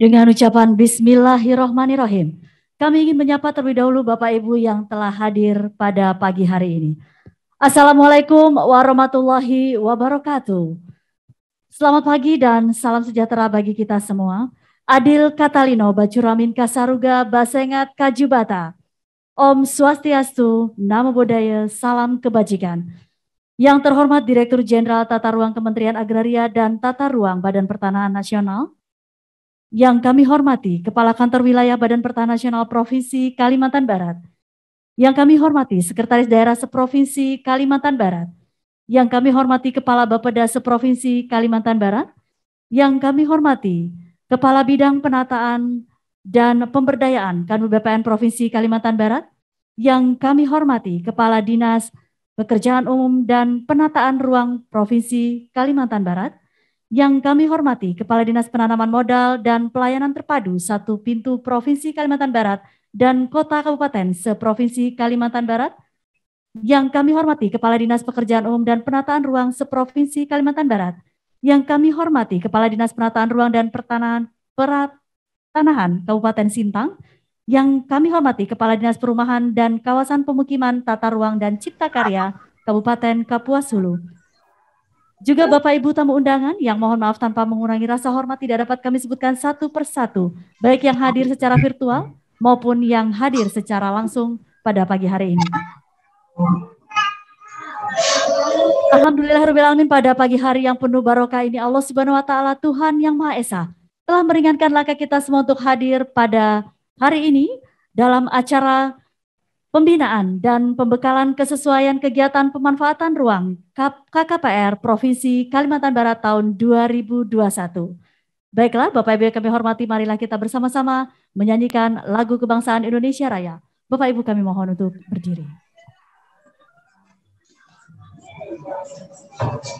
Dengan ucapan Bismillahirrohmanirrohim, kami ingin menyapa terlebih dahulu Bapak Ibu yang telah hadir pada pagi hari ini. Assalamualaikum warahmatullahi wabarakatuh. Selamat pagi dan salam sejahtera bagi kita semua. Adil Katalino, Bacuramin Kasaruga, Basengat Kajubata. Om Swastiastu, Namo Buddhaya, Salam Kebajikan. Yang terhormat Direktur Jenderal Tata Ruang Kementerian Agraria dan Tata Ruang Badan Pertanahan Nasional, yang kami hormati Kepala Kantor Wilayah Badan Pertahanan Nasional Provinsi Kalimantan Barat, yang kami hormati Sekretaris Daerah Seprovinsi Kalimantan Barat, yang kami hormati Kepala Bapeda Seprovinsi Kalimantan Barat, yang kami hormati Kepala Bidang Penataan dan Pemberdayaan Kanwil BPN Provinsi Kalimantan Barat, yang kami hormati Kepala Dinas Pekerjaan Umum dan Penataan Ruang Provinsi Kalimantan Barat, yang kami hormati Kepala Dinas Penanaman Modal dan Pelayanan Terpadu Satu Pintu Provinsi Kalimantan Barat dan Kota Kabupaten Seprovinsi Kalimantan Barat. Yang kami hormati Kepala Dinas Pekerjaan Umum dan Penataan Ruang Seprovinsi Kalimantan Barat. Yang kami hormati Kepala Dinas Penataan Ruang dan Pertanahan Pertanahan Kabupaten Sintang. Yang kami hormati Kepala Dinas Perumahan dan Kawasan Pemukiman Tata Ruang dan Cipta Karya Kabupaten Kapuas Hulu. Juga Bapak Ibu tamu undangan yang mohon maaf tanpa mengurangi rasa hormat tidak dapat kami sebutkan satu persatu, baik yang hadir secara virtual maupun yang hadir secara langsung pada pagi hari ini. Alhamdulillah alamin pada pagi hari yang penuh barokah ini Allah Subhanahu wa taala Tuhan yang Maha Esa telah meringankan langkah kita semua untuk hadir pada hari ini dalam acara Pembinaan dan pembekalan kesesuaian kegiatan pemanfaatan ruang KKPR Provinsi Kalimantan Barat tahun 2021. Baiklah Bapak Ibu kami hormati, marilah kita bersama-sama menyanyikan lagu kebangsaan Indonesia Raya. Bapak Ibu kami mohon untuk berdiri. Thank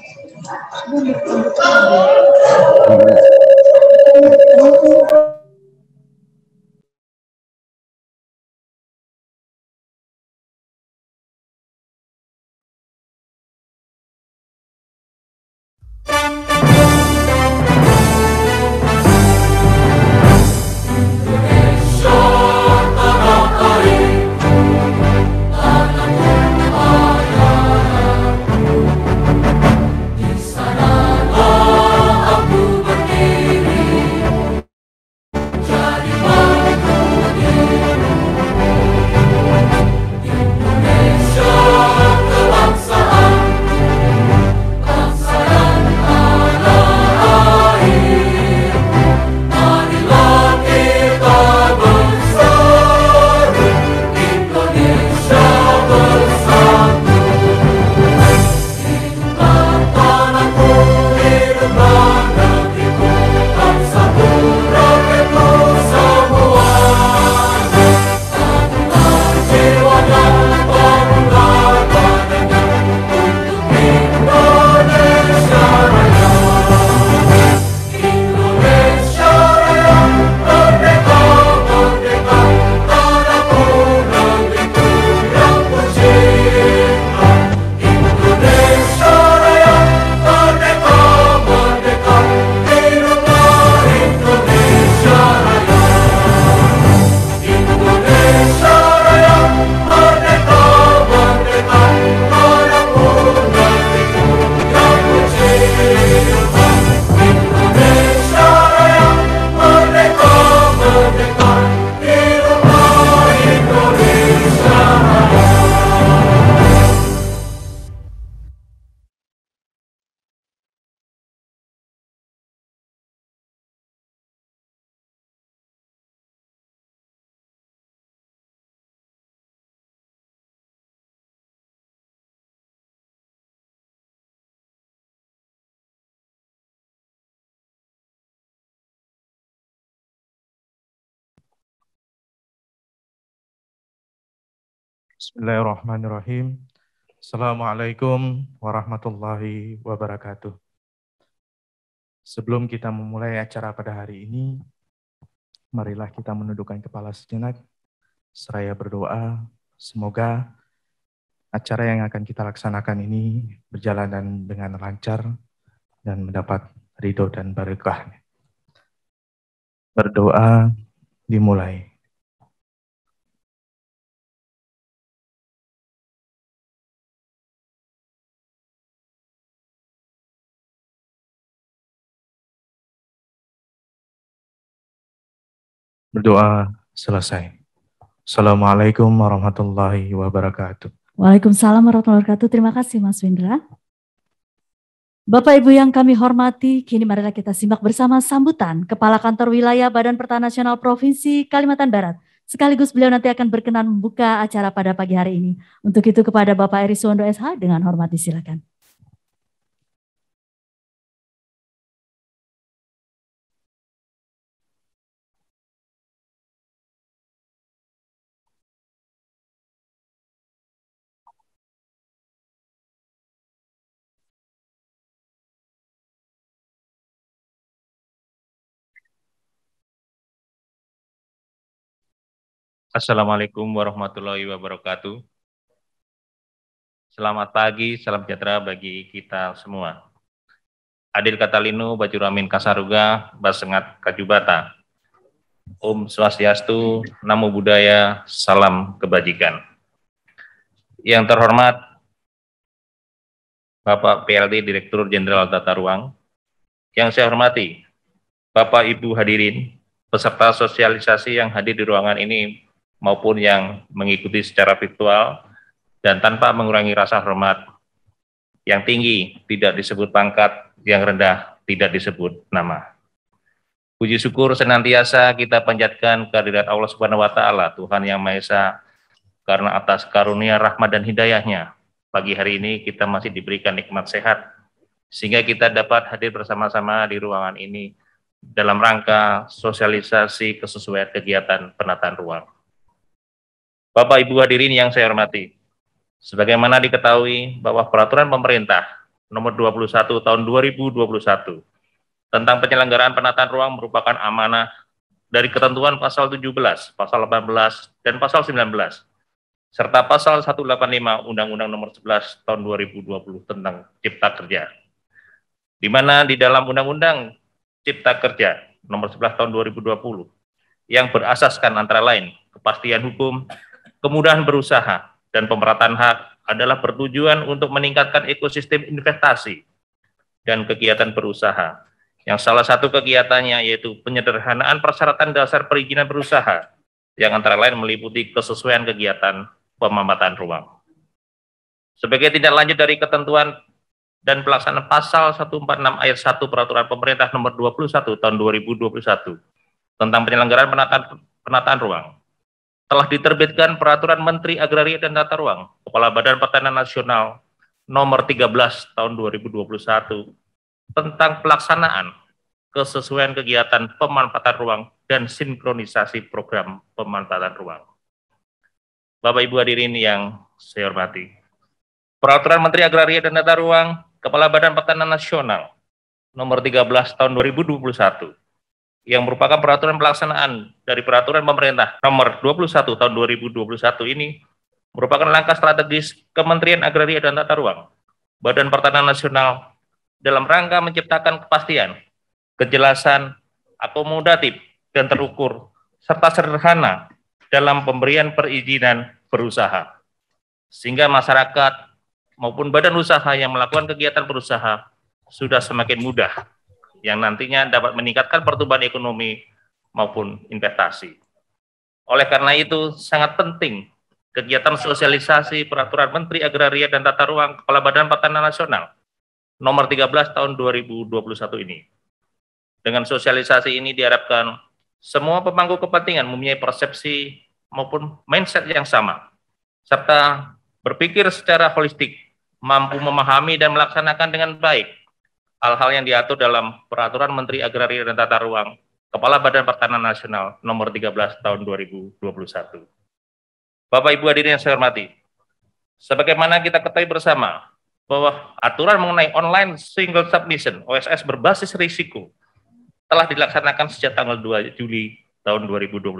you. Bismillahirrahmanirrahim. Assalamualaikum warahmatullahi wabarakatuh. Sebelum kita memulai acara pada hari ini, marilah kita menundukkan kepala sejenak, seraya berdoa, semoga acara yang akan kita laksanakan ini berjalan dengan lancar dan mendapat ridho dan barakah. Berdoa dimulai. berdoa selesai. Assalamualaikum warahmatullahi wabarakatuh. Waalaikumsalam warahmatullahi wabarakatuh. Terima kasih Mas Windra. Bapak Ibu yang kami hormati, kini marilah kita simak bersama sambutan Kepala Kantor Wilayah Badan Pertahanan Nasional Provinsi Kalimantan Barat. Sekaligus beliau nanti akan berkenan membuka acara pada pagi hari ini. Untuk itu kepada Bapak Eri Suwondo SH dengan hormat disilakan. Assalamualaikum warahmatullahi wabarakatuh. Selamat pagi, salam sejahtera bagi kita semua. Adil Katalino, Bajuramin Kasaruga, Basengat Kajubata. Om Swastiastu, Namo Buddhaya, Salam Kebajikan. Yang terhormat, Bapak PLD Direktur Jenderal Tata Ruang. Yang saya hormati, Bapak Ibu hadirin, peserta sosialisasi yang hadir di ruangan ini maupun yang mengikuti secara virtual dan tanpa mengurangi rasa hormat. Yang tinggi tidak disebut pangkat, yang rendah tidak disebut nama. Puji syukur senantiasa kita panjatkan kehadirat Allah Subhanahu wa taala, Tuhan yang Maha Esa, karena atas karunia rahmat dan hidayahnya. Pagi hari ini kita masih diberikan nikmat sehat sehingga kita dapat hadir bersama-sama di ruangan ini dalam rangka sosialisasi kesesuaian kegiatan penataan ruang. Bapak Ibu hadirin yang saya hormati, sebagaimana diketahui bahwa peraturan pemerintah nomor 21 tahun 2021 tentang penyelenggaraan penataan ruang merupakan amanah dari ketentuan pasal 17, pasal 18, dan pasal 19 serta pasal 185 Undang-Undang nomor 11 tahun 2020 tentang Cipta Kerja. Di mana di dalam Undang-Undang Cipta Kerja nomor 11 tahun 2020 yang berasaskan antara lain kepastian hukum, Kemudahan berusaha dan pemerataan hak adalah pertujuan untuk meningkatkan ekosistem investasi dan kegiatan berusaha. Yang salah satu kegiatannya yaitu penyederhanaan persyaratan dasar perizinan berusaha yang antara lain meliputi kesesuaian kegiatan pemampatan ruang. Sebagai tindak lanjut dari ketentuan dan pelaksanaan pasal 146 ayat 1 Peraturan Pemerintah nomor 21 tahun 2021 tentang penyelenggaraan penataan, penataan ruang telah diterbitkan Peraturan Menteri Agraria dan Tata Ruang Kepala Badan Pertanian Nasional Nomor 13 Tahun 2021 tentang pelaksanaan kesesuaian kegiatan pemanfaatan ruang dan sinkronisasi program pemanfaatan ruang. Bapak Ibu hadirin yang saya hormati. Peraturan Menteri Agraria dan Tata Ruang Kepala Badan Pertanian Nasional Nomor 13 Tahun 2021 yang merupakan peraturan pelaksanaan dari peraturan pemerintah nomor 21 tahun 2021 ini merupakan langkah strategis Kementerian Agraria dan Tata Ruang, Badan Pertanahan Nasional dalam rangka menciptakan kepastian, kejelasan, akomodatif, dan terukur, serta sederhana dalam pemberian perizinan berusaha. Sehingga masyarakat maupun badan usaha yang melakukan kegiatan berusaha sudah semakin mudah yang nantinya dapat meningkatkan pertumbuhan ekonomi maupun investasi. Oleh karena itu, sangat penting kegiatan sosialisasi peraturan Menteri Agraria dan Tata Ruang Kepala Badan Pertanahan Nasional nomor 13 tahun 2021 ini. Dengan sosialisasi ini diharapkan semua pemangku kepentingan mempunyai persepsi maupun mindset yang sama, serta berpikir secara holistik, mampu memahami dan melaksanakan dengan baik hal-hal yang diatur dalam Peraturan Menteri Agraria dan Tata Ruang, Kepala Badan Pertanahan Nasional nomor 13 tahun 2021. Bapak Ibu hadirin yang saya hormati, sebagaimana kita ketahui bersama bahwa aturan mengenai online single submission OSS berbasis risiko telah dilaksanakan sejak tanggal 2 Juli tahun 2021.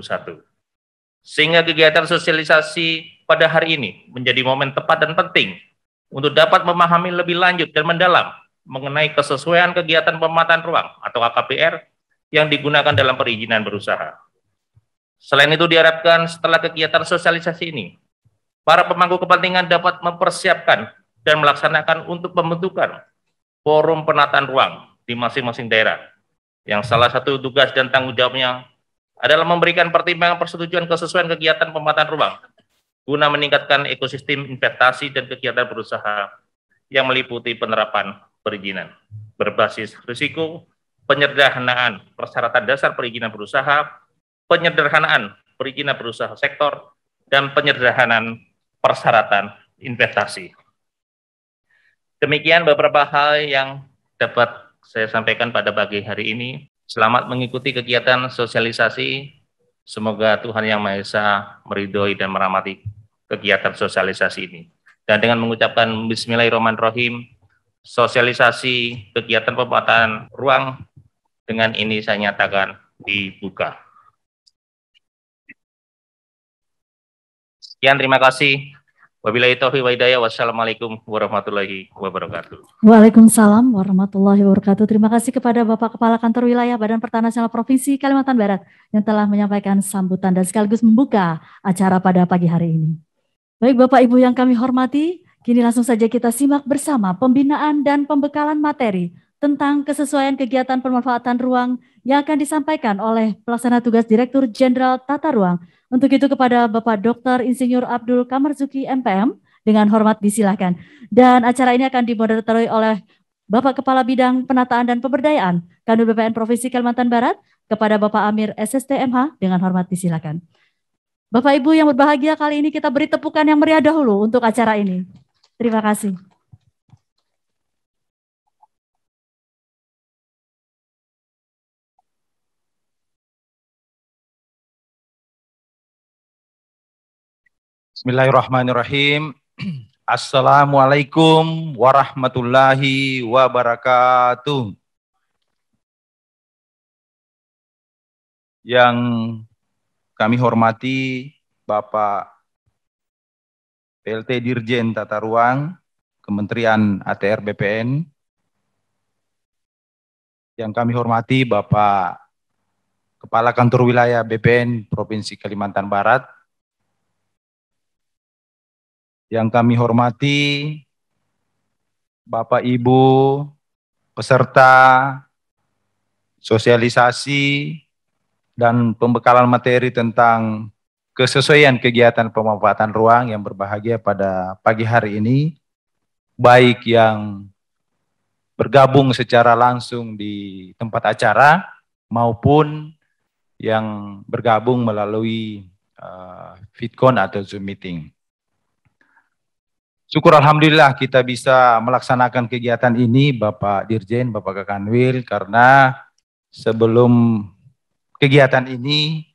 Sehingga kegiatan sosialisasi pada hari ini menjadi momen tepat dan penting untuk dapat memahami lebih lanjut dan mendalam mengenai kesesuaian kegiatan pemataan ruang atau AKPR yang digunakan dalam perizinan berusaha. Selain itu diharapkan setelah kegiatan sosialisasi ini, para pemangku kepentingan dapat mempersiapkan dan melaksanakan untuk pembentukan forum penataan ruang di masing-masing daerah. Yang salah satu tugas dan tanggung jawabnya adalah memberikan pertimbangan persetujuan kesesuaian kegiatan pemataan ruang guna meningkatkan ekosistem investasi dan kegiatan berusaha yang meliputi penerapan perizinan berbasis risiko, penyederhanaan persyaratan dasar perizinan berusaha, penyederhanaan perizinan berusaha sektor, dan penyederhanaan persyaratan investasi. Demikian beberapa hal yang dapat saya sampaikan pada pagi hari ini. Selamat mengikuti kegiatan sosialisasi. Semoga Tuhan Yang Maha Esa meridhoi dan meramati kegiatan sosialisasi ini. Dan dengan mengucapkan bismillahirrahmanirrahim, sosialisasi kegiatan pembuatan ruang dengan ini saya nyatakan dibuka. Sekian, terima kasih. Wabillahi taufiq wa hidayah. Wassalamualaikum warahmatullahi wabarakatuh. Waalaikumsalam warahmatullahi wabarakatuh. Terima kasih kepada Bapak Kepala Kantor Wilayah Badan Pertanahan Nasional Provinsi Kalimantan Barat yang telah menyampaikan sambutan dan sekaligus membuka acara pada pagi hari ini. Baik Bapak Ibu yang kami hormati, Kini langsung saja kita simak bersama pembinaan dan pembekalan materi tentang kesesuaian kegiatan pemanfaatan ruang yang akan disampaikan oleh pelaksana tugas Direktur Jenderal Tata Ruang. Untuk itu kepada Bapak Dr. Insinyur Abdul Kamarzuki MPM dengan hormat disilahkan. Dan acara ini akan dimoderatori oleh Bapak Kepala Bidang Penataan dan Pemberdayaan Kanwil BPN Provinsi Kalimantan Barat kepada Bapak Amir SSTMH dengan hormat disilahkan. Bapak Ibu yang berbahagia kali ini kita beri tepukan yang meriah dahulu untuk acara ini. Terima kasih. Bismillahirrahmanirrahim. Assalamualaikum warahmatullahi wabarakatuh. Yang kami hormati Bapak PLT Dirjen Tata Ruang, Kementerian ATR BPN. Yang kami hormati Bapak Kepala Kantor Wilayah BPN Provinsi Kalimantan Barat. Yang kami hormati Bapak Ibu peserta sosialisasi dan pembekalan materi tentang kesesuaian kegiatan pemanfaatan ruang yang berbahagia pada pagi hari ini, baik yang bergabung secara langsung di tempat acara maupun yang bergabung melalui uh, eh, Fitcon atau Zoom meeting. Syukur Alhamdulillah kita bisa melaksanakan kegiatan ini Bapak Dirjen, Bapak Kakanwil, karena sebelum kegiatan ini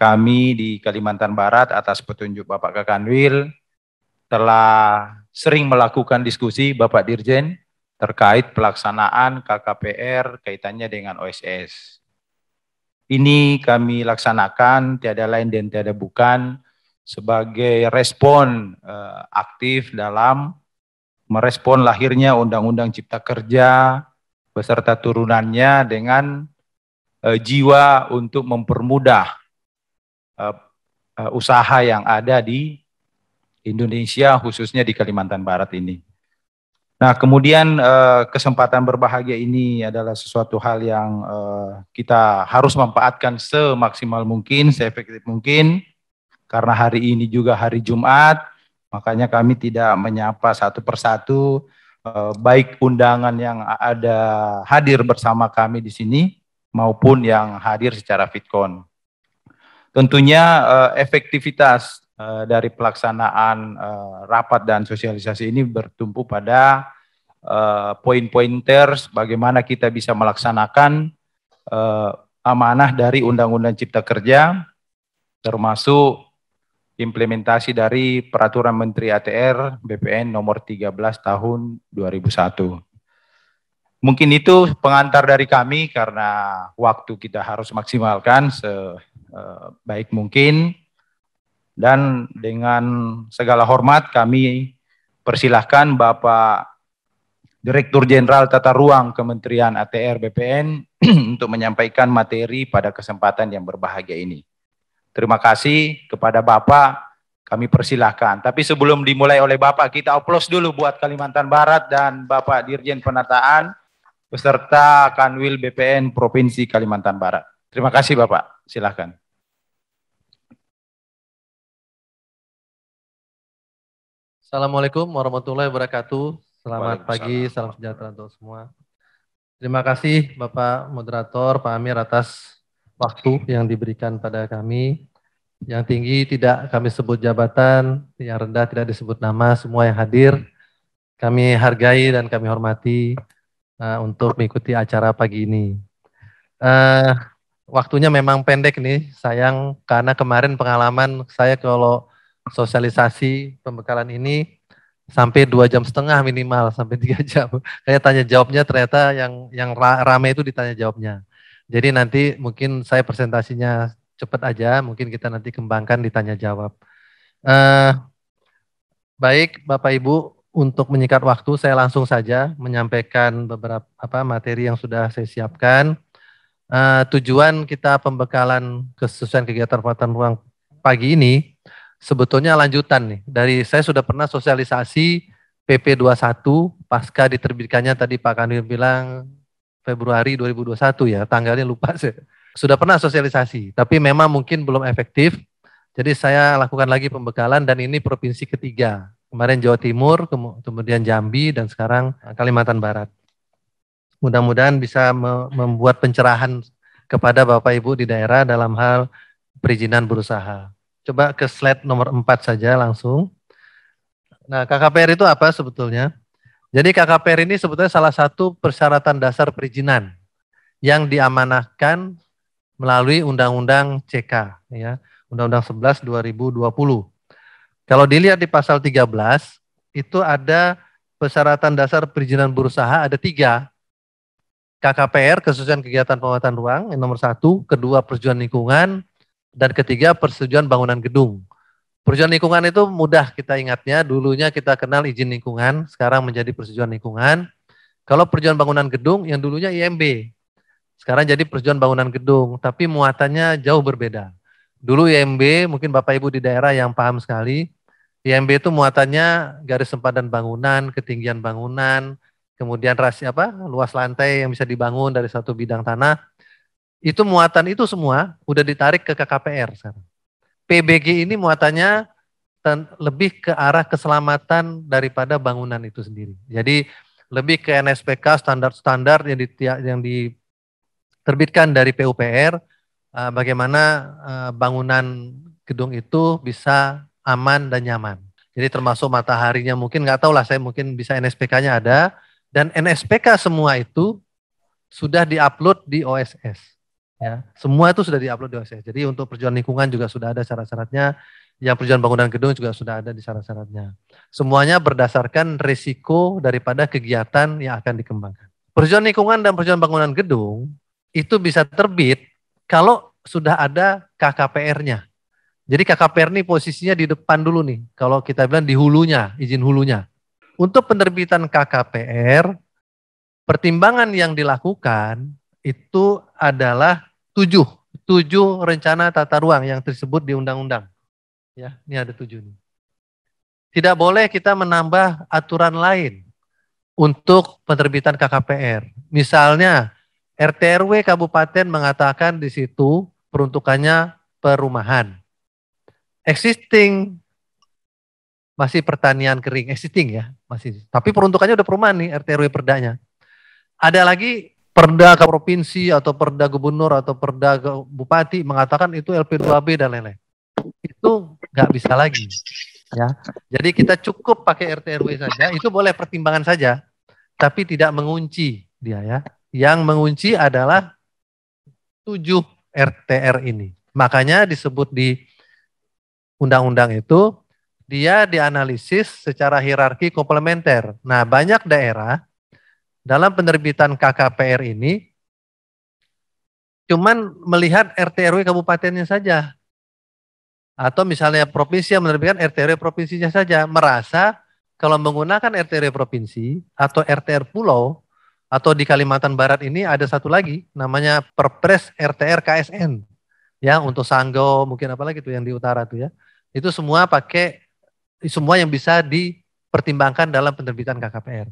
kami di Kalimantan Barat atas petunjuk Bapak Kakanwil telah sering melakukan diskusi Bapak Dirjen terkait pelaksanaan KKPR kaitannya dengan OSS. Ini kami laksanakan tiada lain dan tiada bukan sebagai respon eh, aktif dalam merespon lahirnya Undang-Undang Cipta Kerja beserta turunannya dengan eh, jiwa untuk mempermudah Eh, eh, usaha yang ada di Indonesia khususnya di Kalimantan Barat ini. Nah, kemudian eh, kesempatan berbahagia ini adalah sesuatu hal yang kita harus manfaatkan semaksimal mungkin, seefektif mungkin. Karena hari ini juga hari Jumat, makanya kami tidak menyapa satu persatu baik undangan yang ada hadir bersama kami di sini maupun yang hadir secara fitcon. Tentunya eh, efektivitas eh, dari pelaksanaan eh, rapat dan sosialisasi ini bertumpu pada poin poin ters. bagaimana kita bisa melaksanakan amanah dari Undang-Undang Cipta Kerja, termasuk implementasi dari Peraturan Menteri ATR BPN nomor 13 tahun 2001. Mungkin itu pengantar dari kami karena waktu kita harus maksimalkan Eh, baik mungkin dan dengan segala hormat kami persilahkan Bapak Direktur Jenderal Tata Ruang Kementerian ATR BPN untuk menyampaikan materi pada kesempatan yang berbahagia ini. Terima kasih kepada Bapak, kami persilahkan. Tapi sebelum dimulai oleh Bapak, kita oplos dulu buat Kalimantan Barat dan Bapak Dirjen Penataan, beserta Kanwil BPN Provinsi Kalimantan Barat. Terima kasih Bapak, silahkan. Assalamualaikum warahmatullahi wabarakatuh. Selamat pagi, salam sejahtera untuk semua. Terima kasih Bapak Moderator, Pak Amir atas waktu yang diberikan pada kami. Yang tinggi tidak kami sebut jabatan, yang rendah tidak disebut nama, semua yang hadir kami hargai dan kami hormati uh, untuk mengikuti acara pagi ini. Uh, waktunya memang pendek nih, sayang karena kemarin pengalaman saya kalau sosialisasi pembekalan ini sampai dua jam setengah minimal sampai tiga jam. Kayak tanya jawabnya ternyata yang yang rame itu ditanya jawabnya. Jadi nanti mungkin saya presentasinya cepat aja, mungkin kita nanti kembangkan ditanya jawab. Uh, baik Bapak Ibu, untuk menyikat waktu saya langsung saja menyampaikan beberapa apa materi yang sudah saya siapkan. Uh, tujuan kita pembekalan kesesuaian kegiatan pemanfaatan ruang pagi ini sebetulnya lanjutan nih. Dari saya sudah pernah sosialisasi PP21 pasca diterbitkannya tadi Pak Kanwil bilang Februari 2021 ya, tanggalnya lupa sih Sudah pernah sosialisasi, tapi memang mungkin belum efektif. Jadi saya lakukan lagi pembekalan dan ini provinsi ketiga. Kemarin Jawa Timur, kemudian Jambi dan sekarang Kalimantan Barat. Mudah-mudahan bisa membuat pencerahan kepada Bapak Ibu di daerah dalam hal perizinan berusaha. Coba ke slide nomor 4 saja langsung. Nah, KKPR itu apa sebetulnya? Jadi KKPR ini sebetulnya salah satu persyaratan dasar perizinan yang diamanahkan melalui Undang-Undang CK, ya, Undang-Undang 11 2020. Kalau dilihat di pasal 13, itu ada persyaratan dasar perizinan berusaha ada tiga. KKPR, kesusahan kegiatan pemanfaatan ruang, yang nomor satu, kedua persetujuan lingkungan, dan ketiga, persetujuan bangunan gedung. Persetujuan lingkungan itu mudah kita ingatnya. Dulunya kita kenal izin lingkungan, sekarang menjadi persetujuan lingkungan. Kalau persetujuan bangunan gedung, yang dulunya IMB. Sekarang jadi persetujuan bangunan gedung, tapi muatannya jauh berbeda. Dulu IMB, mungkin Bapak Ibu di daerah yang paham sekali, IMB itu muatannya garis sempadan bangunan, ketinggian bangunan, kemudian rasi apa luas lantai yang bisa dibangun dari satu bidang tanah itu muatan itu semua udah ditarik ke KKPR sekarang. PBG ini muatannya lebih ke arah keselamatan daripada bangunan itu sendiri. Jadi lebih ke NSPK standar-standar yang, yang diterbitkan dari PUPR, eh, bagaimana eh, bangunan gedung itu bisa aman dan nyaman. Jadi termasuk mataharinya mungkin nggak tahu lah saya mungkin bisa NSPK-nya ada dan NSPK semua itu sudah diupload di OSS. Ya, semua itu sudah diupload di OSS. E. Jadi untuk perjuangan lingkungan juga sudah ada syarat-syaratnya, yang perjuangan bangunan gedung juga sudah ada di syarat-syaratnya. Semuanya berdasarkan risiko daripada kegiatan yang akan dikembangkan. perjuangan lingkungan dan perjuangan bangunan gedung itu bisa terbit kalau sudah ada KKPR-nya. Jadi KKPR ini posisinya di depan dulu nih, kalau kita bilang di hulunya, izin hulunya. Untuk penerbitan KKPR, pertimbangan yang dilakukan itu adalah tujuh, tujuh rencana tata ruang yang tersebut di undang-undang. Ya, ini ada tujuh nih. Tidak boleh kita menambah aturan lain untuk penerbitan KKPR. Misalnya, RTRW kabupaten mengatakan di situ peruntukannya perumahan. Existing masih pertanian kering, existing ya, masih. Tapi peruntukannya udah perumahan nih RTRW perdanya. Ada lagi perda provinsi atau perda gubernur atau perda bupati mengatakan itu LP2B dan lain-lain. Itu nggak bisa lagi. Ya. Jadi kita cukup pakai RT RW saja, itu boleh pertimbangan saja, tapi tidak mengunci dia ya. Yang mengunci adalah 7 RTR ini. Makanya disebut di undang-undang itu dia dianalisis secara hierarki komplementer. Nah, banyak daerah dalam penerbitan KKPR ini cuman melihat RT RW kabupatennya saja atau misalnya provinsi yang menerbitkan RT RW provinsinya saja merasa kalau menggunakan RT RW provinsi atau RTR pulau atau di Kalimantan Barat ini ada satu lagi namanya Perpres RTR KSN ya untuk Sanggo mungkin apalagi tuh yang di utara tuh ya itu semua pakai semua yang bisa dipertimbangkan dalam penerbitan KKPR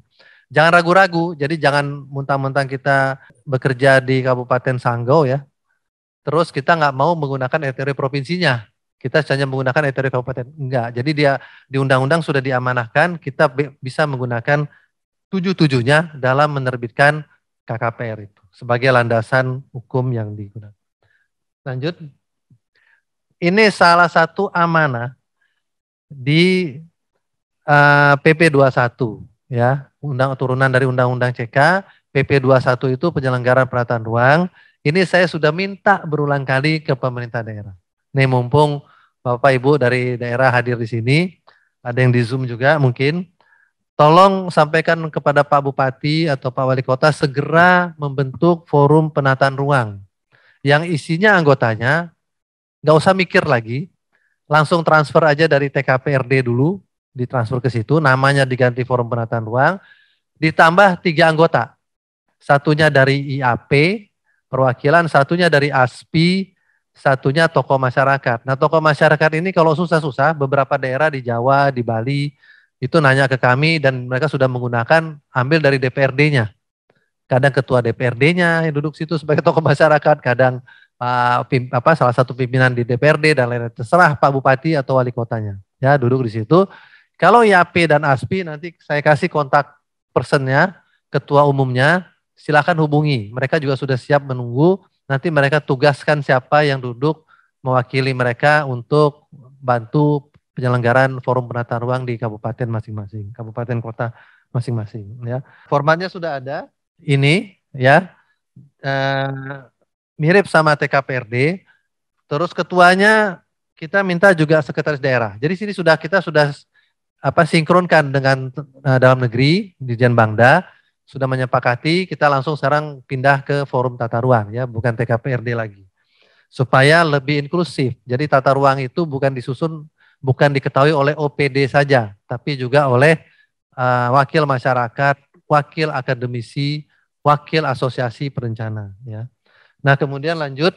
jangan ragu-ragu. Jadi jangan mentang-mentang kita bekerja di Kabupaten Sanggau ya. Terus kita nggak mau menggunakan ETW provinsinya. Kita hanya menggunakan ETW kabupaten. Enggak. Jadi dia di undang-undang sudah diamanahkan kita bisa menggunakan tujuh-tujuhnya dalam menerbitkan KKPR itu sebagai landasan hukum yang digunakan. Lanjut. Ini salah satu amanah di uh, PP 21 ya undang turunan dari Undang-Undang CK, PP 21 itu penyelenggaraan perataan ruang. Ini saya sudah minta berulang kali ke pemerintah daerah. Ini mumpung Bapak Ibu dari daerah hadir di sini, ada yang di Zoom juga mungkin. Tolong sampaikan kepada Pak Bupati atau Pak Wali Kota segera membentuk forum penataan ruang yang isinya anggotanya nggak usah mikir lagi, langsung transfer aja dari TKPRD dulu ditransfer ke situ, namanya diganti forum penataan ruang, ditambah tiga anggota. Satunya dari IAP, perwakilan, satunya dari ASPI, satunya tokoh masyarakat. Nah tokoh masyarakat ini kalau susah-susah, beberapa daerah di Jawa, di Bali, itu nanya ke kami dan mereka sudah menggunakan ambil dari DPRD-nya. Kadang ketua DPRD-nya yang duduk situ sebagai tokoh masyarakat, kadang uh, apa salah satu pimpinan di DPRD dan lain-lain terserah Pak Bupati atau wali kotanya. Ya, duduk di situ. Kalau IAP dan ASPI nanti saya kasih kontak personnya, ketua umumnya, silakan hubungi. Mereka juga sudah siap menunggu. Nanti mereka tugaskan siapa yang duduk mewakili mereka untuk bantu penyelenggaraan forum penata ruang di kabupaten masing-masing, kabupaten kota masing-masing. Ya, formatnya sudah ada. Ini ya eh, mirip sama TKPRD. Terus ketuanya kita minta juga sekretaris daerah. Jadi sini sudah kita sudah apa sinkronkan dengan uh, dalam negeri Dirjen Bangda sudah menyepakati kita langsung sekarang pindah ke forum tata ruang ya bukan TKPRD lagi supaya lebih inklusif. Jadi tata ruang itu bukan disusun bukan diketahui oleh OPD saja tapi juga oleh uh, wakil masyarakat, wakil akademisi, wakil asosiasi perencana ya. Nah, kemudian lanjut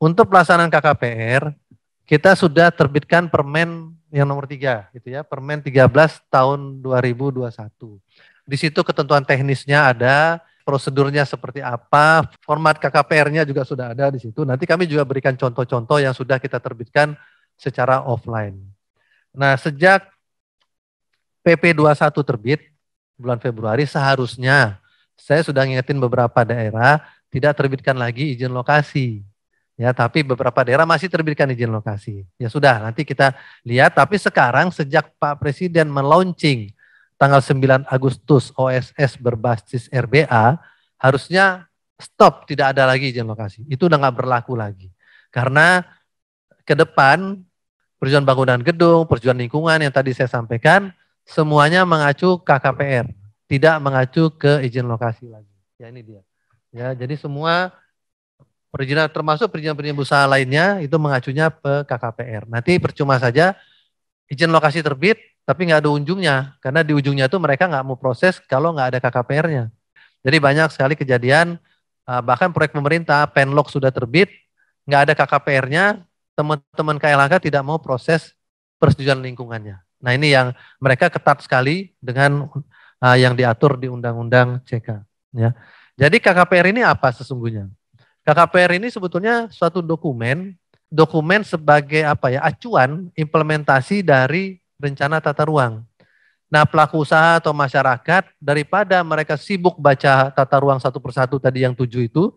untuk pelaksanaan KKPR kita sudah terbitkan permen yang nomor tiga gitu ya Permen 13 tahun 2021 di situ ketentuan teknisnya ada prosedurnya seperti apa format KKPR-nya juga sudah ada di situ nanti kami juga berikan contoh-contoh yang sudah kita terbitkan secara offline nah sejak PP 21 terbit bulan Februari seharusnya saya sudah ngingetin beberapa daerah tidak terbitkan lagi izin lokasi Ya, tapi beberapa daerah masih terbitkan izin lokasi. Ya sudah, nanti kita lihat. Tapi sekarang sejak Pak Presiden meluncing tanggal 9 Agustus OSS berbasis RBA, harusnya stop, tidak ada lagi izin lokasi. Itu udah nggak berlaku lagi. Karena ke depan perjuangan bangunan gedung, perjuangan lingkungan yang tadi saya sampaikan, semuanya mengacu KKPR, tidak mengacu ke izin lokasi lagi. Ya ini dia. Ya, jadi semua Perizinan termasuk perizinan-perizinan usaha lainnya itu mengacunya ke KKPR. Nanti percuma saja izin lokasi terbit tapi nggak ada ujungnya karena di ujungnya itu mereka nggak mau proses kalau nggak ada KKPR-nya. Jadi banyak sekali kejadian eh, bahkan proyek pemerintah Penlok sudah terbit nggak ada KKPR-nya teman-teman KLHK tidak mau proses persetujuan lingkungannya. Nah ini yang mereka ketat sekali dengan eh, yang diatur di Undang-Undang CK. Ya. Jadi KKPR ini apa sesungguhnya? KKPR ini sebetulnya suatu dokumen, dokumen sebagai apa ya acuan implementasi dari rencana tata ruang. Nah, pelaku usaha atau masyarakat daripada mereka sibuk baca tata ruang satu persatu tadi yang tujuh itu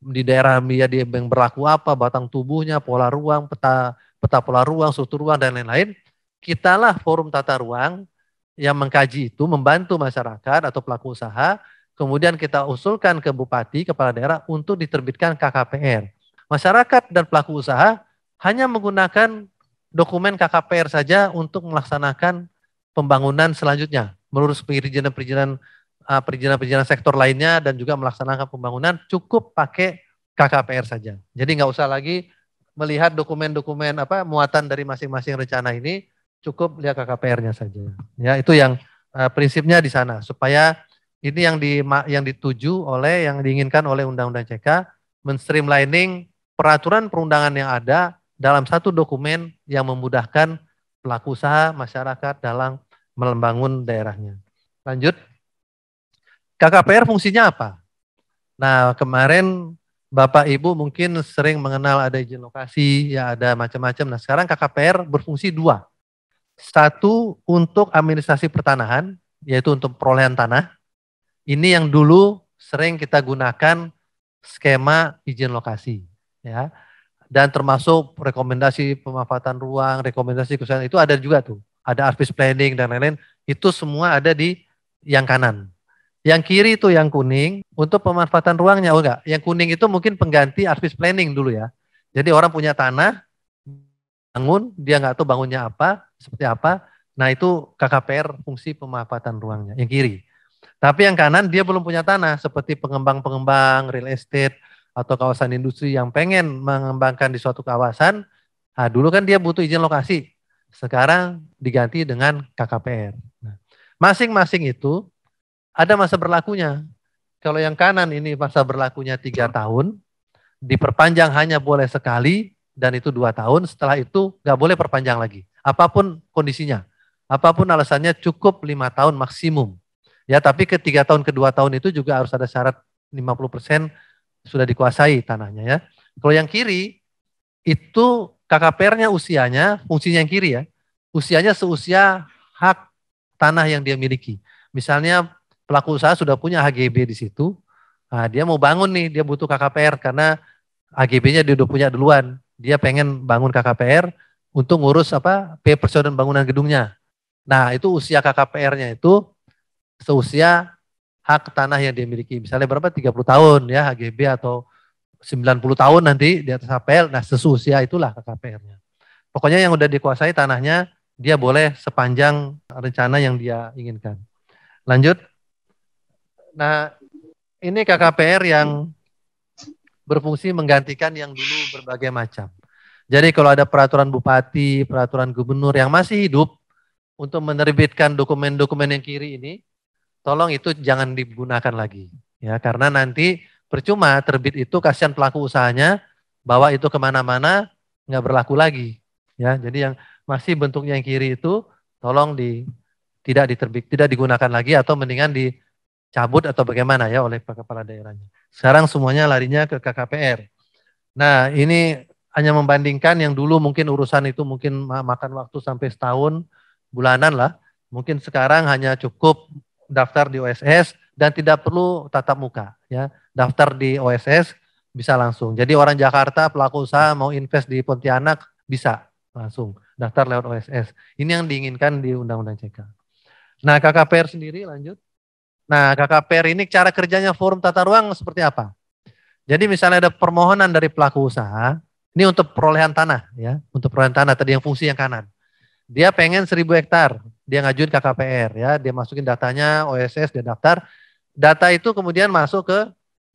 di daerah dia di yang berlaku apa, batang tubuhnya, pola ruang, peta peta pola ruang, struktur ruang dan lain-lain. Kitalah forum tata ruang yang mengkaji itu membantu masyarakat atau pelaku usaha Kemudian kita usulkan ke bupati, kepala daerah untuk diterbitkan KKPR. Masyarakat dan pelaku usaha hanya menggunakan dokumen KKPR saja untuk melaksanakan pembangunan selanjutnya, melurus perizinan-perizinan ah, perizinan-perizinan sektor lainnya dan juga melaksanakan pembangunan cukup pakai KKPR saja. Jadi nggak usah lagi melihat dokumen-dokumen apa muatan dari masing-masing rencana ini, cukup lihat KKPR-nya saja. Ya, itu yang ah, prinsipnya di sana supaya ini yang di yang dituju oleh yang diinginkan oleh Undang-Undang CK menstreamlining peraturan perundangan yang ada dalam satu dokumen yang memudahkan pelaku usaha masyarakat dalam membangun daerahnya. Lanjut. KKPR fungsinya apa? Nah, kemarin Bapak Ibu mungkin sering mengenal ada izin lokasi, ya ada macam-macam. Nah, sekarang KKPR berfungsi dua. Satu untuk administrasi pertanahan, yaitu untuk perolehan tanah. Ini yang dulu sering kita gunakan skema izin lokasi, ya. Dan termasuk rekomendasi pemanfaatan ruang, rekomendasi kesehatan itu ada juga tuh. Ada artis planning dan lain-lain. Itu semua ada di yang kanan. Yang kiri itu yang kuning untuk pemanfaatan ruangnya, oh enggak. Yang kuning itu mungkin pengganti artis planning dulu ya. Jadi orang punya tanah, bangun, dia nggak tahu bangunnya apa, seperti apa. Nah itu KKPR fungsi pemanfaatan ruangnya, yang kiri. Tapi yang kanan dia belum punya tanah seperti pengembang-pengembang real estate atau kawasan industri yang pengen mengembangkan di suatu kawasan. Nah, dulu kan dia butuh izin lokasi. Sekarang diganti dengan KKPR. Nah, masing-masing nah, itu ada masa berlakunya. Kalau yang kanan ini masa berlakunya tiga tahun, diperpanjang hanya boleh sekali dan itu dua tahun. Setelah itu nggak boleh perpanjang lagi. Apapun kondisinya, apapun alasannya cukup lima tahun maksimum Ya, tapi ketiga tahun kedua tahun itu juga harus ada syarat 50% sudah dikuasai tanahnya ya. Kalau yang kiri itu KKPR-nya usianya, fungsinya yang kiri ya. Usianya seusia hak tanah yang dia miliki. Misalnya pelaku usaha sudah punya HGB di situ. Nah, dia mau bangun nih, dia butuh KKPR karena HGB-nya dia udah punya duluan. Dia pengen bangun KKPR untuk ngurus apa? P persoalan bangunan gedungnya. Nah, itu usia KKPR-nya itu seusia hak tanah yang dimiliki Misalnya berapa? 30 tahun ya HGB atau 90 tahun nanti di atas HPL. Nah, sesusia itulah KKPR-nya. Pokoknya yang udah dikuasai tanahnya, dia boleh sepanjang rencana yang dia inginkan. Lanjut. Nah, ini KKPR yang berfungsi menggantikan yang dulu berbagai macam. Jadi kalau ada peraturan bupati, peraturan gubernur yang masih hidup untuk menerbitkan dokumen-dokumen yang kiri ini, tolong itu jangan digunakan lagi. Ya, karena nanti percuma terbit itu kasihan pelaku usahanya bawa itu kemana-mana nggak berlaku lagi. Ya, jadi yang masih bentuknya yang kiri itu tolong di tidak diterbit, tidak digunakan lagi atau mendingan dicabut atau bagaimana ya oleh kepala daerahnya. Sekarang semuanya larinya ke KKPR. Nah, ini hanya membandingkan yang dulu mungkin urusan itu mungkin makan waktu sampai setahun, bulanan lah. Mungkin sekarang hanya cukup daftar di OSS dan tidak perlu tatap muka ya. Daftar di OSS bisa langsung. Jadi orang Jakarta pelaku usaha mau invest di Pontianak bisa langsung daftar lewat OSS. Ini yang diinginkan di Undang-Undang CK. Nah, KKPR sendiri lanjut. Nah, KKPR ini cara kerjanya forum tata ruang seperti apa? Jadi misalnya ada permohonan dari pelaku usaha, ini untuk perolehan tanah ya, untuk perolehan tanah tadi yang fungsi yang kanan. Dia pengen 1000 hektar dia ngajuin KKPR ya, dia masukin datanya OSS dia daftar. Data itu kemudian masuk ke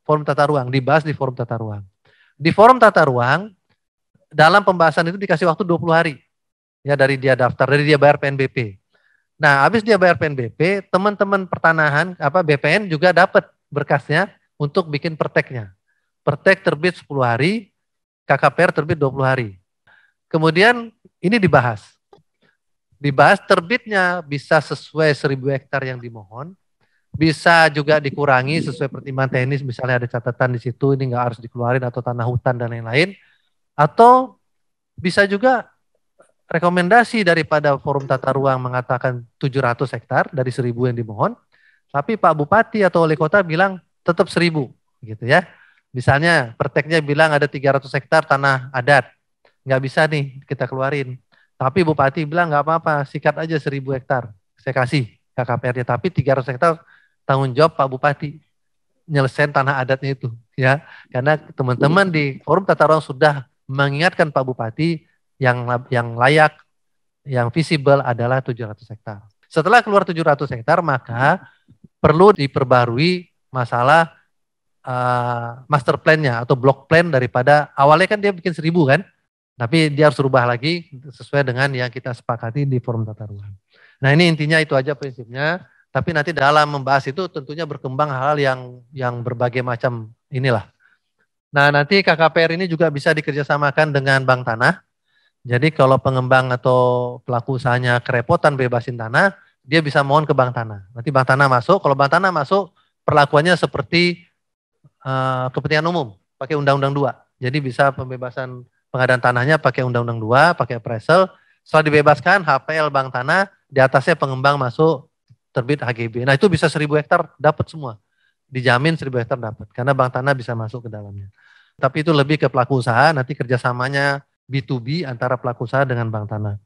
forum tata ruang, dibahas di forum tata ruang. Di forum tata ruang dalam pembahasan itu dikasih waktu 20 hari. Ya dari dia daftar, dari dia bayar PNBP. Nah, habis dia bayar PNBP, teman-teman pertanahan apa BPN juga dapat berkasnya untuk bikin perteknya. Pertek terbit 10 hari, KKPR terbit 20 hari. Kemudian ini dibahas dibahas terbitnya bisa sesuai 1000 hektar yang dimohon, bisa juga dikurangi sesuai pertimbangan teknis misalnya ada catatan di situ ini nggak harus dikeluarin atau tanah hutan dan lain-lain atau bisa juga rekomendasi daripada forum tata ruang mengatakan 700 hektar dari 1000 yang dimohon tapi Pak Bupati atau wali kota bilang tetap 1000 gitu ya misalnya perteknya bilang ada 300 hektar tanah adat nggak bisa nih kita keluarin tapi bupati bilang nggak apa-apa, sikat aja seribu hektar. Saya kasih KKPR-nya, tapi ratus hektar tanggung jawab Pak Bupati nyelesain tanah adatnya itu ya karena teman-teman di forum tata ruang sudah mengingatkan Pak Bupati yang yang layak yang visible adalah tujuh ratus hektar. Setelah keluar tujuh ratus hektar maka perlu diperbarui masalah uh, master plan-nya atau block plan daripada awalnya kan dia bikin seribu kan tapi dia harus rubah lagi sesuai dengan yang kita sepakati di forum tata ruang. Nah ini intinya itu aja prinsipnya. Tapi nanti dalam membahas itu tentunya berkembang hal-hal yang yang berbagai macam inilah. Nah nanti KKPR ini juga bisa dikerjasamakan dengan bank tanah. Jadi kalau pengembang atau pelaku usahanya kerepotan bebasin tanah, dia bisa mohon ke bank tanah. Nanti bank tanah masuk. Kalau bank tanah masuk, perlakuannya seperti uh, kepentingan umum, pakai undang-undang dua. Jadi bisa pembebasan pengadaan tanahnya pakai Undang-Undang 2, pakai appraisal. Setelah dibebaskan HPL bank tanah, di atasnya pengembang masuk terbit HGB. Nah itu bisa 1000 hektar dapat semua. Dijamin 1000 hektar dapat karena bank tanah bisa masuk ke dalamnya. Tapi itu lebih ke pelaku usaha, nanti kerjasamanya B2B antara pelaku usaha dengan bank tanah.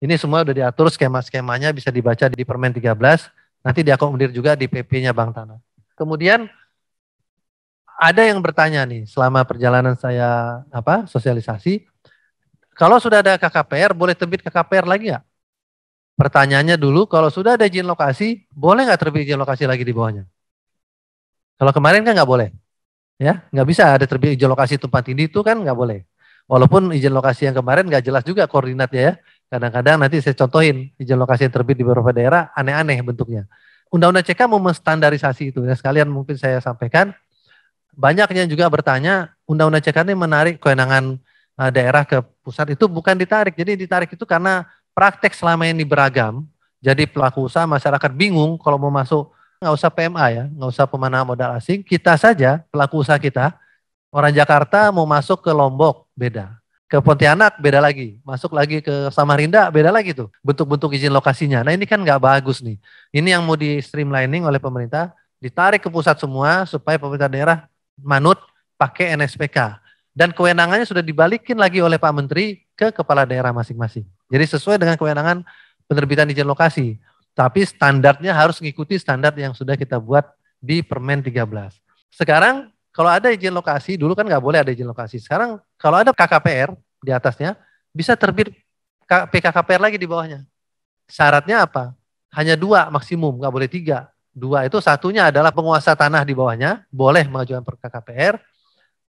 Ini semua sudah diatur skema-skemanya bisa dibaca di Permen 13, nanti diakomodir juga di PP-nya bank tanah. Kemudian ada yang bertanya nih selama perjalanan saya apa sosialisasi, kalau sudah ada KKPR boleh terbit KKPR lagi nggak? Pertanyaannya dulu, kalau sudah ada izin lokasi, boleh nggak terbit izin lokasi lagi di bawahnya? Kalau kemarin kan nggak boleh, ya nggak bisa ada terbit izin lokasi tempat ini itu kan nggak boleh. Walaupun izin lokasi yang kemarin nggak jelas juga koordinatnya ya. Kadang-kadang nanti saya contohin izin lokasi yang terbit di beberapa daerah aneh-aneh bentuknya. Undang-undang CK mau menstandarisasi itu. Ya. Sekalian mungkin saya sampaikan banyak yang juga bertanya undang-undang CKN ini menarik kewenangan eh, daerah ke pusat itu bukan ditarik. Jadi ditarik itu karena praktek selama ini beragam. Jadi pelaku usaha masyarakat bingung kalau mau masuk nggak usah PMA ya, nggak usah pemanah modal asing. Kita saja pelaku usaha kita orang Jakarta mau masuk ke Lombok beda, ke Pontianak beda lagi, masuk lagi ke Samarinda beda lagi tuh bentuk-bentuk izin lokasinya. Nah ini kan nggak bagus nih. Ini yang mau di streamlining oleh pemerintah ditarik ke pusat semua supaya pemerintah daerah manut pakai NSPK. Dan kewenangannya sudah dibalikin lagi oleh Pak Menteri ke kepala daerah masing-masing. Jadi sesuai dengan kewenangan penerbitan izin lokasi. Tapi standarnya harus mengikuti standar yang sudah kita buat di Permen 13. Sekarang kalau ada izin lokasi, dulu kan nggak boleh ada izin lokasi. Sekarang kalau ada KKPR di atasnya, bisa terbit PKKPR lagi di bawahnya. Syaratnya apa? Hanya dua maksimum, nggak boleh tiga. Dua itu satunya adalah penguasa tanah di bawahnya boleh mengajukan per KKPR.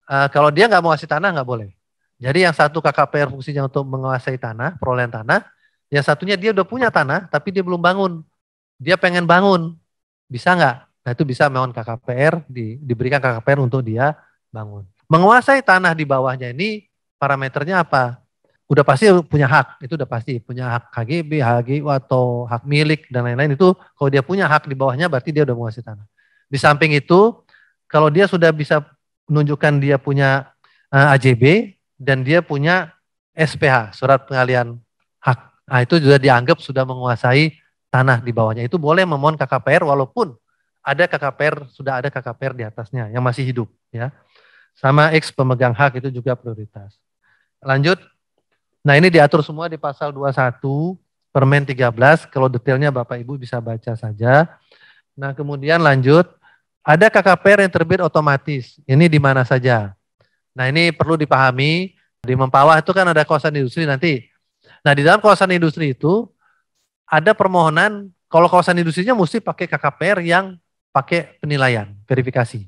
E, eh, kalau dia nggak mau menguasai tanah nggak boleh. Jadi yang satu KKPR fungsinya untuk menguasai tanah, perolehan tanah. Yang satunya dia udah punya tanah tapi dia belum bangun. Dia pengen bangun, bisa nggak? Nah itu bisa mohon KKPR di, diberikan KKPR untuk dia bangun. Menguasai tanah di bawahnya ini parameternya apa? udah pasti punya hak, itu udah pasti punya hak KGB, HGU atau hak milik dan lain-lain itu kalau dia punya hak di bawahnya berarti dia udah menguasai tanah. Di samping itu kalau dia sudah bisa menunjukkan dia punya uh, eh, AJB dan dia punya SPH, surat pengalian hak. Nah, itu juga dianggap sudah menguasai tanah di bawahnya. Itu boleh memohon KKPR walaupun ada KKPR sudah ada KKPR di atasnya yang masih hidup ya. Sama X pemegang hak itu juga prioritas. Lanjut Nah ini diatur semua di pasal 21 Permen 13. Kalau detailnya Bapak Ibu bisa baca saja. Nah kemudian lanjut ada KKPR yang terbit otomatis. Ini di mana saja. Nah ini perlu dipahami di Mempawah itu kan ada kawasan industri nanti. Nah di dalam kawasan industri itu ada permohonan kalau kawasan industrinya mesti pakai KKPR yang pakai penilaian verifikasi.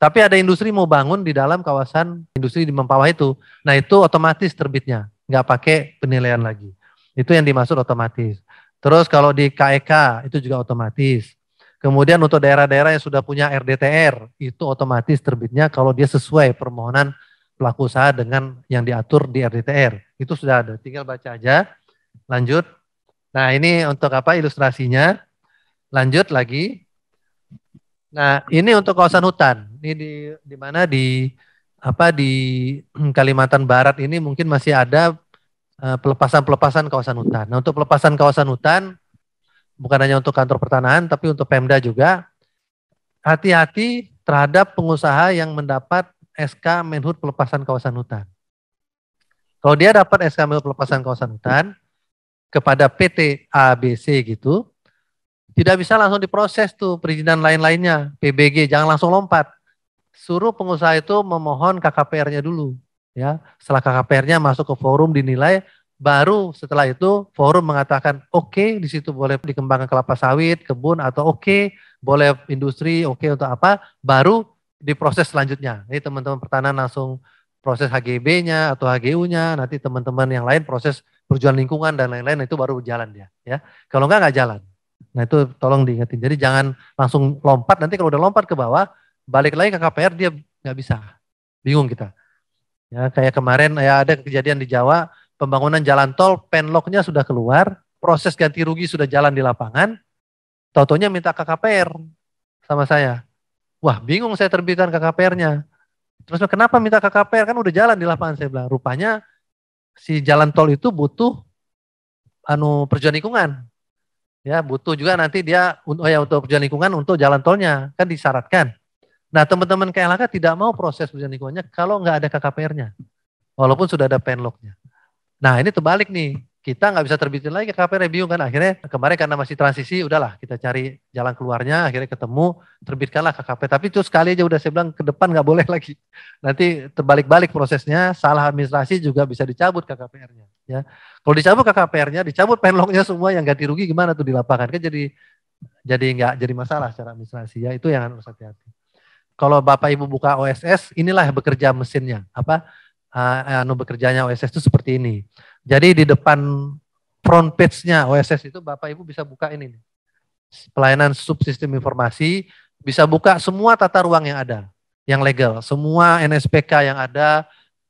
Tapi ada industri mau bangun di dalam kawasan industri di Mempawah itu. Nah itu otomatis terbitnya nggak pakai penilaian lagi. Itu yang dimaksud otomatis. Terus kalau di KEK e itu juga otomatis. Kemudian untuk daerah-daerah yang sudah punya RDTR itu otomatis terbitnya kalau dia sesuai permohonan pelaku usaha dengan yang diatur di RDTR. Itu sudah ada, tinggal baca aja. Lanjut. Nah, ini untuk apa ilustrasinya? Lanjut lagi. Nah, ini untuk kawasan hutan. Ini di di mana di apa di Kalimantan Barat ini mungkin masih ada eh, pelepasan-pelepasan kawasan hutan. Nah, untuk pelepasan kawasan hutan bukan hanya untuk kantor pertanahan tapi untuk Pemda juga hati-hati terhadap pengusaha yang mendapat SK Menhut pelepasan kawasan hutan. Kalau dia dapat SK Menhut pelepasan kawasan hutan kepada PT ABC gitu, tidak bisa langsung diproses tuh perizinan lain-lainnya, PBG jangan langsung lompat suruh pengusaha itu memohon KKPR-nya dulu. Ya, setelah KKPR-nya masuk ke forum dinilai, baru setelah itu forum mengatakan oke okay, di situ boleh dikembangkan kelapa sawit, kebun atau oke okay, boleh industri, oke okay, untuk apa, baru diproses selanjutnya. Ini teman-teman pertanian langsung proses HGB-nya atau HGU-nya, nanti teman-teman yang lain proses perjuangan lingkungan dan lain-lain itu baru jalan dia. Ya, kalau enggak nggak jalan. Nah itu tolong diingetin. Jadi jangan langsung lompat. Nanti kalau udah lompat ke bawah, balik lagi ke KPR dia nggak bisa. Bingung kita. Ya, kayak kemarin ya ada kejadian di Jawa, pembangunan jalan tol, penloknya sudah keluar, proses ganti rugi sudah jalan di lapangan, tautonya minta ke KPR sama saya. Wah bingung saya terbitkan ke KPR-nya. Terus kenapa minta ke KPR? Kan udah jalan di lapangan saya bilang. Rupanya si jalan tol itu butuh anu perjuangan lingkungan. Ya, butuh juga nanti dia oh ya untuk perjuangan lingkungan untuk jalan tolnya kan disyaratkan. Nah, teman-teman KLHK tidak mau proses perizinan lingkungannya kalau nggak ada KKPR-nya. Walaupun sudah ada penlognya. Nah, ini terbalik nih. Kita nggak bisa terbitin lagi KKPR, bingung kan. Akhirnya kemarin karena masih transisi, udahlah kita cari jalan keluarnya. Akhirnya ketemu, terbitkanlah KKP. Tapi itu sekali aja udah saya bilang ke depan nggak boleh lagi. Nanti terbalik-balik prosesnya, salah administrasi juga bisa dicabut KKPR-nya. Ya. Kalau dicabut KKPR-nya, dicabut penlognya semua yang ganti rugi gimana tuh di lapangan. Kan jadi jadi nggak jadi masalah secara administrasi ya. Itu yang harus hati-hati kalau Bapak Ibu buka OSS, inilah bekerja mesinnya. Apa ah, anu bekerjanya OSS itu seperti ini. Jadi di depan front page-nya OSS itu Bapak Ibu bisa buka ini nih. Pelayanan subsistem informasi bisa buka semua tata ruang yang ada, yang legal, semua NSPK yang ada,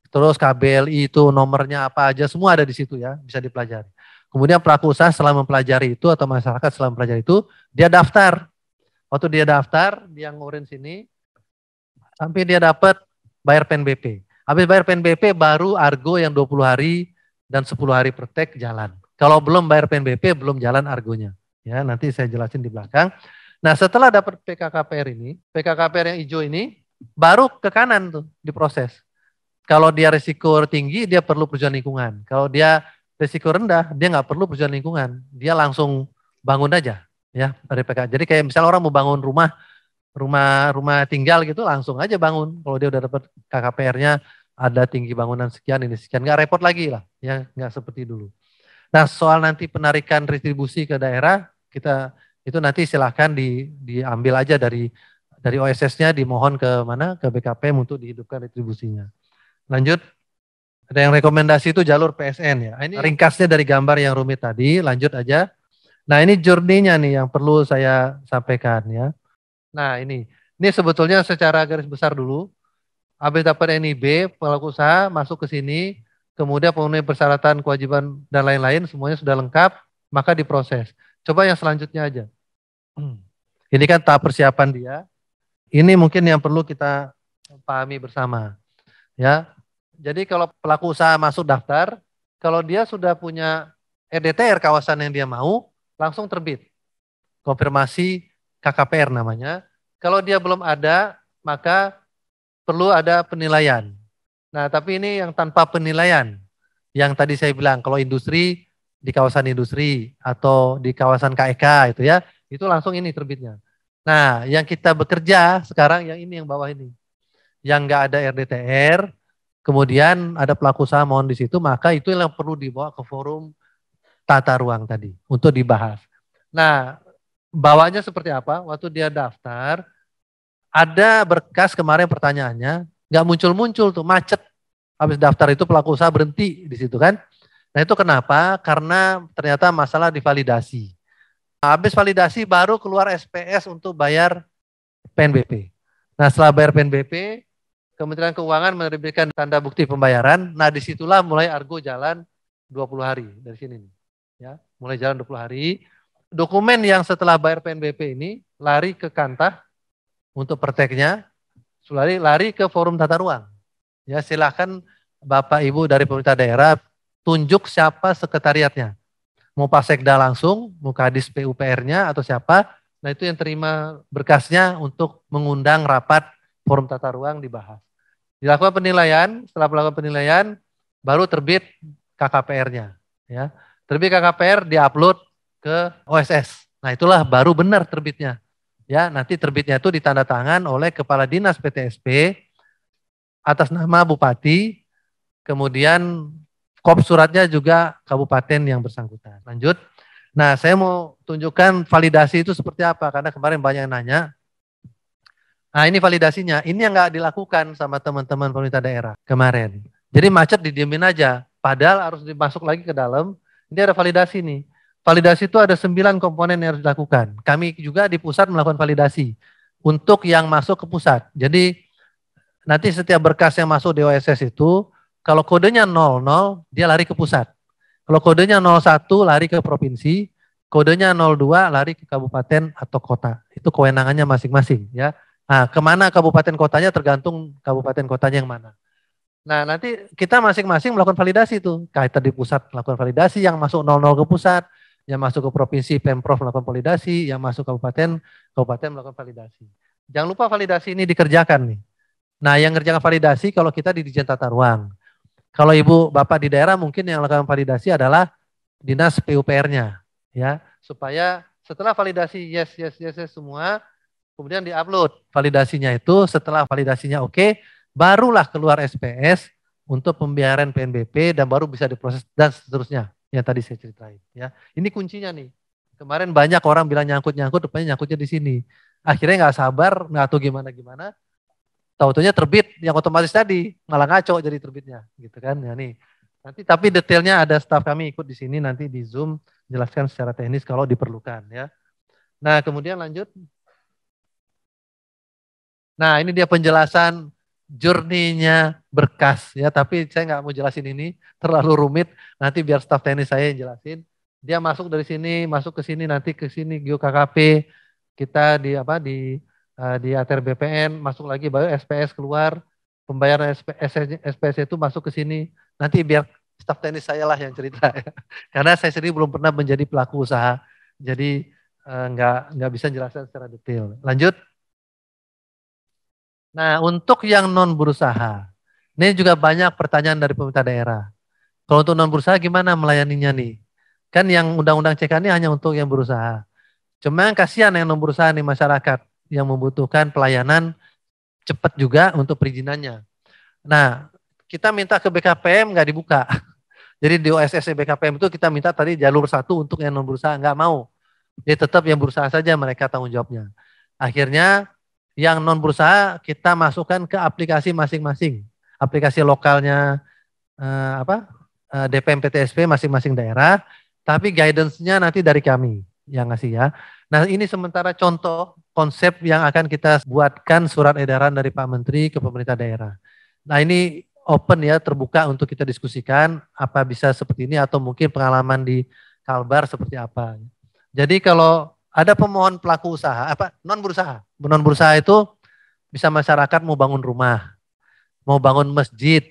terus KBLI itu nomornya apa aja semua ada di situ ya, bisa dipelajari. Kemudian pelaku usaha setelah mempelajari itu atau masyarakat setelah mempelajari itu, dia daftar. Waktu dia daftar, dia ngurin sini, sampai dia dapat bayar PNBP. Habis bayar PNBP baru argo yang 20 hari dan 10 hari praktek jalan. Kalau belum bayar PNBP belum jalan argonya. Ya, nanti saya jelasin di belakang. Nah, setelah dapat PKKPR ini, PKKPR yang hijau ini baru ke kanan tuh diproses. Kalau dia risiko tinggi dia perlu perjuangan lingkungan. Kalau dia risiko rendah dia nggak perlu perjuangan lingkungan. Dia langsung bangun aja ya dari PK. Jadi kayak misalnya orang mau bangun rumah rumah rumah tinggal gitu langsung aja bangun kalau dia udah dapat KKPR-nya ada tinggi bangunan sekian ini sekian nggak repot lagi lah ya nggak seperti dulu nah soal nanti penarikan retribusi ke daerah kita itu nanti silahkan di, diambil aja dari dari OSS-nya dimohon ke mana ke BKP untuk dihidupkan retribusinya lanjut ada yang rekomendasi itu jalur PSN ya ini ringkasnya dari gambar yang rumit tadi lanjut aja nah ini journey nih yang perlu saya sampaikan ya Nah ini, ini sebetulnya secara garis besar dulu, habis dapat NIB, pelaku usaha masuk ke sini, kemudian pemenuhi persyaratan kewajiban dan lain-lain, semuanya sudah lengkap, maka diproses. Coba yang selanjutnya aja. Hmm. Ini kan tahap persiapan dia. Ini mungkin yang perlu kita pahami bersama. Ya. Jadi kalau pelaku usaha masuk daftar, kalau dia sudah punya EDTR kawasan yang dia mau, langsung terbit. Konfirmasi KKPR namanya. Kalau dia belum ada, maka perlu ada penilaian. Nah, tapi ini yang tanpa penilaian. Yang tadi saya bilang, kalau industri di kawasan industri atau di kawasan KEK e itu ya, itu langsung ini terbitnya. Nah, yang kita bekerja sekarang yang ini yang bawah ini. Yang nggak ada RDTR, kemudian ada pelaku usaha mohon di situ, maka itu yang perlu dibawa ke forum tata ruang tadi untuk dibahas. Nah, bawahnya seperti apa? Waktu dia daftar, ada berkas kemarin pertanyaannya, nggak muncul-muncul tuh, macet. Habis daftar itu pelaku usaha berhenti di situ kan. Nah itu kenapa? Karena ternyata masalah divalidasi. Habis validasi baru keluar SPS untuk bayar PNBP. Nah setelah bayar PNBP, Kementerian Keuangan menerbitkan tanda bukti pembayaran. Nah disitulah mulai argo jalan 20 hari dari sini. Ya, mulai jalan 20 hari dokumen yang setelah bayar PNBP ini lari ke Kantah untuk perteknya, lari, lari ke forum tata ruang. Ya, silahkan Bapak Ibu dari pemerintah daerah tunjuk siapa sekretariatnya. Mau sekda langsung, mau Kadis PUPR-nya atau siapa. Nah, itu yang terima berkasnya untuk mengundang rapat forum tata ruang dibahas. Dilakukan penilaian, setelah melakukan penilaian baru terbit KKPR-nya, ya. Terbit KKPR diupload ke OSS. Nah itulah baru benar terbitnya. Ya nanti terbitnya itu ditandatangan oleh kepala dinas PTSP atas nama bupati, kemudian kop suratnya juga kabupaten yang bersangkutan. Lanjut. Nah, saya mau tunjukkan validasi itu seperti apa karena kemarin banyak yang nanya. Nah, ini validasinya. Ini yang nggak dilakukan sama teman-teman pemerintah daerah kemarin. Jadi macet didiemin aja. Padahal harus dimasuk lagi ke dalam. Ini ada validasi nih. Validasi itu ada sembilan komponen yang harus dilakukan. Kami juga di pusat melakukan validasi untuk yang masuk ke pusat. Jadi nanti setiap berkas yang masuk di OSS itu, kalau kodenya 00, dia lari ke pusat. Kalau kodenya 01, lari ke provinsi. Kodenya 02, lari ke kabupaten atau kota. Itu kewenangannya masing-masing. ya. Nah, kemana kabupaten kotanya tergantung kabupaten kotanya yang mana. Nah, nanti kita masing-masing melakukan validasi itu. Kita di pusat melakukan validasi, yang masuk 00 ke pusat, yang masuk ke provinsi Pemprov melakukan validasi, yang masuk kabupaten, kabupaten melakukan validasi. Jangan lupa validasi ini dikerjakan nih. Nah, yang ngerjakan validasi kalau kita di Dijen Tata Ruang. Kalau Ibu Bapak di daerah mungkin yang melakukan validasi adalah dinas PUPR-nya ya, supaya setelah validasi yes yes yes, yes semua kemudian diupload validasinya itu setelah validasinya oke okay, barulah keluar SPS untuk pembiaran PNBP dan baru bisa diproses dan seterusnya yang tadi saya ceritain. Ya, ini kuncinya nih. Kemarin banyak orang bilang nyangkut-nyangkut, rupanya nyangkutnya di sini. Akhirnya nggak sabar, nggak tahu gimana-gimana. Tahu-taunya terbit yang otomatis tadi malah ngaco jadi terbitnya, gitu kan? Ya nih. Nanti tapi detailnya ada staf kami ikut di sini nanti di Zoom jelaskan secara teknis kalau diperlukan ya. Nah, kemudian lanjut. Nah, ini dia penjelasan jurninya berkas ya tapi saya nggak mau jelasin ini terlalu rumit nanti biar staf teknis saya yang jelasin dia masuk dari sini masuk ke sini nanti ke sini KKP, kita di apa di uh, di ATR BPN masuk lagi baru SPS keluar pembayaran SPS, SPS itu masuk ke sini nanti biar staf teknis saya lah yang cerita ya. karena saya sendiri belum pernah menjadi pelaku usaha jadi uh, nggak bisa jelasin secara detail lanjut Nah, untuk yang non berusaha, ini juga banyak pertanyaan dari pemerintah daerah. Kalau untuk non berusaha gimana melayaninya nih? Kan yang undang-undang CK ini hanya untuk yang berusaha. Cuma kasihan yang non berusaha nih masyarakat yang membutuhkan pelayanan cepat juga untuk perizinannya. Nah, kita minta ke BKPM nggak dibuka. Jadi di OSS BKPM itu kita minta tadi jalur satu untuk yang non berusaha nggak mau. Dia tetap yang berusaha saja mereka tanggung jawabnya. Akhirnya yang non bursa kita masukkan ke aplikasi masing-masing. Aplikasi lokalnya eh, apa? Eh, DPM PTSP masing-masing daerah, tapi guidance-nya nanti dari kami yang ngasih ya. Nah, ini sementara contoh konsep yang akan kita buatkan surat edaran dari Pak Menteri ke pemerintah daerah. Nah, ini open ya, terbuka untuk kita diskusikan apa bisa seperti ini atau mungkin pengalaman di Kalbar seperti apa. Jadi kalau ada pemohon pelaku usaha, apa non berusaha. Non berusaha itu bisa masyarakat mau bangun rumah, mau bangun masjid,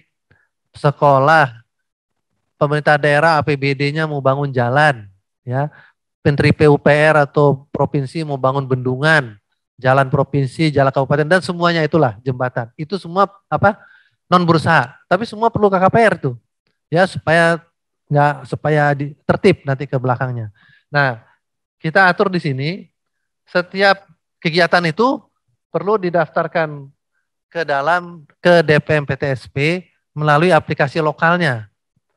sekolah, pemerintah daerah APBD-nya mau bangun jalan, ya. Menteri PUPR atau provinsi mau bangun bendungan, jalan provinsi, jalan kabupaten dan semuanya itulah jembatan. Itu semua apa? non berusaha. Tapi semua perlu KKPR tuh. Ya supaya nggak supaya tertib nanti ke belakangnya. Nah, kita atur di sini, setiap kegiatan itu perlu didaftarkan ke dalam ke DPM PTSP melalui aplikasi lokalnya.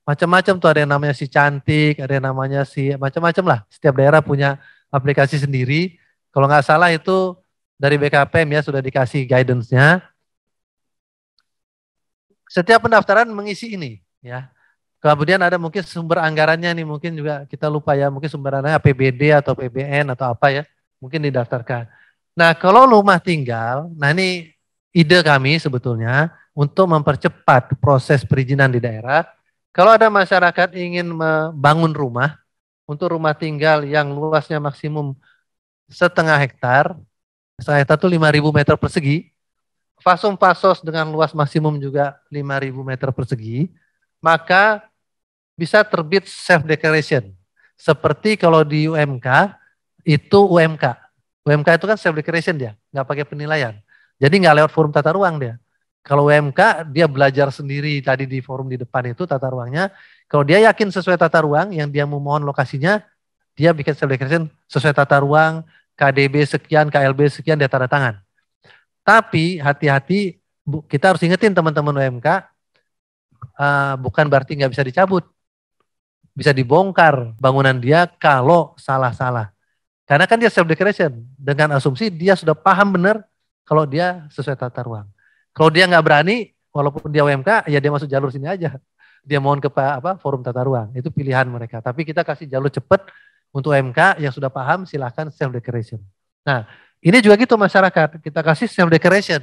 Macam-macam tuh ada yang namanya si cantik, ada yang namanya si macam-macam lah. Setiap daerah punya aplikasi sendiri. Kalau nggak salah itu dari BKPM ya sudah dikasih guidance-nya. Setiap pendaftaran mengisi ini ya. Kemudian ada mungkin sumber anggarannya nih mungkin juga kita lupa ya mungkin sumberannya APBD atau PBN atau apa ya mungkin didaftarkan. Nah kalau rumah tinggal, nah ini ide kami sebetulnya untuk mempercepat proses perizinan di daerah. Kalau ada masyarakat ingin membangun rumah untuk rumah tinggal yang luasnya maksimum setengah hektar, setengah hektar itu 5.000 meter persegi, fasum fasos dengan luas maksimum juga 5.000 meter persegi, maka bisa terbit self declaration. Seperti kalau di UMK itu UMK. UMK itu kan self declaration dia, nggak pakai penilaian. Jadi nggak lewat forum tata ruang dia. Kalau UMK dia belajar sendiri tadi di forum di depan itu tata ruangnya. Kalau dia yakin sesuai tata ruang yang dia memohon lokasinya, dia bikin self declaration sesuai tata ruang, KDB sekian, KLB sekian dia tanda tangan. Tapi hati-hati kita harus ingetin teman-teman UMK uh, eh, bukan berarti nggak bisa dicabut bisa dibongkar bangunan dia kalau salah-salah. Karena kan dia self declaration dengan asumsi dia sudah paham benar kalau dia sesuai tata ruang. Kalau dia nggak berani, walaupun dia UMK, ya dia masuk jalur sini aja. Dia mohon ke apa forum tata ruang. Itu pilihan mereka. Tapi kita kasih jalur cepat untuk UMK yang sudah paham silahkan self declaration. Nah, ini juga gitu masyarakat. Kita kasih self declaration.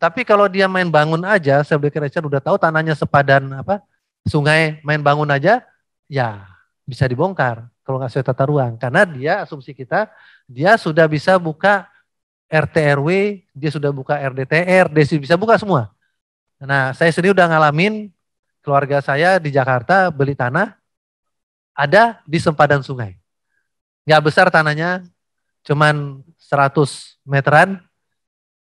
Tapi kalau dia main bangun aja, self declaration udah tahu tanahnya sepadan apa sungai, main bangun aja, ya bisa dibongkar kalau nggak sesuai tata ruang. Karena dia asumsi kita dia sudah bisa buka RT RW, dia sudah buka RDTR, dia bisa buka semua. Nah, saya sendiri udah ngalamin keluarga saya di Jakarta beli tanah ada di sempadan sungai. Nggak besar tanahnya, cuman 100 meteran,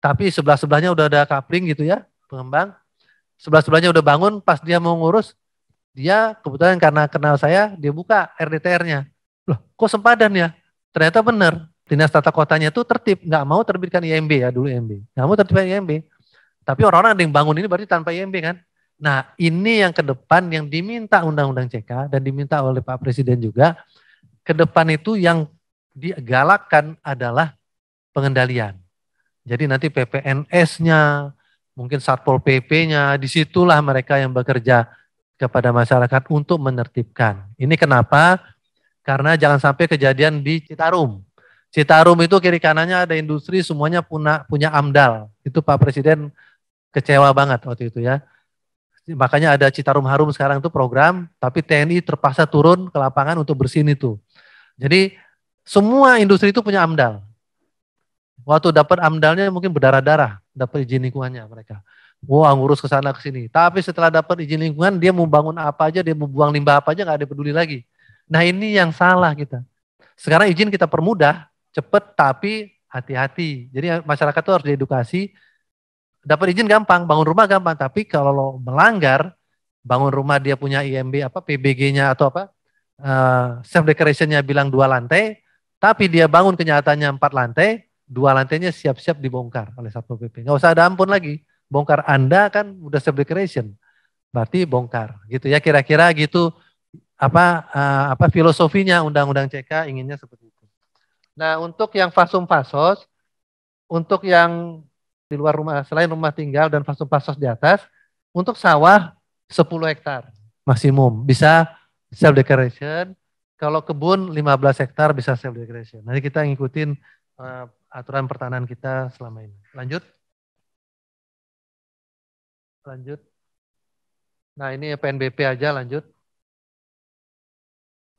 tapi sebelah-sebelahnya udah ada kapling gitu ya, pengembang. Sebelah-sebelahnya udah bangun, pas dia mau ngurus, dia kebetulan karena kenal saya dia buka RDTR-nya loh kok sempadan ya ternyata benar dinas tata kotanya itu tertib nggak mau terbitkan IMB ya dulu IMB nggak mau terbitkan IMB tapi orang-orang ada yang bangun ini berarti tanpa IMB kan nah ini yang ke depan yang diminta undang-undang CK dan diminta oleh Pak Presiden juga ke depan itu yang digalakkan adalah pengendalian jadi nanti PPNS-nya mungkin satpol pp-nya disitulah mereka yang bekerja kepada masyarakat untuk menertibkan. Ini kenapa? Karena jangan sampai kejadian di Citarum. Citarum itu kiri kanannya ada industri semuanya punya punya amdal. Itu Pak Presiden kecewa banget waktu itu ya. Makanya ada Citarum Harum sekarang itu program, tapi TNI terpaksa turun ke lapangan untuk bersihin itu. Jadi semua industri itu punya amdal. Waktu dapat amdalnya mungkin berdarah-darah, dapat izin lingkungannya mereka wah ngurus ke sana ke sini. Tapi setelah dapat izin lingkungan, dia mau bangun apa aja, dia mau buang limbah apa aja, nggak ada peduli lagi. Nah ini yang salah kita. Sekarang izin kita permudah, cepet tapi hati-hati. Jadi eh, masyarakat itu harus diedukasi. Dapat izin gampang, bangun rumah gampang, tapi kalau lo melanggar bangun rumah dia punya IMB apa PBG-nya atau apa uh, self declaration nya bilang dua lantai, tapi dia bangun kenyataannya empat lantai, dua lantainya siap-siap dibongkar oleh satpol pp. Gak usah ada ampun lagi bongkar Anda kan udah self-declaration. Berarti bongkar gitu ya kira-kira gitu apa uh, apa filosofinya undang-undang CK inginnya seperti itu. Nah, untuk yang fasum fasos untuk yang di luar rumah selain rumah tinggal dan fasum fasos di atas, untuk sawah 10 hektar maksimum bisa self declaration. Kalau kebun 15 hektar bisa self declaration. Nanti kita ngikutin uh, aturan pertanian kita selama ini. Lanjut. Lanjut. Nah ini PNBP aja lanjut.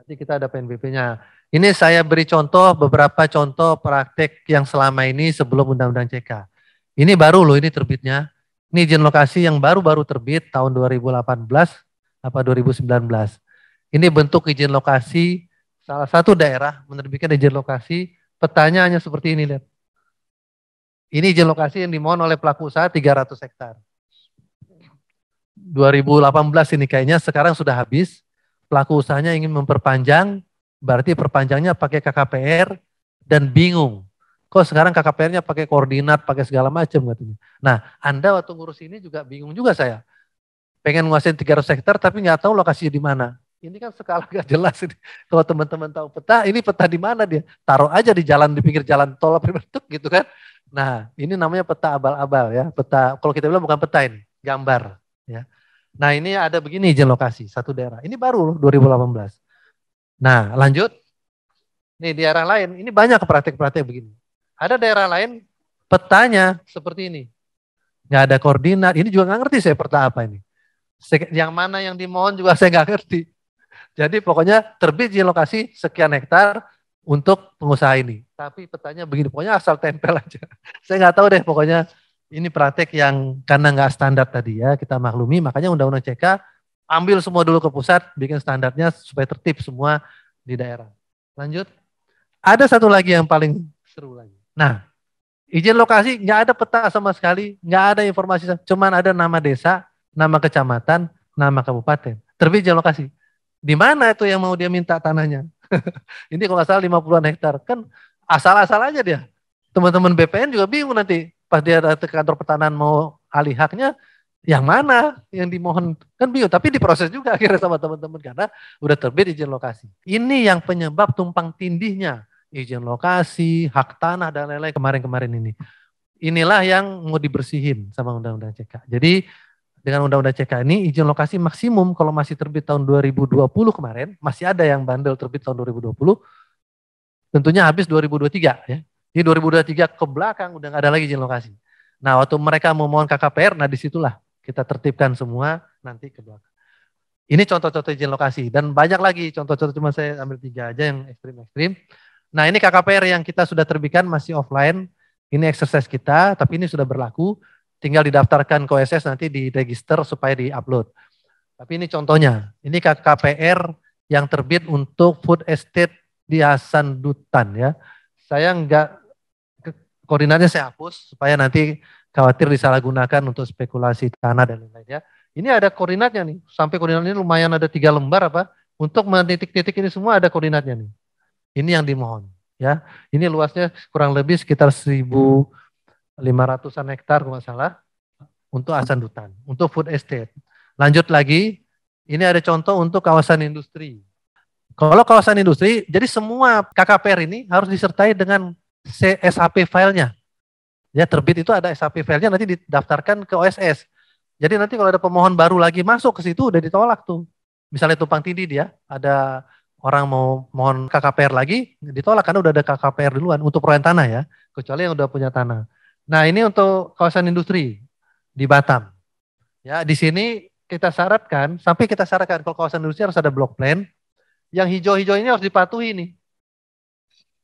Nanti kita ada PNBP-nya. Ini saya beri contoh beberapa contoh praktek yang selama ini sebelum Undang-Undang CK. Ini baru loh ini terbitnya. Ini izin lokasi yang baru-baru terbit tahun 2018 apa 2019. Ini bentuk izin lokasi salah satu daerah menerbitkan izin lokasi petanya hanya seperti ini lihat. Ini izin lokasi yang dimohon oleh pelaku usaha 300 hektar. 2018 ini kayaknya sekarang sudah habis. Pelaku usahanya ingin memperpanjang, berarti perpanjangnya pakai KKPR dan bingung. Kok sekarang KKPR-nya pakai koordinat, pakai segala macam katanya. Nah, Anda waktu ngurus ini juga bingung juga saya. Pengen nguasain 300 hektar tapi nggak tahu lokasinya di mana. Ini kan skala gak jelas ini. Kalau teman-teman tahu peta, ini peta di mana dia? Taruh aja di jalan di pinggir jalan tol apa gitu kan. Nah, ini namanya peta abal-abal ya, peta kalau kita bilang bukan peta ini, gambar Ya. Nah ini ada begini izin lokasi satu daerah. Ini baru 2018. Nah lanjut. Nih di daerah lain ini banyak praktek-praktek begini. Ada daerah lain petanya seperti ini. Nggak ada koordinat. Ini juga nggak ngerti saya peta apa ini. Yang mana yang dimohon juga saya nggak ngerti. Jadi pokoknya terbit izin lokasi sekian hektar untuk pengusaha ini. Tapi petanya begini, pokoknya asal tempel aja. Saya nggak tahu deh pokoknya ini praktek yang karena nggak standar tadi ya kita maklumi makanya undang-undang CK ambil semua dulu ke pusat bikin standarnya supaya tertib semua di daerah lanjut ada satu lagi yang paling seru lagi nah izin lokasi nggak ada peta sama sekali nggak ada informasi cuman ada nama desa nama kecamatan nama kabupaten terbit izin lokasi di mana itu yang mau dia minta tanahnya ini kalau asal salah 50-an hektar kan asal-asal aja dia teman-teman BPN juga bingung nanti pas dia ke kantor pertahanan mau alih haknya yang mana yang dimohon kan bio tapi diproses juga akhirnya sama teman-teman karena udah terbit izin lokasi ini yang penyebab tumpang tindihnya izin lokasi hak tanah dan lain-lain kemarin-kemarin ini inilah yang mau dibersihin sama undang-undang CK jadi dengan undang-undang CK ini izin lokasi maksimum kalau masih terbit tahun 2020 kemarin masih ada yang bandel terbit tahun 2020 tentunya habis 2023 ya di 2023 ke belakang udah nggak ada lagi izin lokasi. Nah, waktu mereka memohon KKPR, nah disitulah kita tertibkan semua nanti ke belakang. Ini contoh-contoh izin lokasi dan banyak lagi contoh-contoh cuma saya ambil tiga aja yang ekstrim-ekstrim. Nah ini KKPR yang kita sudah terbitkan masih offline. Ini exercise kita, tapi ini sudah berlaku. Tinggal didaftarkan ke OSS nanti di register supaya di-upload. Tapi ini contohnya, ini KKPR yang terbit untuk food estate di Hasan Dutan ya. Saya enggak koordinatnya saya hapus supaya nanti khawatir disalahgunakan untuk spekulasi tanah dan lain-lainnya. Ini ada koordinatnya nih, sampai koordinat ini lumayan ada tiga lembar apa, untuk menitik-titik ini semua ada koordinatnya nih. Ini yang dimohon. ya. Ini luasnya kurang lebih sekitar 1.500an hektar kalau nggak salah untuk asandutan, untuk food estate. Lanjut lagi, ini ada contoh untuk kawasan industri. Kalau kawasan industri, jadi semua KKPR ini harus disertai dengan SAP filenya. Ya terbit itu ada SAP filenya nanti didaftarkan ke OSS. Jadi nanti kalau ada pemohon baru lagi masuk ke situ udah ditolak tuh. Misalnya tumpang tindih dia, ada orang mau mohon KKPR lagi ditolak karena udah ada KKPR duluan untuk proyek tanah ya, kecuali yang udah punya tanah. Nah, ini untuk kawasan industri di Batam. Ya, di sini kita syaratkan sampai kita syaratkan kalau kawasan industri harus ada blok plan yang hijau-hijau ini harus dipatuhi nih.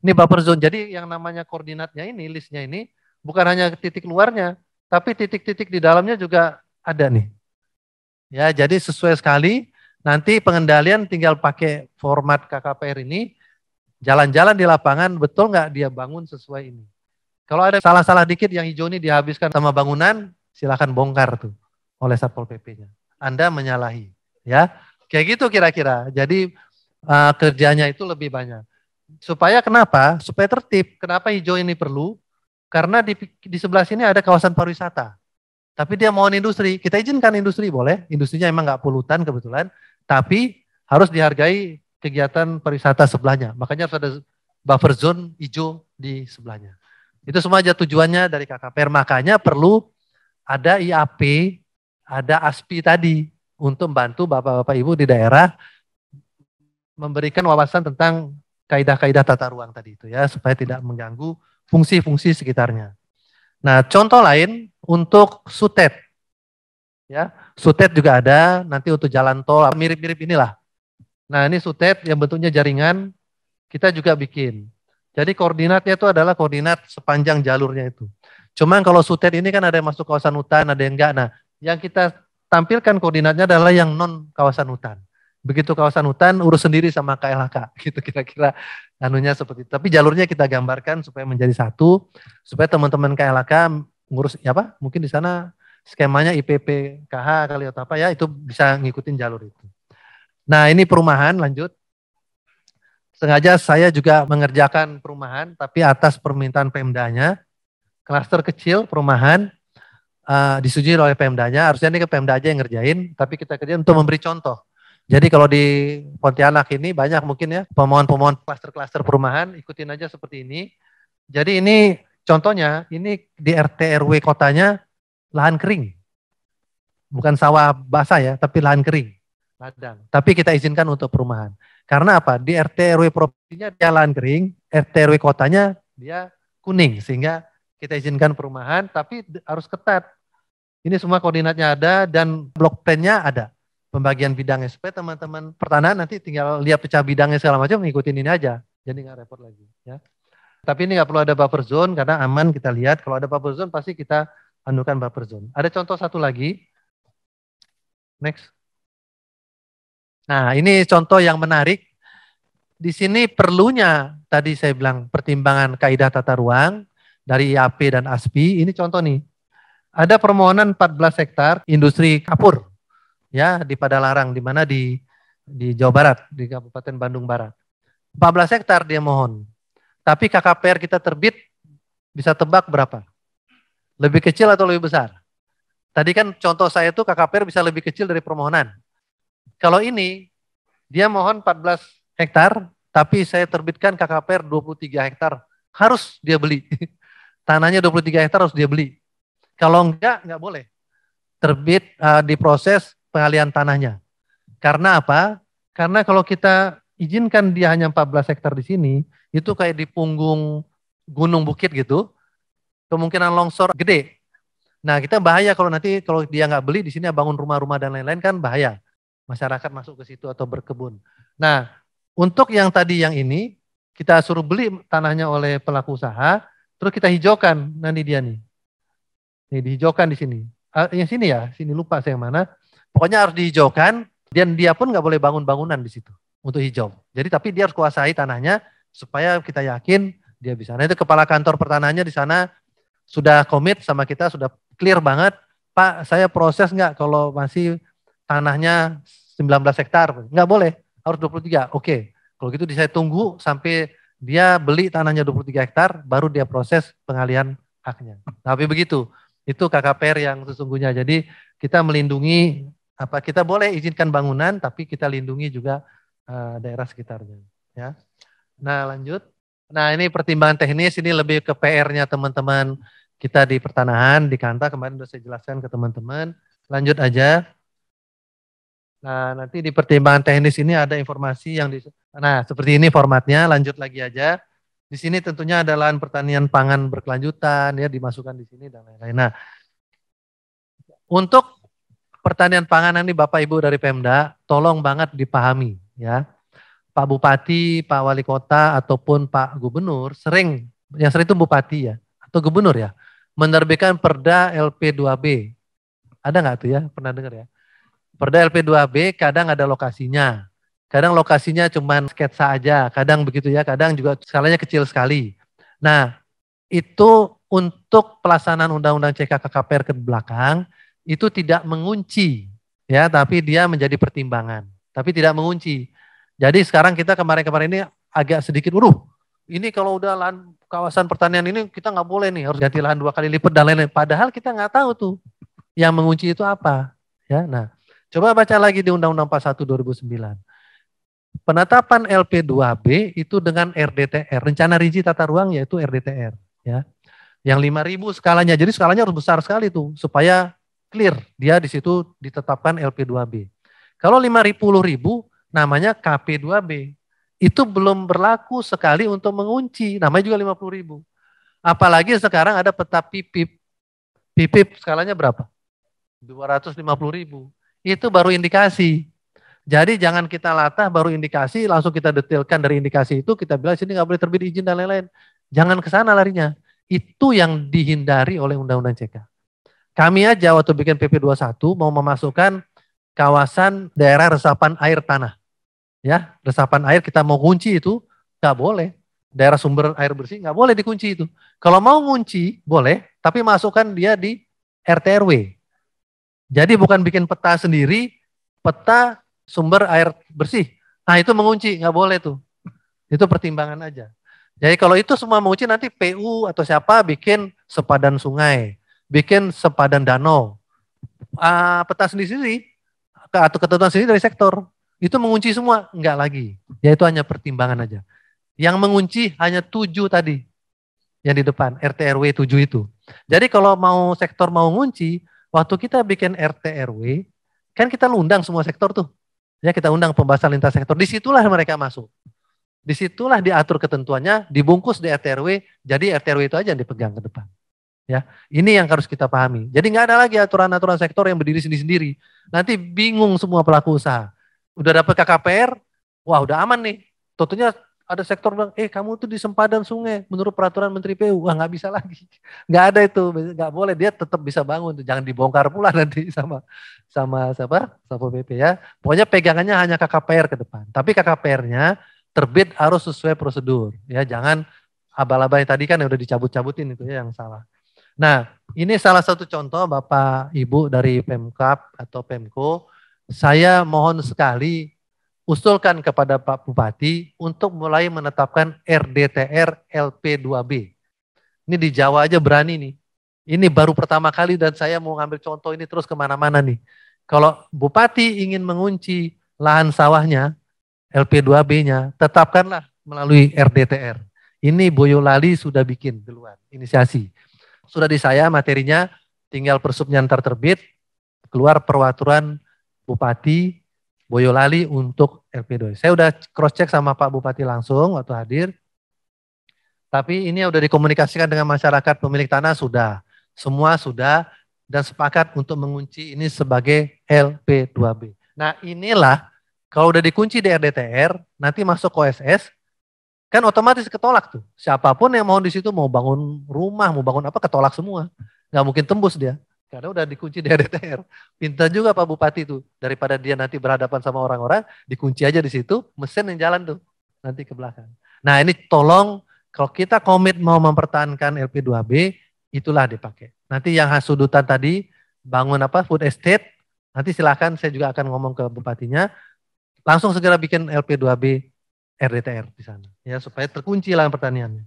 Ini buffer zone. Jadi yang namanya koordinatnya ini, listnya ini, bukan hanya titik luarnya, tapi titik-titik di dalamnya juga ada nih. Ya, jadi sesuai sekali. Nanti pengendalian tinggal pakai format KKPR ini, jalan-jalan di lapangan, betul nggak dia bangun sesuai ini. Kalau ada salah-salah dikit yang hijau ini dihabiskan sama bangunan, silahkan bongkar tuh oleh Satpol PP-nya. Anda menyalahi. ya Kayak gitu kira-kira. Jadi uh, kerjanya itu lebih banyak. Supaya kenapa? Supaya tertib. Kenapa hijau ini perlu? Karena di, di sebelah sini ada kawasan pariwisata. Tapi dia mau industri, kita izinkan industri boleh. Industrinya emang nggak polutan kebetulan, tapi harus dihargai kegiatan pariwisata sebelahnya. Makanya harus ada buffer zone hijau di sebelahnya. Itu semua aja tujuannya dari KKPR. Makanya perlu ada IAP, ada ASPI tadi untuk membantu Bapak-Bapak Ibu di daerah memberikan wawasan tentang kaidah-kaidah tata ruang tadi itu ya supaya tidak mengganggu fungsi-fungsi sekitarnya. Nah, contoh lain untuk sutet. Ya, sutet juga ada nanti untuk jalan tol mirip-mirip inilah. Nah, ini sutet yang bentuknya jaringan kita juga bikin. Jadi koordinatnya itu adalah koordinat sepanjang jalurnya itu. Cuman kalau sutet ini kan ada yang masuk kawasan hutan, ada yang enggak. Nah, yang kita tampilkan koordinatnya adalah yang non kawasan hutan begitu kawasan hutan urus sendiri sama KLHK gitu kira-kira anunya seperti itu. Tapi jalurnya kita gambarkan supaya menjadi satu supaya teman-teman KLHK ngurus ya apa? Mungkin di sana skemanya IPP KH kali atau apa ya itu bisa ngikutin jalur itu. Nah, ini perumahan lanjut sengaja saya juga mengerjakan perumahan, tapi atas permintaan Pemdanya, klaster kecil perumahan uh, eh, disetujui oleh Pemdanya. Harusnya ini ke Pemda aja yang ngerjain, tapi kita kerja untuk memberi contoh. Jadi kalau di Pontianak ini banyak mungkin ya pemohon-pemohon klaster-klaster perumahan ikutin aja seperti ini. Jadi ini contohnya ini di RT RW kotanya lahan kering. Bukan sawah basah ya, tapi lahan kering, ladang. Tapi kita izinkan untuk perumahan. Karena apa? Di RT RW provinsinya dia lahan kering, RT RW kotanya dia kuning sehingga kita izinkan perumahan tapi harus ketat. Ini semua koordinatnya ada dan blok plan-nya ada pembagian bidangnya supaya teman-teman pertanahan nanti tinggal lihat pecah bidangnya segala macam ngikutin ini aja jadi nggak repot lagi ya tapi ini nggak perlu ada buffer zone karena aman kita lihat kalau ada buffer zone pasti kita anukan buffer zone ada contoh satu lagi next nah ini contoh yang menarik di sini perlunya tadi saya bilang pertimbangan kaidah tata ruang dari IAP dan ASPI ini contoh nih ada permohonan 14 hektar industri kapur ya di Padalarang di mana di di Jawa Barat di Kabupaten Bandung Barat. 14 hektar dia mohon. Tapi KKPR kita terbit bisa tebak berapa? Lebih kecil atau lebih besar? Tadi kan contoh saya itu KKPR bisa lebih kecil dari permohonan. Kalau ini dia mohon 14 hektar, tapi saya terbitkan KKPR 23 hektar harus dia beli. Tanahnya 23 hektar harus dia beli. Kalau enggak enggak boleh. Terbit uh, diproses pengalian tanahnya. Karena apa? Karena kalau kita izinkan dia hanya 14 hektar di sini, itu kayak di punggung gunung bukit gitu, kemungkinan longsor gede. Nah kita bahaya kalau nanti kalau dia nggak beli di sini bangun rumah-rumah dan lain-lain kan bahaya. Masyarakat masuk ke situ atau berkebun. Nah untuk yang tadi yang ini, kita suruh beli tanahnya oleh pelaku usaha, terus kita hijaukan nanti dia nih. ini dihijaukan di sini. Ah, yang sini ya, sini lupa saya yang mana. Pokoknya harus dihijaukan dan dia pun nggak boleh bangun bangunan di situ untuk hijau. Jadi tapi dia harus kuasai tanahnya supaya kita yakin dia bisa. Nah itu kepala kantor pertanahannya di sana sudah komit sama kita sudah clear banget. Pak saya proses nggak kalau masih tanahnya 19 hektar nggak boleh harus 23. Oke kalau gitu saya tunggu sampai dia beli tanahnya 23 hektar baru dia proses pengalian haknya. Tapi begitu itu KKPR yang sesungguhnya. Jadi kita melindungi apa kita boleh izinkan bangunan tapi kita lindungi juga uh, daerah sekitarnya ya nah lanjut nah ini pertimbangan teknis ini lebih ke PR-nya teman-teman kita di pertanahan di Kanta kemarin sudah saya jelaskan ke teman-teman lanjut aja nah nanti di pertimbangan teknis ini ada informasi yang di nah seperti ini formatnya lanjut lagi aja di sini tentunya ada lahan pertanian pangan berkelanjutan ya dimasukkan di sini dan lain-lain nah untuk pertanian panganan ini Bapak Ibu dari Pemda, tolong banget dipahami ya. Pak Bupati, Pak Wali Kota ataupun Pak Gubernur sering yang sering itu Bupati ya atau Gubernur ya menerbitkan Perda LP2B. Ada nggak tuh ya? Pernah dengar ya? Perda LP2B kadang ada lokasinya. Kadang lokasinya cuma sketsa aja, kadang begitu ya, kadang juga skalanya kecil sekali. Nah, itu untuk pelaksanaan Undang-Undang CKKKPR ke belakang, itu tidak mengunci ya, tapi dia menjadi pertimbangan, tapi tidak mengunci. Jadi sekarang kita kemarin-kemarin ini agak sedikit uruh. Ini kalau udah lahan kawasan pertanian ini kita nggak boleh nih harus ganti lahan dua kali lipat dan lain-lain. Padahal kita nggak tahu tuh yang mengunci itu apa. Ya, nah coba baca lagi di Undang-Undang 41 2009. Penetapan LP2B itu dengan RDTR, rencana rinci tata ruang yaitu RDTR, ya. Yang 5000 skalanya. Jadi skalanya harus besar sekali tuh supaya clear dia di situ ditetapkan LP2B. Kalau 5.000 ribu namanya KP2B. Itu belum berlaku sekali untuk mengunci, namanya juga 50.000. Apalagi sekarang ada peta PIPIP. PIPIP skalanya berapa? 250.000. Itu baru indikasi. Jadi jangan kita latah baru indikasi, langsung kita detailkan dari indikasi itu, kita bilang sini nggak boleh terbit izin dan lain-lain. Jangan ke sana larinya. Itu yang dihindari oleh Undang-Undang CK. Kami aja waktu bikin PP21 mau memasukkan kawasan daerah resapan air tanah. Ya, resapan air kita mau kunci itu nggak boleh. Daerah sumber air bersih nggak boleh dikunci itu. Kalau mau kunci boleh, tapi masukkan dia di RTRW. Jadi bukan bikin peta sendiri, peta sumber air bersih. Nah itu mengunci, nggak boleh tuh. Itu pertimbangan aja. Jadi kalau itu semua mengunci nanti PU atau siapa bikin sepadan sungai bikin sepadan danau. Uh, ah, peta sendiri atau ketentuan sendiri dari sektor itu mengunci semua enggak lagi ya itu hanya pertimbangan aja yang mengunci hanya tujuh tadi yang di depan RT RW tujuh itu jadi kalau mau sektor mau ngunci waktu kita bikin RT RW kan kita undang semua sektor tuh ya kita undang pembahasan lintas sektor disitulah mereka masuk disitulah diatur ketentuannya dibungkus di RT RW jadi RT RW itu aja yang dipegang ke depan Ya, ini yang harus kita pahami. Jadi nggak ada lagi aturan-aturan sektor yang berdiri sendiri-sendiri. Nanti bingung semua pelaku usaha. Udah dapat KKPR, wah udah aman nih. Tentunya ada sektor bilang, eh kamu tuh di sempadan sungai menurut peraturan Menteri PU, wah nggak bisa lagi, nggak ada itu, nggak boleh dia tetap bisa bangun, jangan dibongkar pula nanti sama sama siapa, sama PP ya. Pokoknya pegangannya hanya KKPR ke depan, tapi KKPR-nya terbit harus sesuai prosedur ya, jangan abal-abal tadi kan yang udah dicabut-cabutin itu ya yang salah. Nah, ini salah satu contoh Bapak Ibu dari Pemkap atau Pemko. Saya mohon sekali usulkan kepada Pak Bupati untuk mulai menetapkan RDTR LP2B. Ini di Jawa aja berani nih. Ini baru pertama kali dan saya mau ngambil contoh ini terus kemana-mana nih. Kalau Bupati ingin mengunci lahan sawahnya, LP2B-nya, tetapkanlah melalui RDTR. Ini Boyolali sudah bikin duluan, inisiasi. Sudah di saya materinya, tinggal persubnya ntar terbit, keluar perwaturan Bupati Boyolali untuk LP2. Saya sudah cross check sama Pak Bupati langsung waktu hadir. Tapi ini sudah dikomunikasikan dengan masyarakat pemilik tanah sudah. Semua sudah dan sepakat untuk mengunci ini sebagai LP2B. Nah inilah kalau sudah dikunci di RDTR, nanti masuk OSS, Kan otomatis ketolak tuh. Siapapun yang mau di situ mau bangun rumah, mau bangun apa ketolak semua. Nggak mungkin tembus dia. Karena udah dikunci di DDTR. Pintar juga Pak Bupati itu. Daripada dia nanti berhadapan sama orang-orang, dikunci aja di situ, mesin yang jalan tuh. Nanti ke belakang. Nah ini tolong kalau kita komit mau mempertahankan LP2B, itulah dipakai. Nanti yang hasudutan tadi, bangun apa food estate, nanti silahkan saya juga akan ngomong ke bupatinya, langsung segera bikin LP2B RDTR di sana ya supaya terkunci lahan pertaniannya.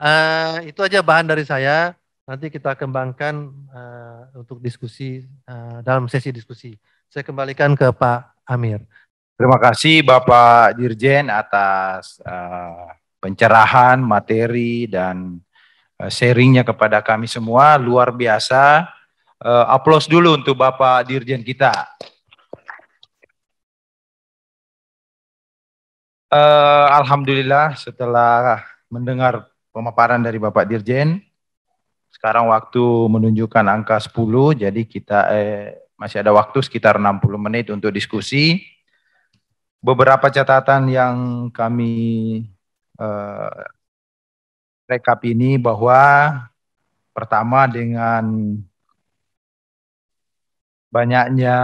Uh, itu aja bahan dari saya. Nanti kita kembangkan uh, untuk diskusi uh, dalam sesi diskusi. Saya kembalikan ke Pak Amir. Terima kasih Bapak Dirjen atas uh, pencerahan, materi dan uh, sharingnya kepada kami semua luar biasa. Uh, Aplos dulu untuk Bapak Dirjen kita. Uh, Alhamdulillah setelah mendengar pemaparan dari Bapak Dirjen, sekarang waktu menunjukkan angka 10, jadi kita eh, masih ada waktu sekitar 60 menit untuk diskusi. Beberapa catatan yang kami eh, rekap ini bahwa pertama dengan banyaknya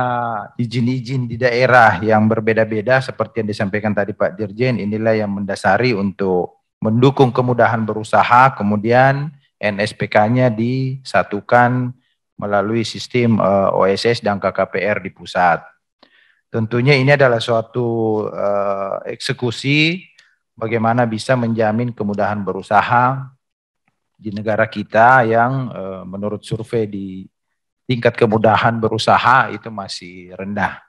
izin-izin di daerah yang berbeda-beda seperti yang disampaikan tadi Pak Dirjen inilah yang mendasari untuk mendukung kemudahan berusaha kemudian NSPK-nya disatukan melalui sistem eh, OSS dan KKPR di pusat. Tentunya ini adalah suatu eh, eksekusi bagaimana bisa menjamin kemudahan berusaha di negara kita yang eh, menurut survei di tingkat kemudahan berusaha itu masih rendah.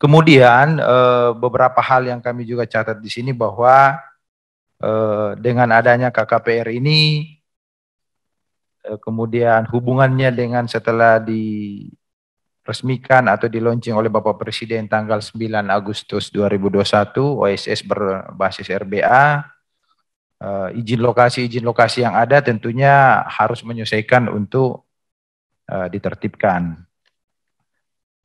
Kemudian eh, beberapa hal yang kami juga catat di sini bahwa eh, dengan adanya KKPR ini eh, kemudian hubungannya dengan setelah diresmikan atau diluncing oleh Bapak Presiden tanggal 9 Agustus 2021 OSS berbasis RBA izin lokasi izin lokasi yang ada tentunya harus menyelesaikan untuk uh, ditertibkan.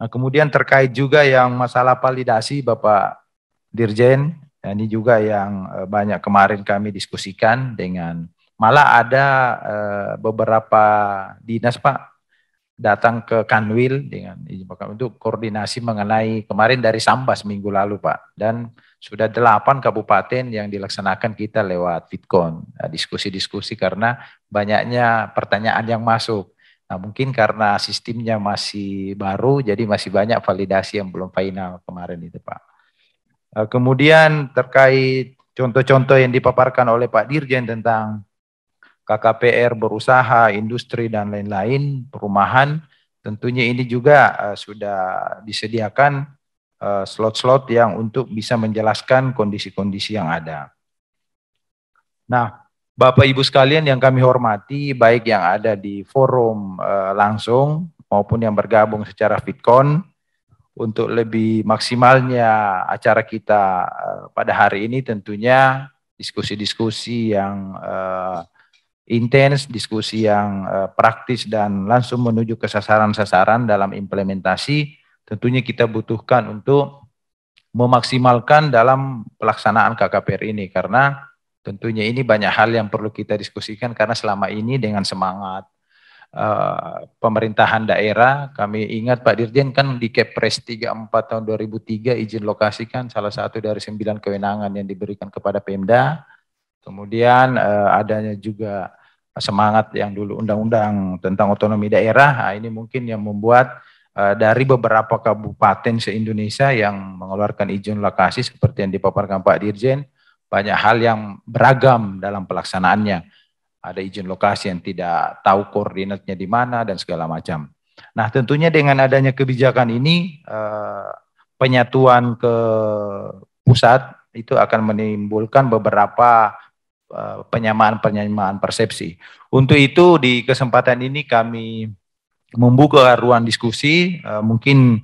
Nah, kemudian terkait juga yang masalah validasi Bapak Dirjen, ya, ini juga yang uh, banyak kemarin kami diskusikan dengan malah ada uh, beberapa dinas Pak datang ke Kanwil dengan izin untuk koordinasi mengenai kemarin dari Sambas minggu lalu Pak dan sudah delapan kabupaten yang dilaksanakan kita lewat Fitcon nah, diskusi-diskusi karena banyaknya pertanyaan yang masuk Nah, mungkin karena sistemnya masih baru, jadi masih banyak validasi yang belum final kemarin itu, Pak. Eh, kemudian terkait contoh-contoh yang dipaparkan oleh Pak Dirjen tentang KKPR berusaha, industri, dan lain-lain, perumahan, tentunya ini juga eh, sudah disediakan eh, slot-slot yang untuk bisa menjelaskan kondisi-kondisi yang ada. Nah, Bapak Ibu sekalian yang kami hormati, baik yang ada di forum eh, langsung maupun yang bergabung secara Fitcon, untuk lebih maksimalnya acara kita eh, pada hari ini tentunya diskusi-diskusi yang eh, intens, diskusi yang eh, praktis dan langsung menuju ke sasaran-sasaran dalam implementasi tentunya kita butuhkan untuk memaksimalkan dalam pelaksanaan KKPR ini karena Tentunya ini banyak hal yang perlu kita diskusikan karena selama ini dengan semangat uh, pemerintahan daerah, kami ingat Pak Dirjen kan di Kepres 34 tahun 2003 izin lokasi kan salah satu dari sembilan kewenangan yang diberikan kepada Pemda. Kemudian uh, adanya juga semangat yang dulu undang-undang tentang otonomi daerah, nah, ini mungkin yang membuat eh, dari beberapa kabupaten se-Indonesia yang mengeluarkan izin lokasi seperti yang dipaparkan Pak Dirjen, banyak hal yang beragam dalam pelaksanaannya. Ada izin lokasi yang tidak tahu koordinatnya di mana dan segala macam. Nah, tentunya dengan adanya kebijakan ini eh, penyatuan ke pusat itu akan menimbulkan beberapa eh, penyamaan-penyamaan persepsi. Untuk itu di kesempatan ini kami membuka ruang diskusi eh, mungkin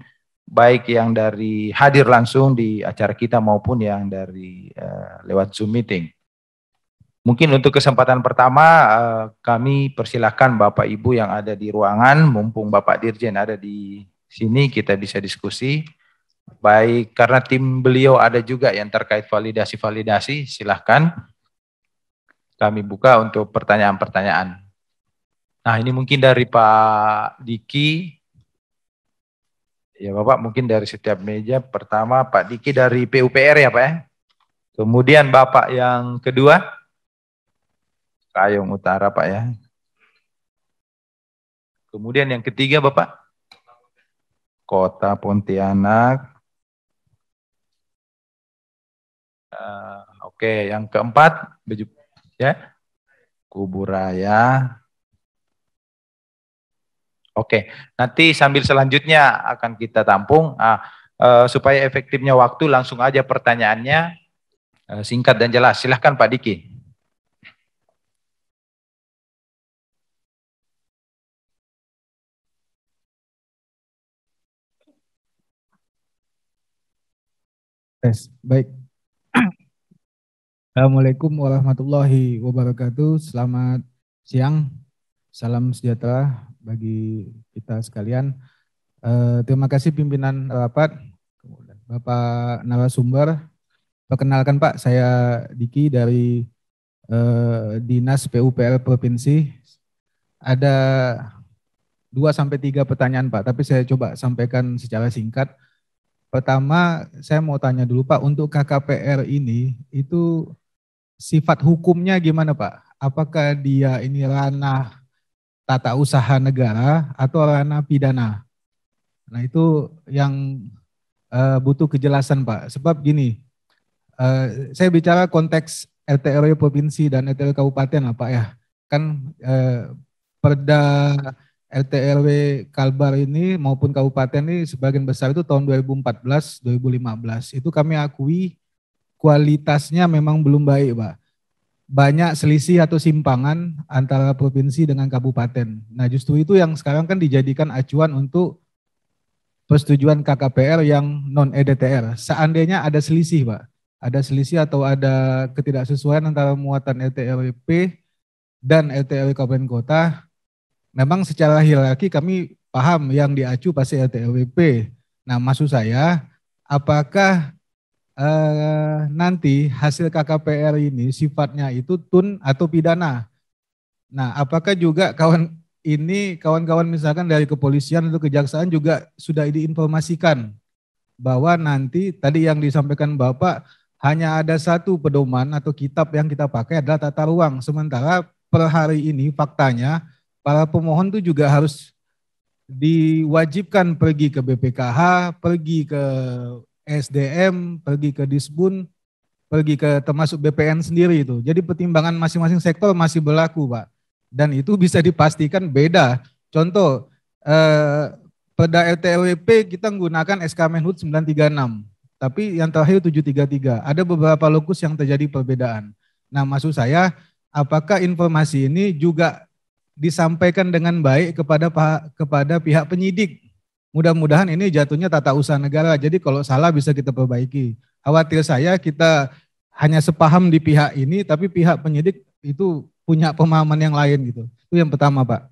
baik yang dari hadir langsung di acara kita maupun yang dari uh, lewat Zoom meeting. Mungkin untuk kesempatan pertama eh, kami persilahkan Bapak Ibu yang ada di ruangan, mumpung Bapak Dirjen ada di sini kita bisa diskusi. Baik karena tim beliau ada juga yang terkait validasi-validasi, silahkan kami buka untuk pertanyaan-pertanyaan. Nah ini mungkin dari Pak Diki Ya Bapak mungkin dari setiap meja pertama Pak Diki dari PUPR ya Pak ya. Kemudian Bapak yang kedua Kayong Utara Pak ya. Kemudian yang ketiga Bapak Kota Pontianak. Uh, Oke, okay. yang keempat ya Kuburaya. Oke, nanti sambil selanjutnya akan kita tampung uh, uh, supaya efektifnya waktu langsung aja pertanyaannya uh, singkat dan jelas. Silahkan Pak Diki. Yes, baik. Assalamualaikum warahmatullahi wabarakatuh. Selamat siang Salam sejahtera bagi kita sekalian. Eh, terima kasih pimpinan rapat, Bapak narasumber. Perkenalkan Pak, saya Diki dari eh, Dinas PUPR Provinsi. Ada 2 sampai 3 pertanyaan Pak, tapi saya coba sampaikan secara singkat. Pertama, saya mau tanya dulu Pak, untuk KKPR ini itu sifat hukumnya gimana Pak? Apakah dia ini ranah tata usaha negara atau ranah pidana. Nah itu yang uh, butuh kejelasan Pak. Sebab gini, uh, saya bicara konteks RTRW provinsi dan RTRW kabupaten lah Pak ya. Kan uh, perda RTRW Kalbar ini maupun kabupaten ini sebagian besar itu tahun 2014 2015 itu kami akui kualitasnya memang belum baik Pak banyak selisih atau simpangan antara provinsi dengan kabupaten. Nah, justru itu yang sekarang kan dijadikan acuan untuk persetujuan KKPR yang non EDTR. Seandainya ada selisih, Pak, ada selisih atau ada ketidaksesuaian antara muatan LTRP e dan LTRW e kabupaten kota, memang secara hierarki kami paham yang diacu pasti LTRWP. E nah, maksud saya, apakah Eh, nanti hasil KKPR ini sifatnya itu tun atau pidana. Nah, apakah juga kawan ini kawan-kawan misalkan dari kepolisian atau kejaksaan juga sudah diinformasikan bahwa nanti tadi yang disampaikan Bapak hanya ada satu pedoman atau kitab yang kita pakai adalah tata ruang. Sementara per hari ini faktanya para pemohon itu juga harus diwajibkan pergi ke BPKH, pergi ke SDM, pergi ke Disbun, pergi ke termasuk BPN sendiri itu. Jadi pertimbangan masing-masing sektor masih berlaku, Pak. Dan itu bisa dipastikan beda. Contoh, eh, pada RTWP kita menggunakan SK Menhut 936, tapi yang terakhir 733. Ada beberapa lokus yang terjadi perbedaan. Nah, maksud saya, apakah informasi ini juga disampaikan dengan baik kepada kepada pihak penyidik Mudah-mudahan ini jatuhnya tata usaha negara. Jadi kalau salah bisa kita perbaiki. Khawatir saya kita hanya sepaham di pihak ini, tapi pihak penyidik itu punya pemahaman yang lain gitu. Itu yang pertama, Pak.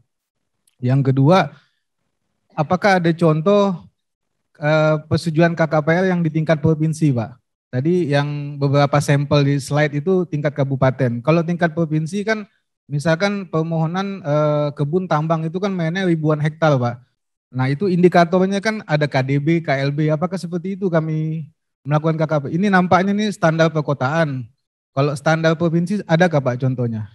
Yang kedua, apakah ada contoh eh, persetujuan KKPR yang di tingkat provinsi, Pak? Tadi yang beberapa sampel di slide itu tingkat kabupaten. Kalau tingkat provinsi kan misalkan permohonan eh, kebun tambang itu kan mainnya ribuan hektar, Pak Nah itu indikatornya kan ada KDB, KLB. Apakah seperti itu kami melakukan KKP? Ini nampaknya ini standar perkotaan. Kalau standar provinsi ada adakah Pak contohnya?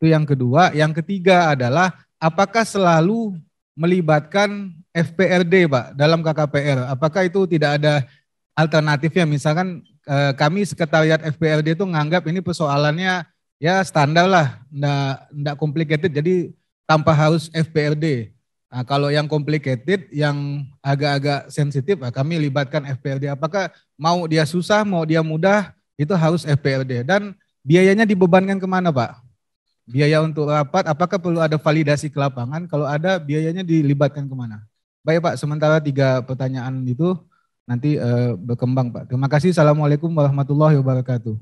Itu yang kedua. Yang ketiga adalah apakah selalu melibatkan FPRD Pak dalam KKPR? Apakah itu tidak ada alternatifnya? Misalkan eh, kami sekretariat FPRD itu menganggap ini persoalannya ya standar lah, enggak, enggak complicated jadi tanpa harus FPRD. Nah, kalau yang complicated, yang agak-agak sensitif, nah kami libatkan FPLD. Apakah mau dia susah, mau dia mudah, itu harus FPLD. Dan biayanya dibebankan kemana, Pak? Biaya untuk rapat, apakah perlu ada validasi ke lapangan? Kalau ada, biayanya dilibatkan kemana? Baik, Pak. Sementara tiga pertanyaan itu nanti uh, berkembang, Pak. Terima kasih. Assalamualaikum warahmatullahi wabarakatuh.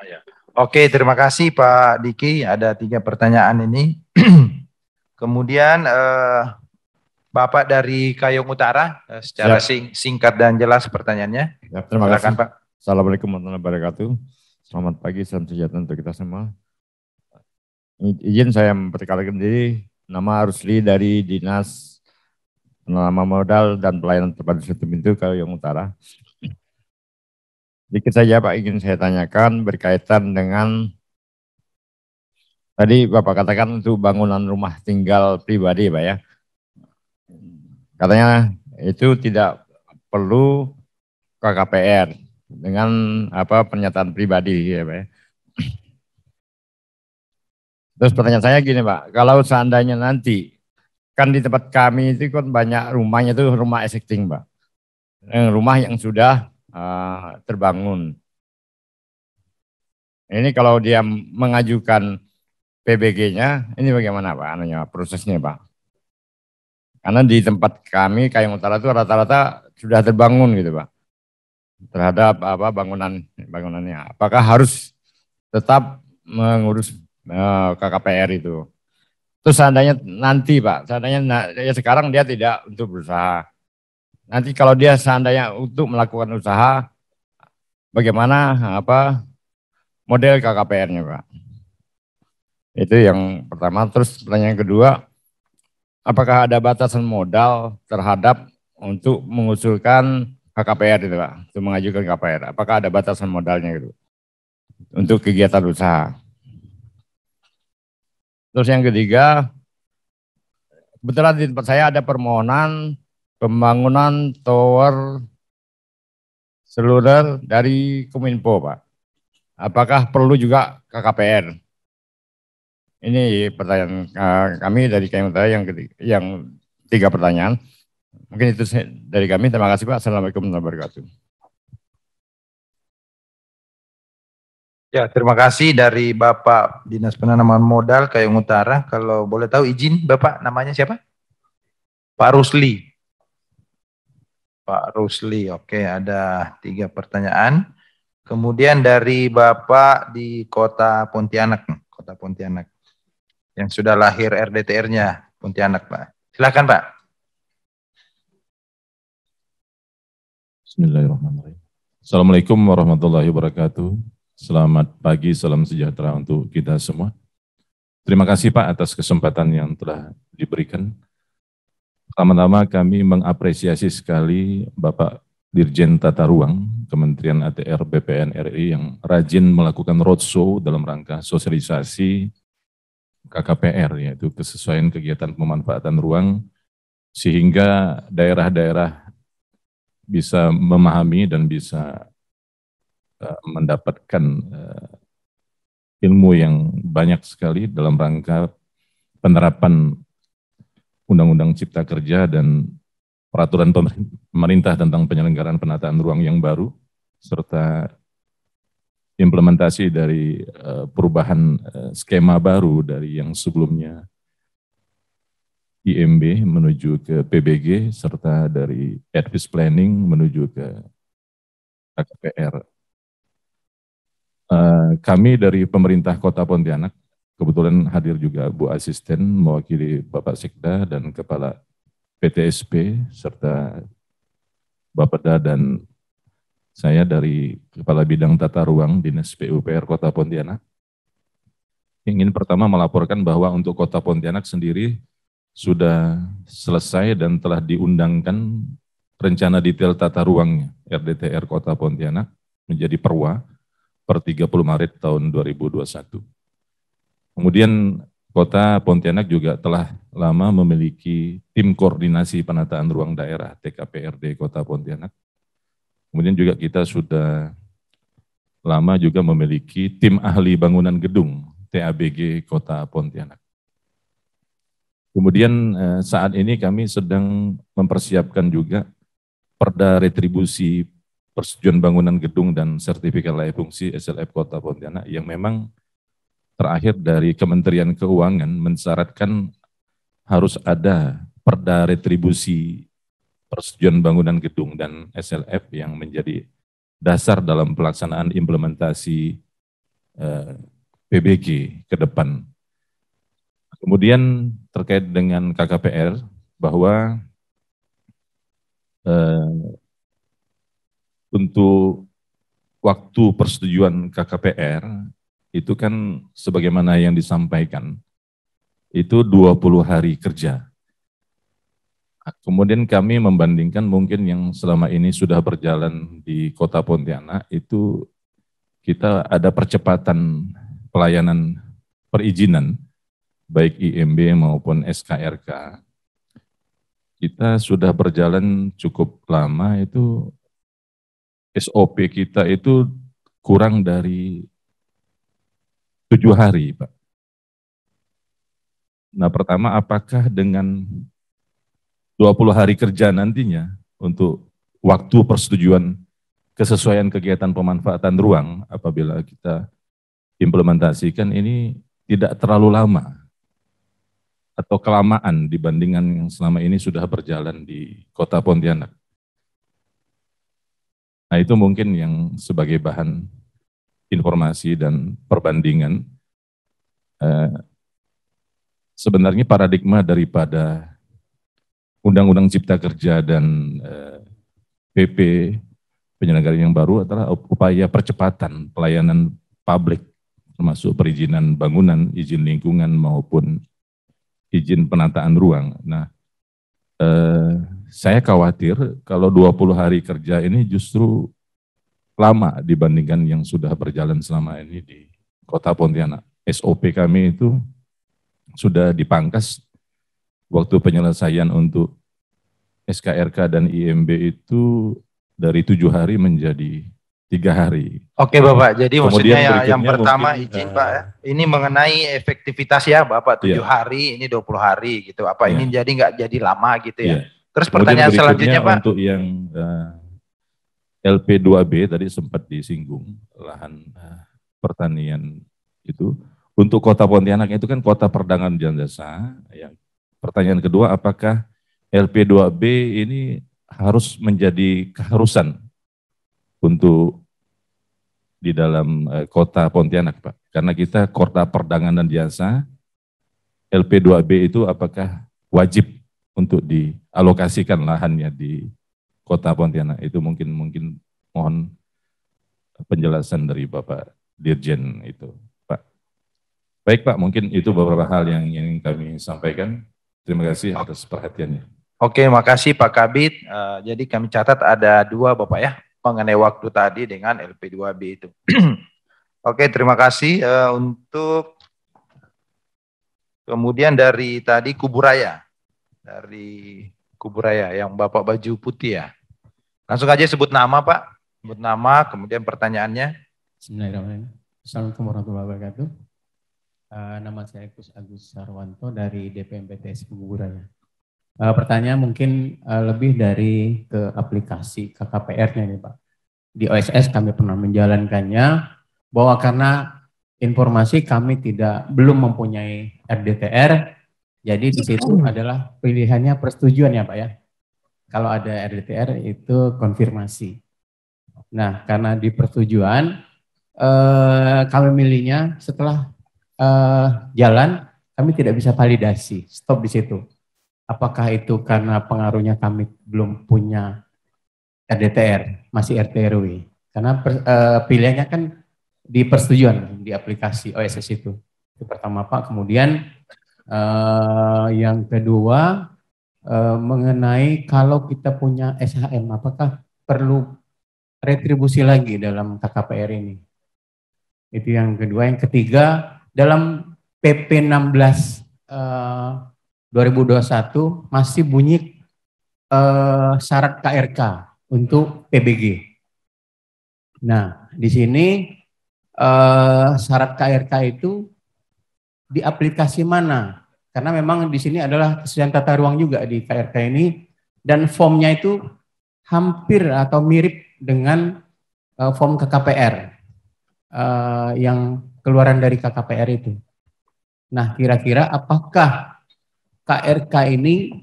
Iya. Oke, terima kasih Pak Diki. Ada tiga pertanyaan ini. Kemudian eh, Bapak dari Kayong Utara, eh, secara ya. sing singkat dan jelas pertanyaannya. Ya, terima Silakan, kasih. Pak. Assalamualaikum warahmatullahi wabarakatuh. Selamat pagi, salam sejahtera untuk kita semua. Izin saya memperkenalkan diri, nama Rusli dari Dinas nama Modal dan Pelayanan Terpadu Satu Pintu Kayong Utara. Sedikit saja Pak ingin saya tanyakan berkaitan dengan tadi Bapak katakan untuk bangunan rumah tinggal pribadi Pak ya. Katanya itu tidak perlu KKPR dengan apa pernyataan pribadi ya Pak ya. Terus pertanyaan saya gini Pak, kalau seandainya nanti kan di tempat kami itu kan banyak rumahnya itu rumah existing Pak. rumah yang sudah Eh, terbangun. Ini kalau dia mengajukan PBG-nya, ini bagaimana Pak anunya, prosesnya Pak? Karena di tempat kami Kayung Utara itu rata-rata sudah terbangun gitu Pak terhadap apa bangunan bangunannya. Apakah harus tetap mengurus eh, KKPR itu? Terus seandainya nanti Pak, seandainya ya sekarang dia tidak untuk berusaha nanti kalau dia seandainya untuk melakukan usaha bagaimana apa model KKPR-nya Pak. Itu yang pertama. Terus pertanyaan kedua, apakah ada batasan modal terhadap untuk mengusulkan KKPR itu Pak, untuk mengajukan KPR? Apakah ada batasan modalnya gitu untuk kegiatan usaha? Terus yang ketiga, kebetulan di tempat saya ada permohonan pembangunan tower seluler dari Kominfo, Pak. Apakah perlu juga KKPR? Ini pertanyaan eh, kami dari KMTA yang ketiga, yang tiga pertanyaan. Mungkin itu dari kami. Terima kasih Pak. Assalamualaikum warahmatullahi wabarakatuh. Ya, terima kasih dari Bapak Dinas Penanaman Modal Kayung Utara. Kalau boleh tahu izin Bapak namanya siapa? Pak Rusli. Pak Rusli. Oke, ada tiga pertanyaan. Kemudian dari Bapak di Kota Pontianak, Kota Pontianak, yang sudah lahir RDTR-nya Pontianak, Pak. Silakan, Pak. Bismillahirrahmanirrahim. Assalamualaikum warahmatullahi wabarakatuh. Selamat pagi, salam sejahtera untuk kita semua. Terima kasih Pak atas kesempatan yang telah diberikan. Pertama-tama kami mengapresiasi sekali Bapak Dirjen Tata Ruang Kementerian ATR BPN RI yang rajin melakukan roadshow dalam rangka sosialisasi KKPR yaitu kesesuaian kegiatan pemanfaatan ruang sehingga daerah-daerah bisa memahami dan bisa uh, mendapatkan uh, ilmu yang banyak sekali dalam rangka penerapan Undang-Undang Cipta Kerja dan peraturan pemerintah tentang penyelenggaraan penataan ruang yang baru serta implementasi dari eh, perubahan eh, skema baru dari yang sebelumnya IMB menuju ke PBG serta dari advice planning menuju ke AKPR. Eh, kami dari pemerintah Kota Pontianak Kebetulan hadir juga Bu Asisten mewakili Bapak Sekda dan Kepala PTSP serta Bapeda dan saya dari Kepala Bidang Tata Ruang Dinas PUPR Kota Pontianak. Ingin pertama melaporkan bahwa untuk Kota Pontianak sendiri sudah selesai dan telah diundangkan rencana detail tata ruangnya RDTR Kota Pontianak menjadi perwa per 30 Maret tahun 2021. Kemudian Kota Pontianak juga telah lama memiliki tim koordinasi penataan ruang daerah TKPRD Kota Pontianak. Kemudian juga kita sudah lama juga memiliki tim ahli bangunan gedung TABG Kota Pontianak. Kemudian eh, saat ini kami sedang mempersiapkan juga perda retribusi persetujuan bangunan gedung dan sertifikat layak fungsi SLF Kota Pontianak yang memang terakhir dari Kementerian Keuangan mensyaratkan harus ada perda retribusi persetujuan bangunan gedung dan SLF yang menjadi dasar dalam pelaksanaan implementasi eh, PBG ke depan. Kemudian terkait dengan KKPR bahwa eh, untuk waktu persetujuan KKPR itu kan sebagaimana yang disampaikan, itu 20 hari kerja. Kemudian kami membandingkan mungkin yang selama ini sudah berjalan di kota Pontianak itu kita ada percepatan pelayanan perizinan baik IMB maupun SKRK. Kita sudah berjalan cukup lama itu SOP kita itu kurang dari tujuh hari, Pak. Nah, pertama, apakah dengan 20 hari kerja nantinya untuk waktu persetujuan kesesuaian kegiatan pemanfaatan ruang apabila kita implementasikan ini tidak terlalu lama atau kelamaan dibandingkan yang selama ini sudah berjalan di kota Pontianak. Nah itu mungkin yang sebagai bahan informasi dan perbandingan, eh, sebenarnya paradigma daripada Undang-Undang Cipta Kerja dan PP eh, penyelenggara yang baru adalah upaya percepatan pelayanan publik termasuk perizinan bangunan, izin lingkungan maupun izin penataan ruang. Nah, eh, saya khawatir kalau 20 hari kerja ini justru lama dibandingkan yang sudah berjalan selama ini di kota Pontianak. SOP kami itu sudah dipangkas waktu penyelesaian untuk SKRK dan IMB itu dari tujuh hari menjadi tiga hari. Oke bapak, jadi Kemudian maksudnya yang yang pertama mungkin, eh, izin uh, pak, ya. ini mengenai efektivitas ya bapak iya. tujuh iya. hari, ini dua puluh hari gitu, apa iya. ini jadi nggak jadi lama gitu ya. Iya. Terus pertanyaan selanjutnya pak. Untuk yang uh, LP2B tadi sempat disinggung lahan eh, pertanian itu untuk kota Pontianak itu kan kota perdagangan jasa. Yang pertanyaan kedua apakah LP2B ini harus menjadi keharusan untuk di dalam eh, kota Pontianak, Pak? Karena kita kota perdagangan dan jasa, LP2B itu apakah wajib untuk dialokasikan lahannya di kota Pontianak itu mungkin mungkin mohon penjelasan dari Bapak Dirjen itu Pak. Baik Pak, mungkin itu beberapa hal yang ingin kami sampaikan. Terima kasih atas perhatiannya. Oke, makasih Pak Kabit. Uh, jadi kami catat ada dua Bapak ya mengenai waktu tadi dengan LP2B itu. Oke, terima kasih uh, untuk kemudian dari tadi Kuburaya dari Kuburaya yang Bapak baju putih ya. Langsung aja sebut nama Pak, sebut nama, kemudian pertanyaannya. Bismillahirrahmanirrahim. Assalamualaikum warahmatullahi wabarakatuh. Uh, nama saya Gus Agus Sarwanto dari DPMPTS Pemuguraya. Uh, eh, pertanyaan mungkin uh, lebih dari ke aplikasi KKPR-nya ini Pak. Di OSS kami pernah menjalankannya bahwa karena informasi kami tidak belum mempunyai RDTR, jadi di situ hmm. adalah pilihannya persetujuan ya Pak ya kalau ada RDTR itu konfirmasi. Nah, karena di persetujuan eh, kami milihnya setelah eh, jalan kami tidak bisa validasi, stop di situ. Apakah itu karena pengaruhnya kami belum punya RDTR, masih RTRW? Karena per, eh, pilihannya kan di persetujuan di aplikasi OSS itu. Itu pertama Pak, kemudian eh, yang kedua Eh, mengenai kalau kita punya SHM, apakah perlu retribusi lagi dalam KKPR ini? Itu yang kedua. Yang ketiga, dalam PP 16 uh, 2021 masih bunyi uh, syarat KRK untuk PBG. Nah, di sini uh, syarat KRK itu di aplikasi mana karena memang di sini adalah kesulitan tata ruang juga di KRK ini dan formnya itu hampir atau mirip dengan uh, form KKPR uh, eh, yang keluaran dari KKPR itu. Nah, kira-kira apakah KRK ini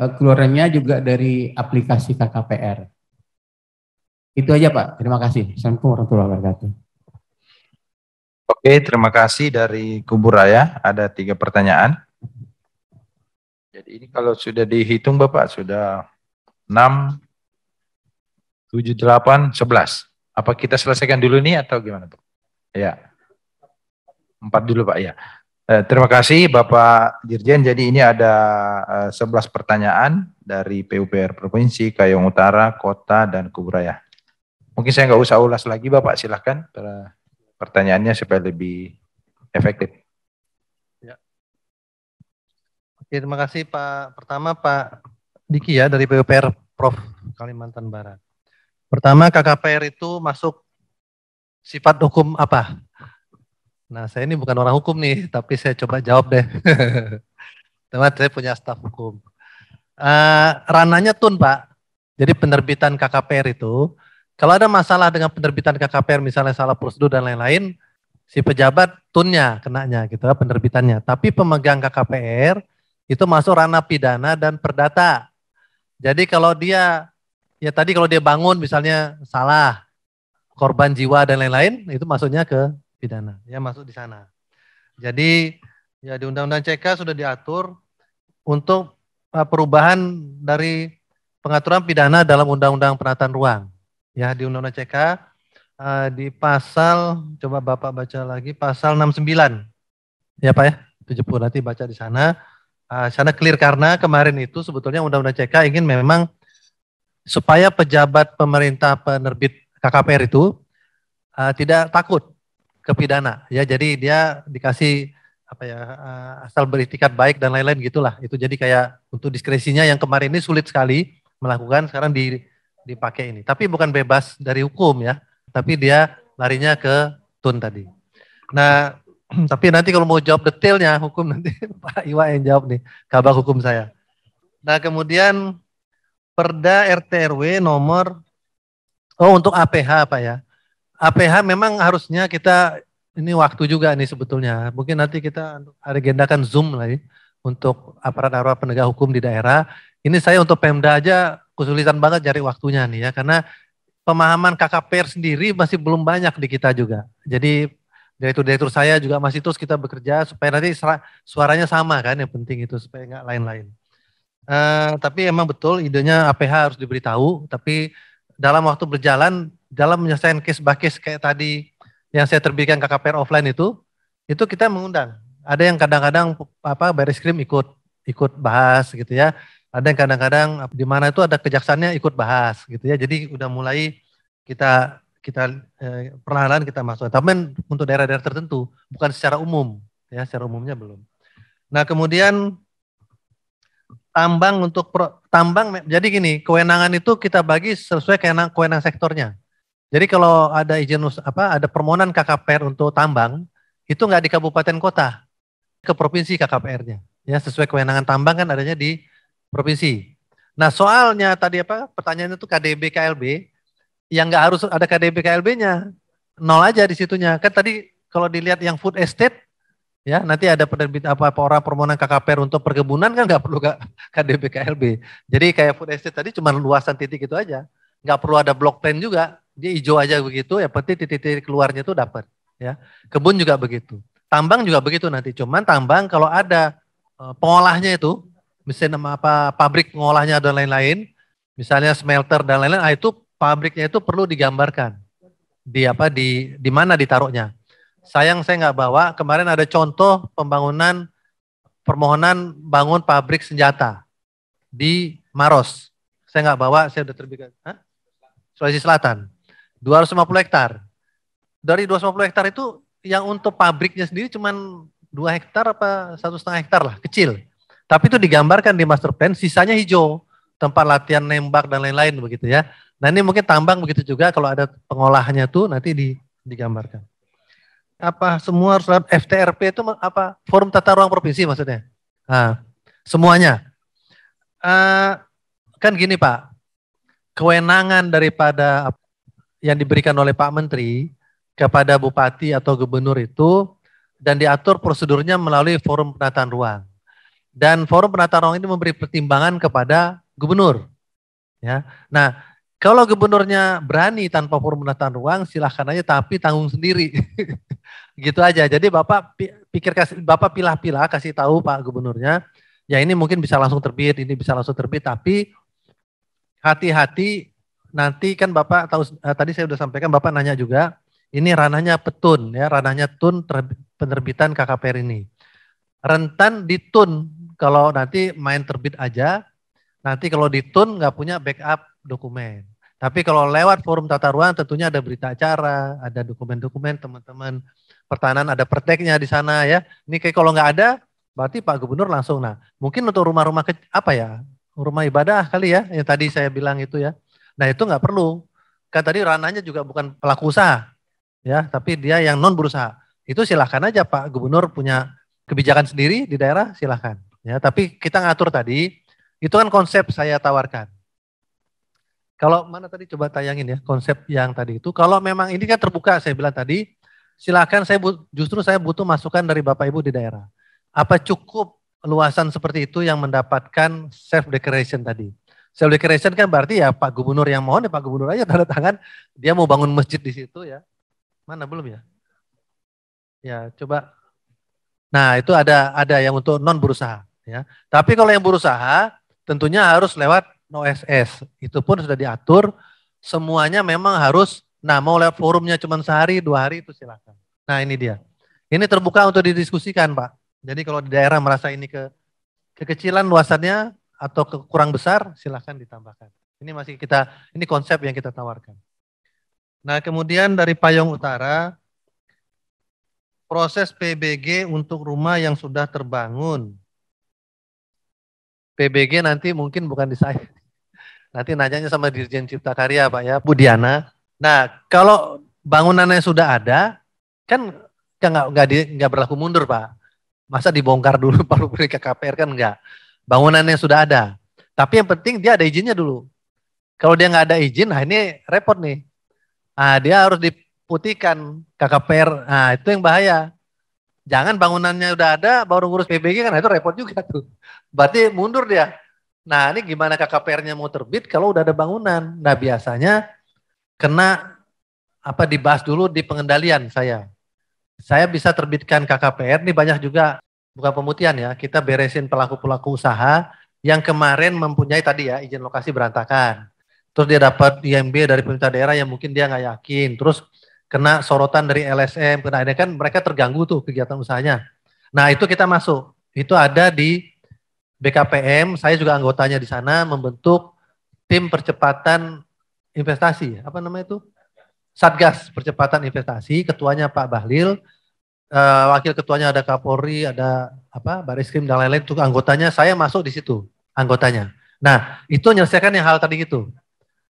uh, keluarannya juga dari aplikasi KKPR? Itu aja Pak. Terima kasih. Assalamualaikum warahmatullahi wabarakatuh. Oke, terima kasih dari Raya. Ada tiga pertanyaan. Jadi ini kalau sudah dihitung Bapak sudah 6 7 8 11. Apa kita selesaikan dulu nih atau gimana, Pak? Ya. 4 dulu, Pak, ya. Eh, terima kasih Bapak Dirjen. Jadi ini ada eh, 11 pertanyaan dari PUPR Provinsi, Kayong Utara, Kota, dan Kuburaya. Mungkin saya nggak usah ulas lagi Bapak, silahkan eh, pertanyaannya supaya lebih efektif. Ya, terima kasih Pak. Pertama Pak Diki ya dari PUPR Prof Kalimantan Barat. Pertama KKPR itu masuk sifat hukum apa? Nah, saya ini bukan orang hukum nih, tapi saya coba jawab deh. Teman saya punya staf hukum. Uh, eh, rananya tun Pak. Jadi penerbitan KKPR itu, kalau ada masalah dengan penerbitan KKPR misalnya salah prosedur dan lain-lain, si pejabat tunnya kenanya gitu ya, penerbitannya. Tapi pemegang KKPR itu masuk ranah pidana dan perdata. Jadi kalau dia ya tadi kalau dia bangun misalnya salah korban jiwa dan lain-lain itu masuknya ke pidana. Ya masuk di sana. Jadi ya di Undang-Undang CK sudah diatur untuk eh, perubahan dari pengaturan pidana dalam Undang-Undang Penataan Ruang. Ya di Undang-Undang CK eh, di pasal coba Bapak baca lagi pasal 69. Ya Pak ya, 70 nanti baca di sana Ah, sana clear karena kemarin itu sebetulnya Undang-Undang CK ingin memang supaya pejabat pemerintah penerbit KKPR itu uh, tidak takut ke pidana ya jadi dia dikasih apa ya uh, asal beritikat baik dan lain-lain gitulah itu jadi kayak untuk diskresinya yang kemarin ini sulit sekali melakukan sekarang di dipakai ini tapi bukan bebas dari hukum ya tapi dia larinya ke tun tadi nah Tapi nanti kalau mau jawab detailnya hukum nanti Pak Iwa yang jawab nih kabar hukum saya. Nah kemudian Perda RTRW nomor oh untuk APH Pak ya. APH memang harusnya kita ini waktu juga nih sebetulnya. Mungkin nanti kita agendakan zoom lagi untuk aparat-aparat penegak hukum di daerah. Ini saya untuk Pemda aja kesulitan banget cari waktunya nih ya karena pemahaman KKPR sendiri masih belum banyak di kita juga. Jadi direktur-direktur saya juga masih terus kita bekerja supaya nanti suaranya sama kan yang penting itu supaya nggak lain-lain. Uh, tapi emang betul idenya APH harus diberitahu, tapi dalam waktu berjalan dalam menyelesaikan case by case kayak tadi yang saya terbitkan KKPR offline itu, itu kita mengundang. Ada yang kadang-kadang apa baris krim ikut ikut bahas gitu ya. Ada yang kadang-kadang di mana itu ada kejaksaannya ikut bahas gitu ya. Jadi udah mulai kita kita eh, perlahan-lahan kita masuk. Tapi untuk daerah-daerah tertentu, bukan secara umum, ya secara umumnya belum. Nah kemudian tambang untuk pro, tambang, jadi gini kewenangan itu kita bagi sesuai kewenangan, kewenangan sektornya. Jadi kalau ada izin apa ada permohonan KKPR untuk tambang itu nggak di kabupaten kota ke provinsi KKPR-nya ya sesuai kewenangan tambang kan adanya di provinsi. Nah soalnya tadi apa pertanyaannya itu KDB KLB yang nggak harus ada kdpklb KLB-nya. Nol aja di situnya. Kan tadi kalau dilihat yang food estate ya nanti ada penerbit apa pora permohonan KKP untuk perkebunan kan nggak perlu KDB KLB. Jadi kayak food estate tadi cuma luasan titik itu aja. Nggak perlu ada block plan juga. Dia hijau aja begitu, ya penting titik-titik keluarnya itu dapat. Ya, kebun juga begitu. Tambang juga begitu nanti. Cuman tambang kalau ada eh, pengolahnya itu mesin apa pabrik pengolahnya dan lain-lain, misalnya smelter dan lain-lain, ah, itu pabriknya itu perlu digambarkan di apa di di mana ditaruhnya. Sayang saya nggak bawa. Kemarin ada contoh pembangunan permohonan bangun pabrik senjata di Maros. Saya nggak bawa. Saya sudah terbitkan. Sulawesi Selatan. 250 hektar. Dari 250 hektar itu yang untuk pabriknya sendiri cuma dua hektar apa satu setengah hektar lah kecil. Tapi itu digambarkan di master plan. Sisanya hijau tempat latihan nembak dan lain-lain begitu ya. Nah ini mungkin tambang begitu juga kalau ada pengolahannya tuh nanti di, digambarkan. Apa semua harus lewat FTRP itu apa forum tata ruang provinsi maksudnya? Nah, semuanya. Uh, kan gini Pak, kewenangan daripada yang diberikan oleh Pak Menteri kepada Bupati atau Gubernur itu dan diatur prosedurnya melalui forum penataan ruang. Dan forum penataan ruang ini memberi pertimbangan kepada Gubernur. Ya, nah kalau gubernurnya berani tanpa formula menataan ruang, silahkan aja, tapi tanggung sendiri. gitu aja. Jadi Bapak pikir Bapak pilah-pilah kasih tahu Pak Gubernurnya, ya ini mungkin bisa langsung terbit, ini bisa langsung terbit, tapi hati-hati nanti kan Bapak tahu eh, tadi saya sudah sampaikan Bapak nanya juga, ini ranahnya petun ya, ranahnya tun penerbitan KKPR ini. Rentan ditun kalau nanti main terbit aja, nanti kalau ditun nggak punya backup dokumen. Tapi kalau lewat forum tata ruang tentunya ada berita acara, ada dokumen-dokumen teman-teman pertahanan, ada perteknya di sana ya. Ini kayak kalau nggak ada, berarti Pak Gubernur langsung. Nah, mungkin untuk rumah-rumah apa ya, rumah ibadah kali ya, yang tadi saya bilang itu ya. Nah itu nggak perlu. Kan tadi rananya juga bukan pelaku usaha, ya, tapi dia yang non berusaha. Itu silahkan aja Pak Gubernur punya kebijakan sendiri di daerah, silahkan. Ya, tapi kita ngatur tadi, itu kan konsep saya tawarkan kalau mana tadi coba tayangin ya konsep yang tadi itu. Kalau memang ini kan terbuka saya bilang tadi, silakan saya justru saya butuh masukan dari Bapak Ibu di daerah. Apa cukup luasan seperti itu yang mendapatkan self declaration tadi? Self declaration kan berarti ya Pak Gubernur yang mohon ya Pak Gubernur aja tanda tangan dia mau bangun masjid di situ ya. Mana belum ya? Ya, coba. Nah, itu ada ada yang untuk non berusaha ya. Tapi kalau yang berusaha tentunya harus lewat no SS. Itu pun sudah diatur. Semuanya memang harus, nah mau lihat forumnya cuma sehari, dua hari itu silakan. Nah ini dia. Ini terbuka untuk didiskusikan Pak. Jadi kalau di daerah merasa ini ke kekecilan luasannya atau ke kurang besar, silakan ditambahkan. Ini masih kita, ini konsep yang kita tawarkan. Nah kemudian dari Payung Utara, proses PBG untuk rumah yang sudah terbangun PBG nanti mungkin bukan di saya. Nanti nanyanya sama Dirjen Cipta Karya Pak ya, Bu Diana. Nah, kalau bangunannya sudah ada, kan, kan nggak nggak berlaku mundur Pak. Masa dibongkar dulu baru beri ke KPR kan nggak. Bangunannya sudah ada. Tapi yang penting dia ada izinnya dulu. Kalau dia nggak ada izin, nah ini repot nih. Nah, dia harus diputihkan KKPR. Nah, itu yang bahaya. Jangan bangunannya udah ada baru ngurus PBG kan nah, itu repot juga tuh. Berarti mundur dia. Nah ini gimana KKPR-nya mau terbit kalau udah ada bangunan. Nah biasanya kena apa dibahas dulu di pengendalian saya. Saya bisa terbitkan KKPR Ini banyak juga bukan pemutihan ya. Kita beresin pelaku-pelaku usaha yang kemarin mempunyai tadi ya izin lokasi berantakan. Terus dia dapat IMB dari pemerintah daerah yang mungkin dia nggak yakin. Terus kena sorotan dari LSM, kena ini kan mereka terganggu tuh kegiatan usahanya. Nah, itu kita masuk. Itu ada di BKPM, saya juga anggotanya di sana membentuk tim percepatan investasi, apa namanya itu? Satgas percepatan investasi, ketuanya Pak Bahlil, uh, wakil ketuanya ada Kapolri, ada apa? Krim dan lain-lain itu anggotanya saya masuk di situ, anggotanya. Nah, itu menyelesaikan yang hal tadi itu.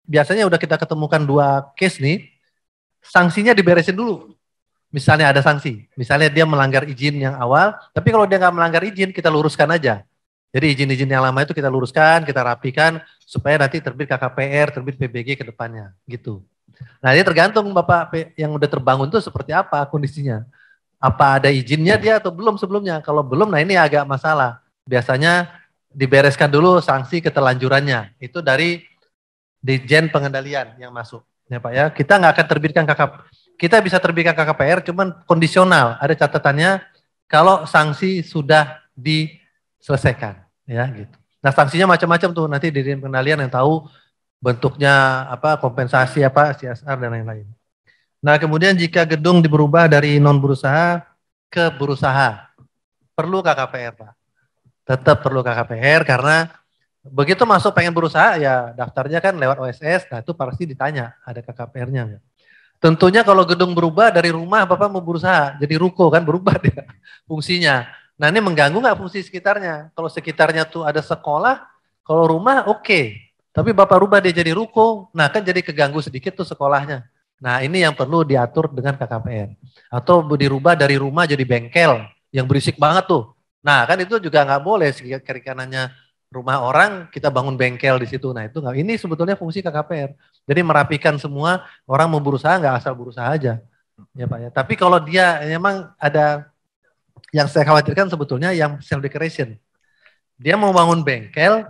Biasanya udah kita ketemukan dua case nih, sanksinya diberesin dulu. Misalnya ada sanksi, misalnya dia melanggar izin yang awal, tapi kalau dia nggak melanggar izin, kita luruskan aja. Jadi izin-izin yang lama itu kita luruskan, kita rapikan, supaya nanti terbit KKPR, terbit PBG ke depannya, gitu. Nah ini tergantung Bapak yang udah terbangun itu seperti apa kondisinya. Apa ada izinnya dia atau belum sebelumnya? Kalau belum, nah ini agak masalah. Biasanya dibereskan dulu sanksi keterlanjurannya. Itu dari Dijen Pengendalian yang masuk ya Pak ya. Kita nggak akan terbitkan KKP. Kita bisa terbitkan KKPR, cuman kondisional. Ada catatannya kalau sanksi sudah diselesaikan, ya gitu. Nah sanksinya macam-macam tuh nanti di pengendalian yang tahu bentuknya apa kompensasi apa CSR dan lain-lain. Nah kemudian jika gedung diberubah dari non berusaha ke berusaha perlu KKPR pak, tetap perlu KKPR karena Begitu masuk pengen berusaha ya daftarnya kan lewat OSS, nah itu pasti ditanya ada KKPR-nya. Tentunya kalau gedung berubah dari rumah Bapak mau berusaha, jadi ruko kan berubah dia fungsinya. Nah ini mengganggu nggak fungsi sekitarnya? Kalau sekitarnya tuh ada sekolah, kalau rumah oke. Okay. Tapi Bapak rubah dia jadi ruko, nah kan jadi keganggu sedikit tuh sekolahnya. Nah ini yang perlu diatur dengan KKPR. Atau dirubah dari rumah jadi bengkel yang berisik banget tuh. Nah kan itu juga nggak boleh kiri kanannya rumah orang kita bangun bengkel di situ. Nah itu nggak. Ini sebetulnya fungsi KKPR. Jadi merapikan semua orang mau berusaha nggak asal berusaha aja, ya pak ya. Tapi kalau dia memang ada yang saya khawatirkan sebetulnya yang self decoration. Dia mau bangun bengkel,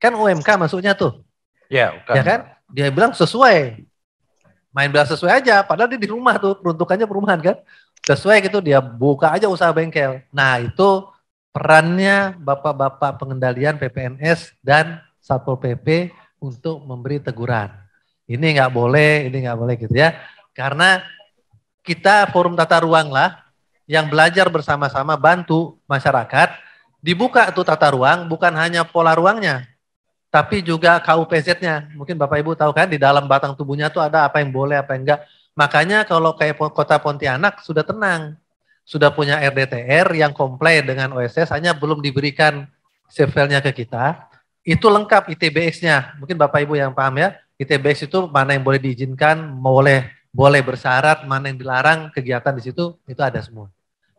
kan UMK maksudnya tuh. Ya, bukan. ya kan? Dia bilang sesuai. Main bilang sesuai aja, padahal dia di rumah tuh, peruntukannya perumahan kan. Sesuai gitu dia buka aja usaha bengkel. Nah, itu perannya Bapak-Bapak pengendalian PPNS dan Satpol PP untuk memberi teguran. Ini nggak boleh, ini nggak boleh gitu ya. Karena kita forum tata ruang lah yang belajar bersama-sama bantu masyarakat dibuka tuh tata ruang bukan hanya pola ruangnya tapi juga KUPZ-nya. Mungkin Bapak Ibu tahu kan di dalam batang tubuhnya tuh ada apa yang boleh, apa yang enggak. Makanya kalau kayak kota Pontianak sudah tenang sudah punya RDTR yang komplain dengan OSS hanya belum diberikan cv ke kita, itu lengkap ITBX-nya. Mungkin Bapak Ibu yang paham ya, ITBX itu mana yang boleh diizinkan, boleh boleh bersyarat, mana yang dilarang, kegiatan di situ itu ada semua.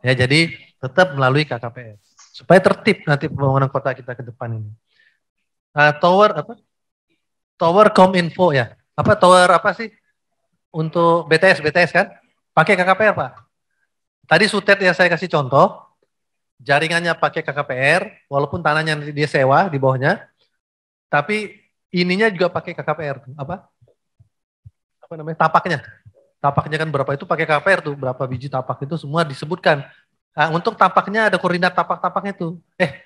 Ya, jadi tetap melalui KKPS supaya tertib nanti pembangunan kota kita ke depan ini. Uh, tower apa? Tower info ya. Apa tower apa sih? Untuk BTS BTS kan? Pakai KKPR, Pak. Tadi sutet yang saya kasih contoh, jaringannya pakai KKPR, walaupun tanahnya dia sewa di bawahnya, tapi ininya juga pakai KKPR Apa? Apa namanya? Tapaknya. Tapaknya kan berapa itu pakai KKPR tuh, berapa biji tapak itu semua disebutkan. Nah, untuk tapaknya ada koordinat tapak-tapaknya itu Eh,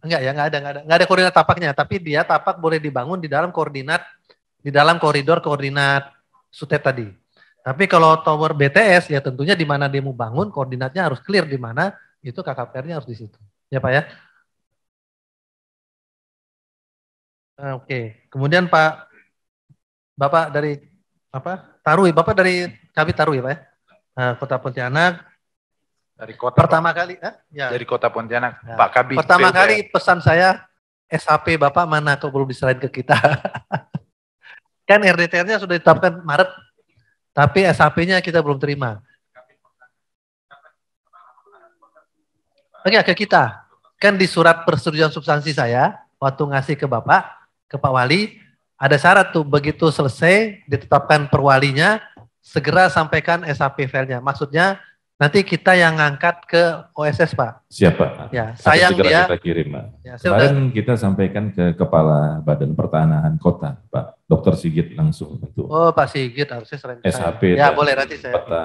enggak ya, enggak ada, enggak ada, enggak ada koordinat tapaknya, tapi dia tapak boleh dibangun di dalam koordinat di dalam koridor koordinat sutet tadi. Tapi kalau tower BTS ya tentunya di mana dia mau bangun koordinatnya harus clear di mana itu KKPR-nya harus di situ. Ya Pak ya. Ah, oke, okay. kemudian Pak Bapak dari apa? Tarui, Bapak dari Kabit Tarui Pak ya. Ah, kota Pontianak dari kota pertama Pak. kali eh? ya. dari Kota Pontianak ya. Pak Kabit. Pertama BTS. kali pesan saya SAP Bapak mana kok belum diserahin ke kita. kan RDTR-nya sudah ditetapkan Maret tapi SAP-nya kita belum terima. Oke, ke kita. Kan di surat persetujuan substansi saya, waktu ngasih ke Bapak, ke Pak Wali, ada syarat tuh, begitu selesai ditetapkan perwalinya, segera sampaikan SAP file-nya. Maksudnya nanti kita yang ngangkat ke OSS, Pak. Siapa? Pak. Ya, sayang segera dia. kita kirim, Pak. Ya, Kemarin kita sampaikan ke Kepala Badan Pertanahan Kota, Pak. Dokter Sigit langsung itu. Oh, Pak Sigit harusnya sering. SHP. Ya, boleh nanti saya. Peta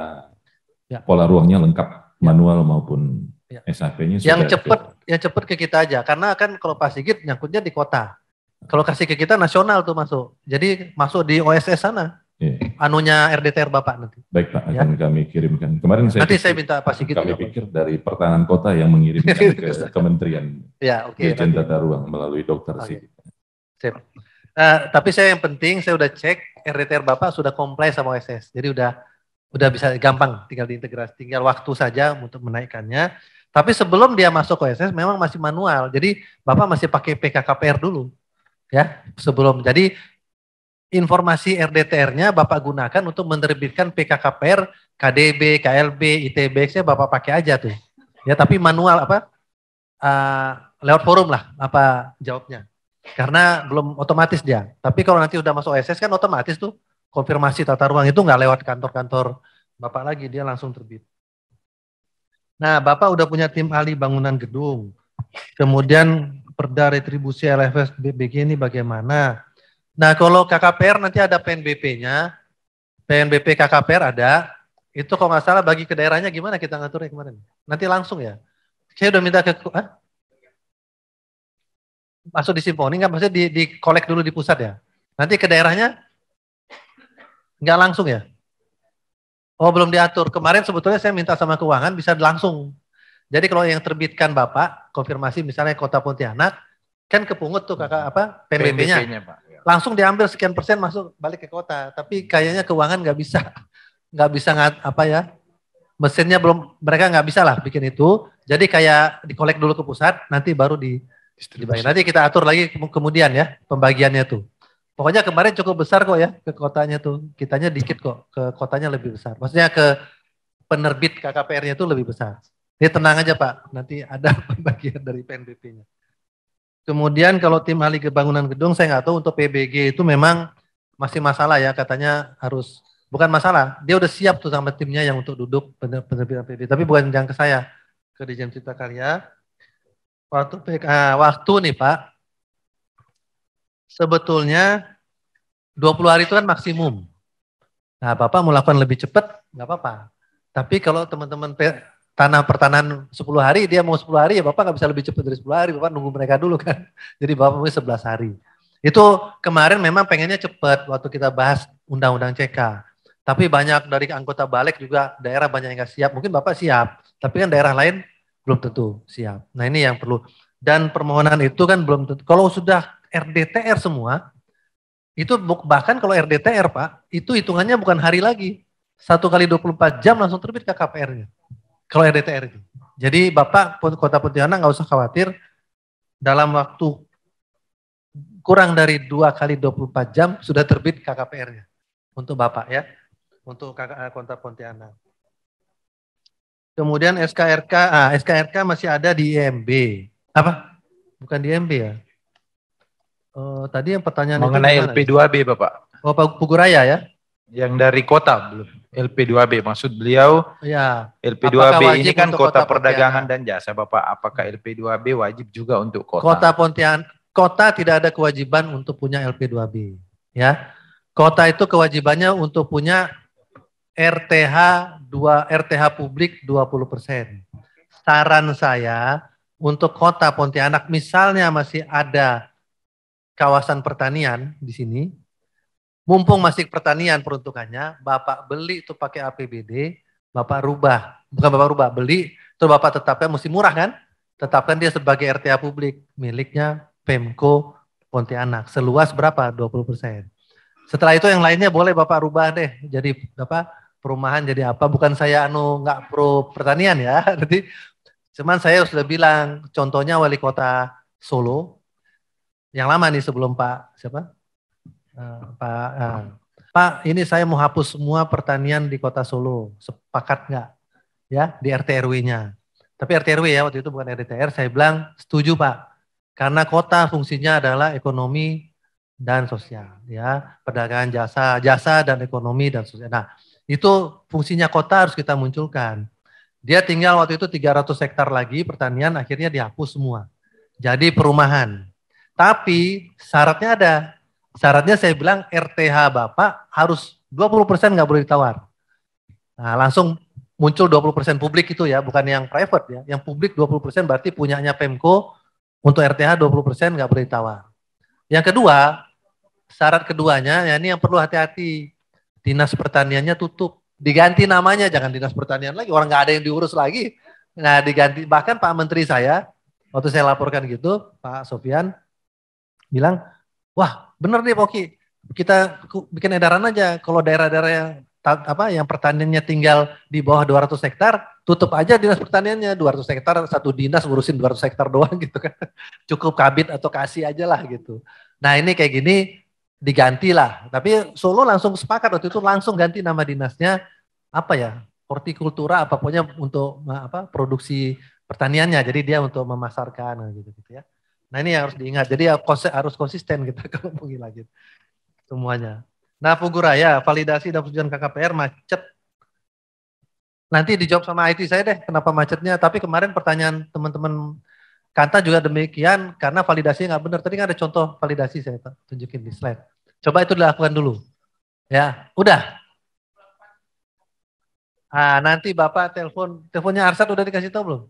ya. pola ruangnya lengkap, ya. manual maupun ya. SHP-nya Yang cepat, yang cepat ke kita aja karena kan kalau Pak Sigit nyangkutnya di kota. Kalau kasih ke kita nasional tuh masuk. Jadi masuk di OSS sana. Ya. Anunya RDTR Bapak nanti. Baik Pak, ya. akan ya. kami kirimkan. Kemarin saya Nanti saya minta Pak Sigit. Kami pikir dari Pertahanan Kota yang mengirimkan ke Kementerian ya, okay, Data Tata Ruang melalui Dokter okay. Sigit. Siap. Nah, tapi saya yang penting saya udah cek RDTR Bapak sudah comply sama OSS. Jadi udah udah bisa gampang tinggal diintegrasi, tinggal waktu saja untuk menaikkannya. Tapi sebelum dia masuk OSS memang masih manual. Jadi Bapak masih pakai PKKPR dulu. Ya, sebelum. Jadi informasi RDTR-nya Bapak gunakan untuk menerbitkan PKKPR, KDB, KLB, ITB. Saya Bapak pakai aja tuh. Ya, tapi manual apa? Uh, lewat forum lah apa jawabnya. Karena belum otomatis dia. Tapi kalau nanti udah masuk OSS kan otomatis tuh konfirmasi tata ruang itu nggak lewat kantor-kantor Bapak lagi, dia langsung terbit. Nah, Bapak udah punya tim ahli bangunan gedung. Kemudian perda retribusi LFS BBG ini bagaimana? Nah, kalau KKPR nanti ada PNBP-nya. PNBP KKPR ada. Itu kalau nggak salah bagi ke daerahnya gimana kita ngaturnya kemarin? Nanti langsung ya. Saya udah minta ke... Hah? masuk di simfoni nggak maksudnya di, di kolek dulu di pusat ya nanti ke daerahnya nggak langsung ya oh belum diatur kemarin sebetulnya saya minta sama keuangan bisa langsung jadi kalau yang terbitkan bapak konfirmasi misalnya kota Pontianak kan kepungut tuh kakak apa PBB-nya iya. langsung diambil sekian persen masuk balik ke kota tapi kayaknya keuangan nggak bisa nggak bisa ngat apa ya mesinnya belum mereka nggak bisa lah bikin itu jadi kayak dikolek dulu ke pusat nanti baru di Distribusi. Nanti kita atur lagi kemudian ya pembagiannya tuh. Pokoknya kemarin cukup besar kok ya ke kotanya tuh. Kitanya dikit kok, ke kotanya lebih besar. Maksudnya ke penerbit KKPR-nya tuh lebih besar. Ini tenang aja Pak, nanti ada pembagian dari PNBP-nya. Kemudian kalau tim ahli kebangunan gedung, saya nggak tahu untuk PBG itu memang masih masalah ya, katanya harus, bukan masalah, dia udah siap tuh sama timnya yang untuk duduk penerbitan PBG, tapi bukan yang ke saya, ke Dijen Cipta Karya, Waktu uh, waktu nih Pak. Sebetulnya 20 hari itu kan maksimum. Nah, Bapak mau lakukan lebih cepat, nggak apa-apa. Tapi kalau teman-teman tanah pertanahan 10 hari, dia mau 10 hari, ya Bapak nggak bisa lebih cepat dari 10 hari. Bapak nunggu mereka dulu kan. Jadi Bapak mau 11 hari. Itu kemarin memang pengennya cepat waktu kita bahas undang-undang CK. Tapi banyak dari anggota balik juga daerah banyak yang nggak siap. Mungkin Bapak siap, tapi kan daerah lain belum tentu siap. Nah ini yang perlu. Dan permohonan itu kan belum tentu. Kalau sudah RDTR semua, itu bahkan kalau RDTR Pak, itu hitungannya bukan hari lagi. Satu kali 24 jam langsung terbit ke KPR-nya. Kalau RDTR itu. Jadi Bapak Kota Pontianak nggak usah khawatir, dalam waktu kurang dari dua kali 24 jam sudah terbit KKPR-nya untuk Bapak ya, untuk eh, Kota Pontianak. Kemudian SKRK, ah, SKRK masih ada di IMB. E Apa? Bukan di IMB e ya? oh tadi yang pertanyaan mengenai ya? LP2B, Bapak. Oh, Pak Puguraya ya? Yang dari kota belum. LP2B maksud beliau ya. LP2B ini kan kota, kota perdagangan dan jasa Bapak apakah LP2B wajib juga untuk kota Kota pontian kota tidak ada kewajiban untuk punya LP2B ya Kota itu kewajibannya untuk punya RTH dua RTH publik 20 persen. Saran saya untuk kota Pontianak misalnya masih ada kawasan pertanian di sini, mumpung masih pertanian peruntukannya, Bapak beli itu pakai APBD, Bapak rubah, bukan Bapak rubah, beli, terus Bapak tetapkan mesti murah kan? Tetapkan dia sebagai RTA publik, miliknya Pemko Pontianak, seluas berapa? 20 persen. Setelah itu yang lainnya boleh Bapak rubah deh, jadi bapak perumahan jadi apa bukan saya anu nggak pro pertanian ya Jadi cuman saya sudah bilang contohnya wali kota Solo yang lama nih sebelum Pak siapa eh, Pak eh, Pak ini saya mau hapus semua pertanian di kota Solo sepakat nggak ya di RT RW-nya tapi RT RW ya waktu itu bukan RTR saya bilang setuju Pak karena kota fungsinya adalah ekonomi dan sosial ya perdagangan jasa jasa dan ekonomi dan sosial nah itu fungsinya kota harus kita munculkan. Dia tinggal waktu itu 300 hektar lagi pertanian akhirnya dihapus semua. Jadi perumahan. Tapi syaratnya ada. Syaratnya saya bilang RTH Bapak harus 20% nggak boleh ditawar. Nah, langsung muncul 20% publik itu ya, bukan yang private ya. Yang publik 20% berarti punyanya Pemko, untuk RTH 20% nggak boleh ditawar. Yang kedua, syarat keduanya, ya ini yang perlu hati-hati dinas pertaniannya tutup. Diganti namanya, jangan dinas pertanian lagi. Orang nggak ada yang diurus lagi. Nah, diganti. Bahkan Pak Menteri saya, waktu saya laporkan gitu, Pak Sofian bilang, wah bener nih Poki, kita bikin edaran aja kalau daerah-daerah yang apa yang pertaniannya tinggal di bawah 200 hektar tutup aja dinas pertaniannya 200 hektar satu dinas ngurusin 200 hektar doang gitu kan cukup kabit atau kasih aja lah gitu nah ini kayak gini digantilah. Tapi Solo langsung sepakat waktu itu langsung ganti nama dinasnya apa ya? hortikultura apa pokoknya untuk apa produksi pertaniannya. Jadi dia untuk memasarkan gitu gitu ya. Nah ini yang harus diingat. Jadi ya harus konsisten kita gitu, kalau mau gitu semuanya. Nah Puguraya, validasi dan persetujuan KKPR macet. Nanti dijawab sama IT saya deh kenapa macetnya. Tapi kemarin pertanyaan teman-teman Kanta juga demikian karena validasinya nggak benar. Tadi kan ada contoh validasi saya tunjukin di slide. Coba itu dilakukan dulu. Ya, udah. Ah, nanti Bapak telepon, teleponnya Arsat udah dikasih tahu belum?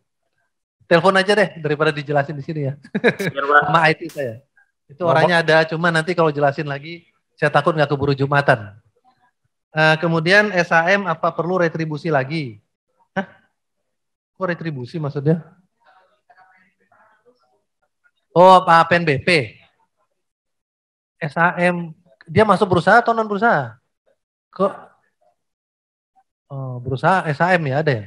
Telepon aja deh daripada dijelasin di sini ya. Sama IT saya. Itu orangnya ada, cuma nanti kalau jelasin lagi saya takut nggak keburu Jumatan. Uh, kemudian SAM apa perlu retribusi lagi? Hah? Kok retribusi maksudnya? Oh, Pak PNBP. SAM. Dia masuk berusaha atau non berusaha? Kok Oh, berusaha SAM ya ada ya?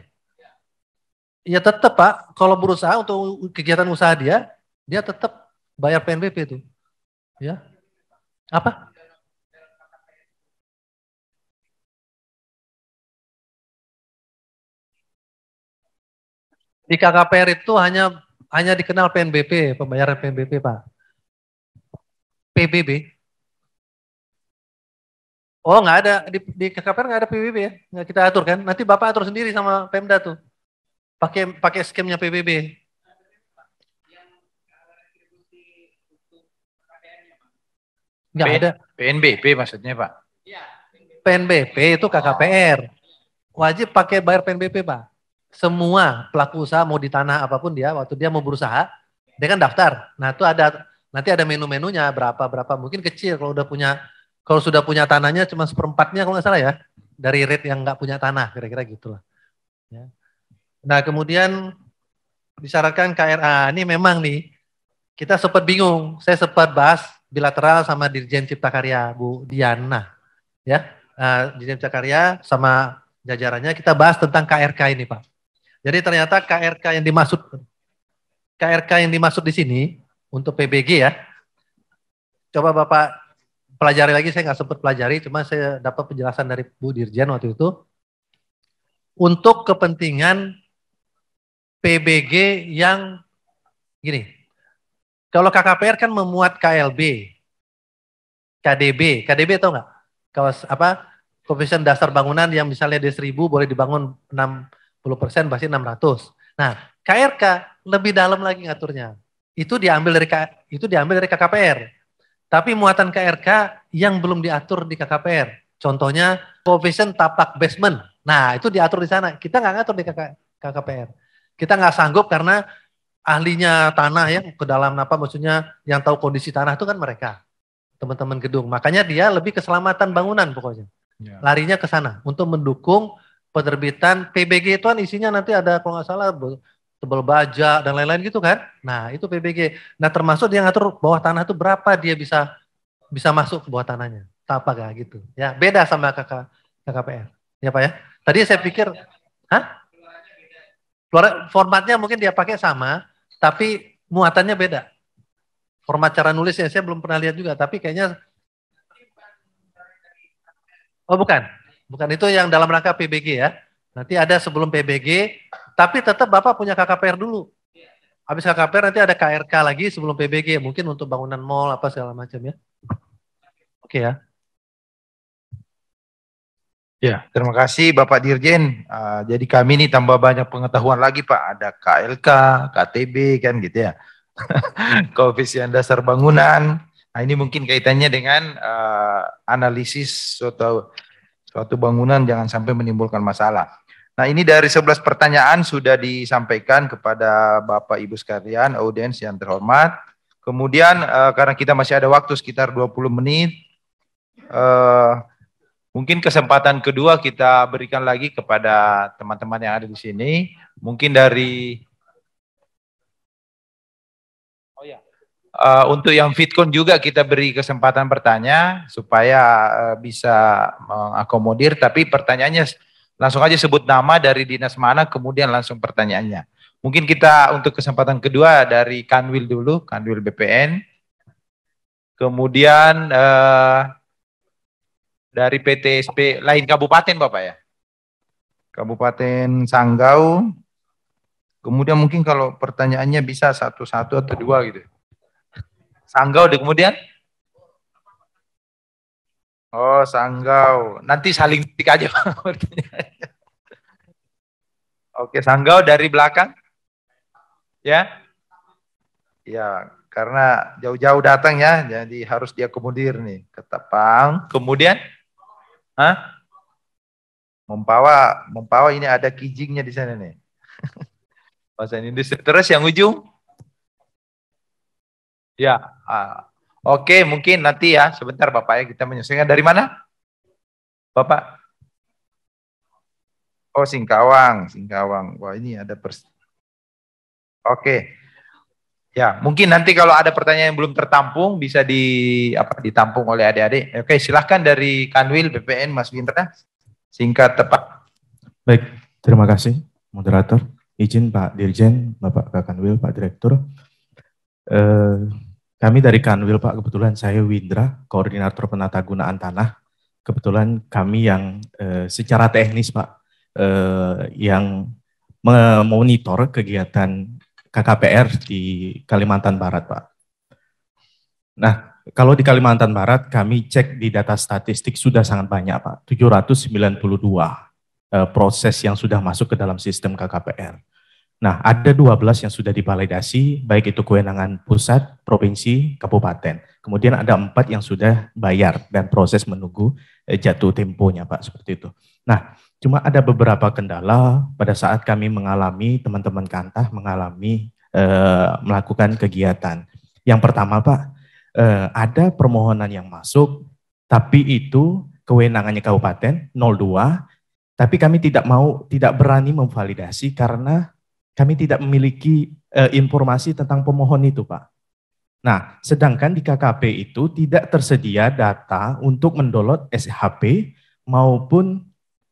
Ya tetap Pak, kalau berusaha untuk kegiatan usaha dia, dia tetap bayar PNBP itu. Ya. Apa? Di KKPR itu hanya hanya dikenal PNBP, pembayaran PNBP, Pak. PBB. Oh, nggak ada di, di KKPR nggak ada PBB ya? Nggak kita atur kan? Nanti Bapak atur sendiri sama Pemda tuh. Pakai pakai skemnya PBB. Nggak ada. PNBP maksudnya, Pak. PNBP itu KKPR. Wajib pakai bayar PNBP, Pak semua pelaku usaha mau di tanah apapun dia waktu dia mau berusaha dia kan daftar. Nah, itu ada nanti ada menu-menunya berapa berapa mungkin kecil kalau udah punya kalau sudah punya tanahnya cuma seperempatnya kalau nggak salah ya dari rate yang nggak punya tanah kira-kira gitu lah. Ya. Nah, kemudian disarankan KRA ini memang nih kita sempat bingung. Saya sempat bahas bilateral sama Dirjen Cipta Karya Bu Diana ya. Uh, Dirjen Cipta Karya sama jajarannya kita bahas tentang KRK ini, Pak. Jadi ternyata KRK yang dimaksud KRK yang dimaksud di sini untuk PBG ya. Coba Bapak pelajari lagi, saya nggak sempat pelajari, cuma saya dapat penjelasan dari Bu Dirjen waktu itu. Untuk kepentingan PBG yang gini, kalau KKPR kan memuat KLB, KDB, KDB tau enggak? Kalau apa? Koefisien dasar bangunan yang misalnya D1000 boleh dibangun 6 10% pasti 600. Nah, KRK lebih dalam lagi ngaturnya. Itu diambil dari K, itu diambil dari KKPR. Tapi muatan KRK yang belum diatur di KKPR. Contohnya coefficient tapak basement. Nah, itu diatur di sana. Kita nggak ngatur di KKPR. Kita nggak sanggup karena ahlinya tanah yang ke dalam apa maksudnya yang tahu kondisi tanah itu kan mereka teman-teman gedung makanya dia lebih keselamatan bangunan pokoknya ya. larinya ke sana untuk mendukung penerbitan PBG itu kan isinya nanti ada kalau nggak salah tebal baja dan lain-lain gitu kan. Nah, itu PBG. Nah, termasuk dia ngatur bawah tanah itu berapa dia bisa bisa masuk ke bawah tanahnya. Apa gak gitu. Ya, beda sama KK KKPR. Ya, Pak ya. Tadi saya pikir, hah? Formatnya mungkin dia pakai sama, tapi muatannya beda. Format cara nulisnya saya belum pernah lihat juga, tapi kayaknya Oh, bukan. Bukan itu yang dalam rangka PBG ya. Nanti ada sebelum PBG, tapi tetap Bapak punya KKPR dulu. Habis KKPR nanti ada KRK lagi sebelum PBG, mungkin untuk bangunan mall apa segala macam ya. Oke ya. Ya, terima kasih Bapak Dirjen. Uh, jadi kami ini tambah banyak pengetahuan lagi Pak. Ada KLK, KTB kan gitu ya. Koefisien dasar bangunan. Nah ini mungkin kaitannya dengan uh, analisis suatu Suatu bangunan jangan sampai menimbulkan masalah. Nah, ini dari 11 pertanyaan sudah disampaikan kepada Bapak Ibu sekalian, audiens yang terhormat. Kemudian uh, karena kita masih ada waktu sekitar 20 menit, uh, mungkin kesempatan kedua kita berikan lagi kepada teman-teman yang ada di sini. Mungkin dari uh, untuk yang Fitcon juga kita beri kesempatan bertanya supaya uh, bisa mengakomodir. Tapi pertanyaannya langsung aja sebut nama dari dinas mana, kemudian langsung pertanyaannya. Mungkin kita untuk kesempatan kedua dari Kanwil dulu, Kanwil BPN. Kemudian uh, dari PTSP lain kabupaten Bapak ya? Kabupaten Sanggau. Kemudian mungkin kalau pertanyaannya bisa satu-satu atau dua gitu. Sanggau di kemudian? Oh, sanggau. Nanti saling tik aja. Oke, sanggau dari belakang. Ya. Ya, karena jauh-jauh datang ya, jadi harus dia kemudir nih. Ketapang. Kemudian? Hah? Mempawa, mempawa ini ada kijingnya di sana nih. Bahasa Indonesia. Terus yang ujung? Ya, uh, oke okay, mungkin nanti ya sebentar Bapak ya kita menyelesaikan dari mana? Bapak? Oh Singkawang, Singkawang. Wah ini ada pers. Oke. Okay. Ya, mungkin nanti kalau ada pertanyaan yang belum tertampung bisa di apa ditampung oleh adik-adik. Oke, silahkan dari Kanwil BPN Mas Winterna, Singkat tepat. Baik, terima kasih moderator. Izin Pak Dirjen, Bapak Kanwil, Pak Direktur. Eh, kami dari Kanwil Pak, kebetulan saya Windra, Koordinator Penata Penatagunaan Tanah. Kebetulan kami yang eh, secara teknis Pak, eh, yang memonitor kegiatan KKPR di Kalimantan Barat Pak. Nah, kalau di Kalimantan Barat kami cek di data statistik sudah sangat banyak Pak, 792 eh, proses yang sudah masuk ke dalam sistem KKPR. Nah, ada 12 yang sudah divalidasi, baik itu kewenangan pusat, provinsi, kabupaten. Kemudian ada empat yang sudah bayar dan proses menunggu eh, jatuh temponya, Pak, seperti itu. Nah, cuma ada beberapa kendala pada saat kami mengalami teman-teman kantah mengalami eh, melakukan kegiatan. Yang pertama, Pak, eh, ada permohonan yang masuk, tapi itu kewenangannya kabupaten 02, tapi kami tidak mau, tidak berani memvalidasi karena kami tidak memiliki e, informasi tentang pemohon itu, Pak. Nah, sedangkan di KKP itu tidak tersedia data untuk mendownload SHP maupun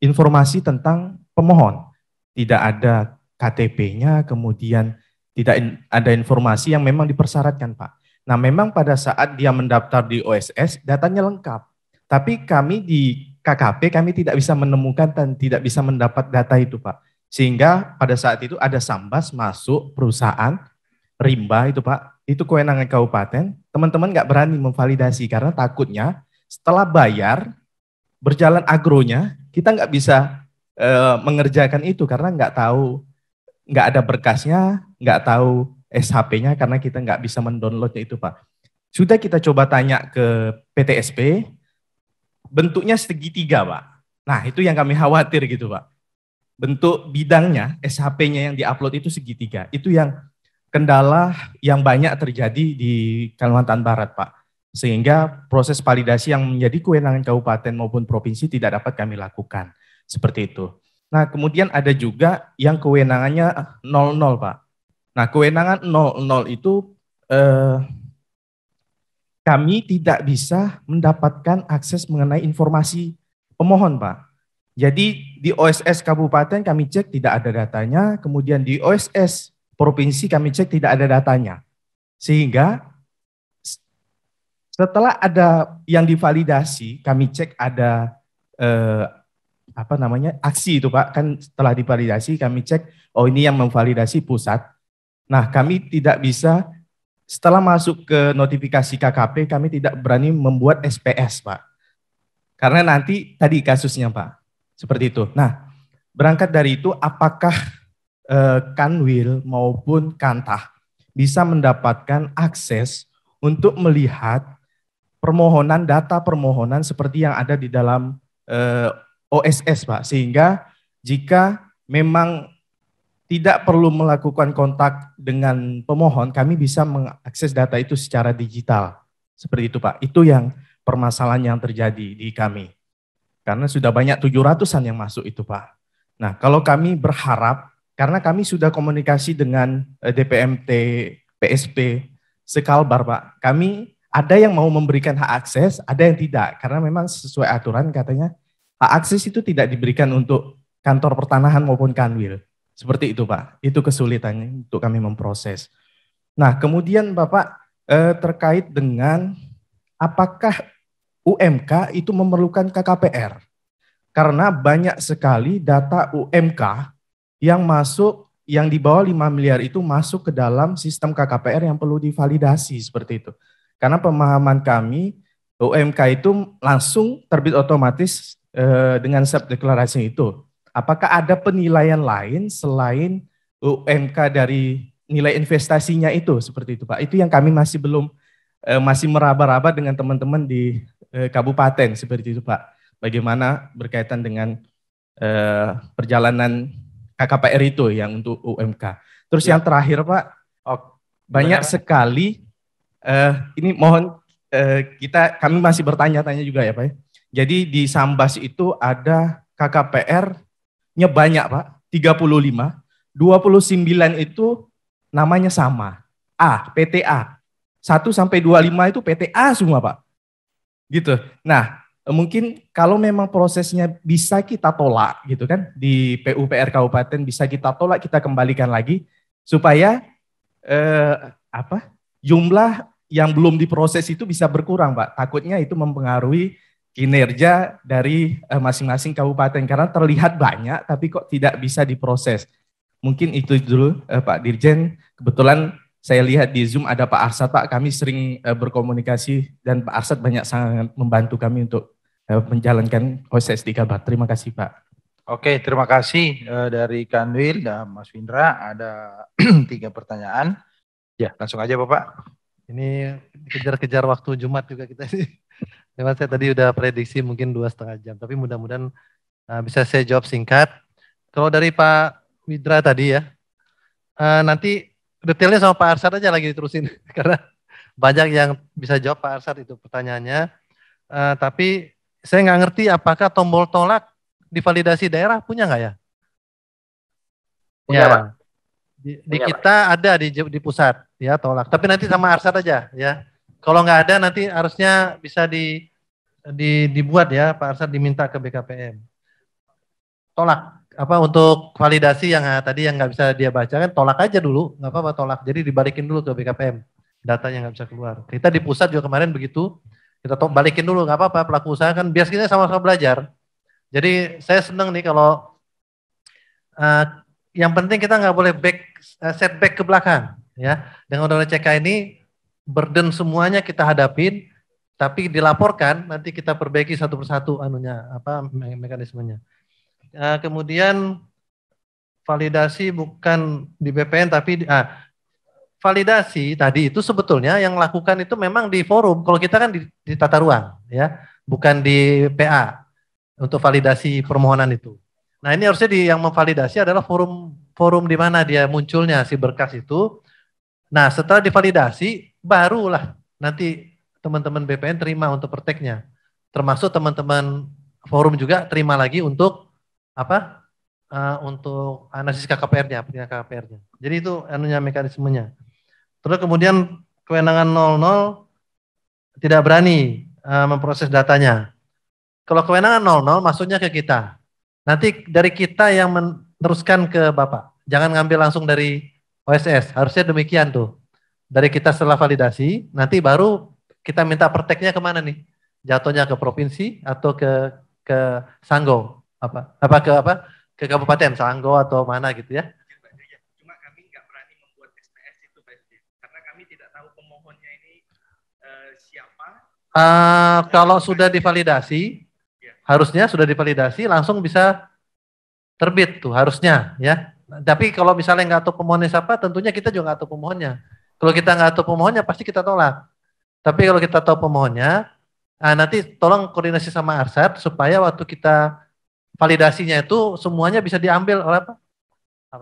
informasi tentang pemohon. Tidak ada KTP-nya, kemudian tidak in, ada informasi yang memang dipersyaratkan, Pak. Nah, memang pada saat dia mendaftar di OSS, datanya lengkap. Tapi kami di KKP, kami tidak bisa menemukan dan tidak bisa mendapat data itu, Pak. Sehingga pada saat itu ada Sambas masuk perusahaan rimba itu Pak, itu kewenangan kabupaten, teman-teman nggak berani memvalidasi karena takutnya setelah bayar berjalan agronya, kita nggak bisa e, mengerjakan itu karena nggak tahu nggak ada berkasnya, nggak tahu SHP-nya karena kita nggak bisa mendownloadnya itu Pak. Sudah kita coba tanya ke PTSP, bentuknya segitiga Pak. Nah itu yang kami khawatir gitu Pak bentuk bidangnya, SHP-nya yang diupload itu segitiga. Itu yang kendala yang banyak terjadi di Kalimantan Barat, Pak. Sehingga proses validasi yang menjadi kewenangan kabupaten maupun provinsi tidak dapat kami lakukan. Seperti itu. Nah, kemudian ada juga yang kewenangannya 00, Pak. Nah, kewenangan 00 itu eh, kami tidak bisa mendapatkan akses mengenai informasi pemohon, Pak. Jadi di OSS kabupaten kami cek tidak ada datanya, kemudian di OSS provinsi kami cek tidak ada datanya. Sehingga setelah ada yang divalidasi, kami cek ada eh, apa namanya aksi itu Pak, kan setelah divalidasi kami cek oh ini yang memvalidasi pusat. Nah kami tidak bisa setelah masuk ke notifikasi KKP kami tidak berani membuat SPS Pak. Karena nanti tadi kasusnya Pak, seperti itu. Nah, berangkat dari itu apakah eh, Kanwil maupun Kantah bisa mendapatkan akses untuk melihat permohonan data permohonan seperti yang ada di dalam eh, OSS, Pak. Sehingga jika memang tidak perlu melakukan kontak dengan pemohon, kami bisa mengakses data itu secara digital. Seperti itu, Pak. Itu yang permasalahan yang terjadi di kami. Karena sudah banyak tujuh ratusan yang masuk itu, Pak. Nah, kalau kami berharap, karena kami sudah komunikasi dengan eh, DPMT, PSP, Sekalbar, Pak. Kami ada yang mau memberikan hak akses, ada yang tidak. Karena memang sesuai aturan katanya, hak akses itu tidak diberikan untuk kantor pertanahan maupun kanwil. Seperti itu, Pak. Itu kesulitannya untuk kami memproses. Nah, kemudian Bapak eh, terkait dengan apakah UMK itu memerlukan KKPR karena banyak sekali data UMK yang masuk yang di bawah 5 miliar itu masuk ke dalam sistem KKPR yang perlu divalidasi seperti itu. Karena pemahaman kami UMK itu langsung terbit otomatis eh, dengan self deklarasi itu. Apakah ada penilaian lain selain UMK dari nilai investasinya itu seperti itu, Pak? Itu yang kami masih belum eh, masih meraba-raba dengan teman-teman di eh, kabupaten seperti itu Pak. Bagaimana berkaitan dengan eh, perjalanan KKPR itu yang untuk UMK. Terus ya. yang terakhir Pak, oh, banyak Benar. sekali eh, ini mohon eh, kita kami masih bertanya-tanya juga ya Pak. Ya. Jadi di Sambas itu ada KKPR-nya banyak Pak, 35. 29 itu namanya sama. A, PTA. 1 sampai 25 itu PTA semua Pak gitu. Nah, eh, mungkin kalau memang prosesnya bisa kita tolak gitu kan di PUPR kabupaten bisa kita tolak, kita kembalikan lagi supaya eh, apa? jumlah yang belum diproses itu bisa berkurang, Pak. Takutnya itu mempengaruhi kinerja dari eh, masing-masing kabupaten karena terlihat banyak tapi kok tidak bisa diproses. Mungkin itu dulu eh, Pak Dirjen. Kebetulan saya lihat di Zoom ada Pak Arsat, Pak kami sering uh, berkomunikasi dan Pak Arsat banyak sangat membantu kami untuk uh, menjalankan OSS 3 Terima kasih Pak. Oke, terima kasih uh, dari Kanwil dan Mas Windra. Ada tiga pertanyaan. Ya, langsung aja Bapak. Ini kejar-kejar waktu Jumat juga kita sih. Memang saya tadi udah prediksi mungkin dua setengah jam, tapi mudah-mudahan uh, bisa saya jawab singkat. Kalau dari Pak Widra tadi ya, uh, nanti detailnya sama Pak Arsad aja lagi diterusin karena banyak yang bisa jawab Pak Arsad itu pertanyaannya. Uh, tapi saya nggak ngerti apakah tombol tolak di validasi daerah punya nggak ya? Punya, ya. Pak. Di, punya, di kita Pak. ada di di pusat ya tolak. Tapi nanti sama Arsad aja ya. Kalau nggak ada nanti harusnya bisa di, di dibuat ya Pak Arsad diminta ke BKPM. Tolak apa untuk validasi yang ah, tadi yang nggak bisa dia baca kan tolak aja dulu nggak apa-apa tolak jadi dibalikin dulu ke BKPM datanya nggak bisa keluar kita di pusat juga kemarin begitu kita to balikin dulu nggak apa-apa pelaku usaha kan biasanya sama-sama belajar jadi saya seneng nih kalau uh, yang penting kita nggak boleh back uh, ah, setback ke belakang ya dengan undang CK ini burden semuanya kita hadapin tapi dilaporkan nanti kita perbaiki satu persatu anunya apa me mekanismenya uh, kemudian validasi bukan di BPN tapi ah, validasi tadi itu sebetulnya yang lakukan itu memang di forum. Kalau kita kan di, di tata ruang, ya, bukan di PA untuk validasi permohonan itu. Nah ini harusnya di, yang memvalidasi adalah forum forum di mana dia munculnya si berkas itu. Nah setelah divalidasi barulah nanti teman-teman BPN terima untuk perteknya, termasuk teman-teman forum juga terima lagi untuk apa uh, untuk analisis KKPR-nya, penilaian KKPR-nya. Jadi itu anunya mekanismenya. Terus kemudian kewenangan 00 tidak berani uh, memproses datanya. Kalau kewenangan 00 maksudnya ke kita. Nanti dari kita yang meneruskan ke Bapak. Jangan ngambil langsung dari OSS. Harusnya demikian tuh. Dari kita setelah validasi, nanti baru kita minta perteknya kemana nih? Jatuhnya ke provinsi atau ke ke sanggo apa apa ke apa ke kabupaten Sanggo atau mana gitu ya? Cuma kami nggak berani membuat SPS itu karena kami tidak tahu pemohonnya ini uh, siapa. Eh, kalau sudah divalidasi, ya. harusnya sudah divalidasi langsung bisa terbit tuh harusnya ya. Tapi kalau misalnya nggak tahu pemohonnya siapa, tentunya kita juga nggak tahu pemohonnya. Kalau kita nggak tahu pemohonnya pasti kita tolak. Tapi kalau kita tahu pemohonnya, nah nanti tolong koordinasi sama Arsat supaya waktu kita validasinya itu semuanya bisa diambil oleh apa?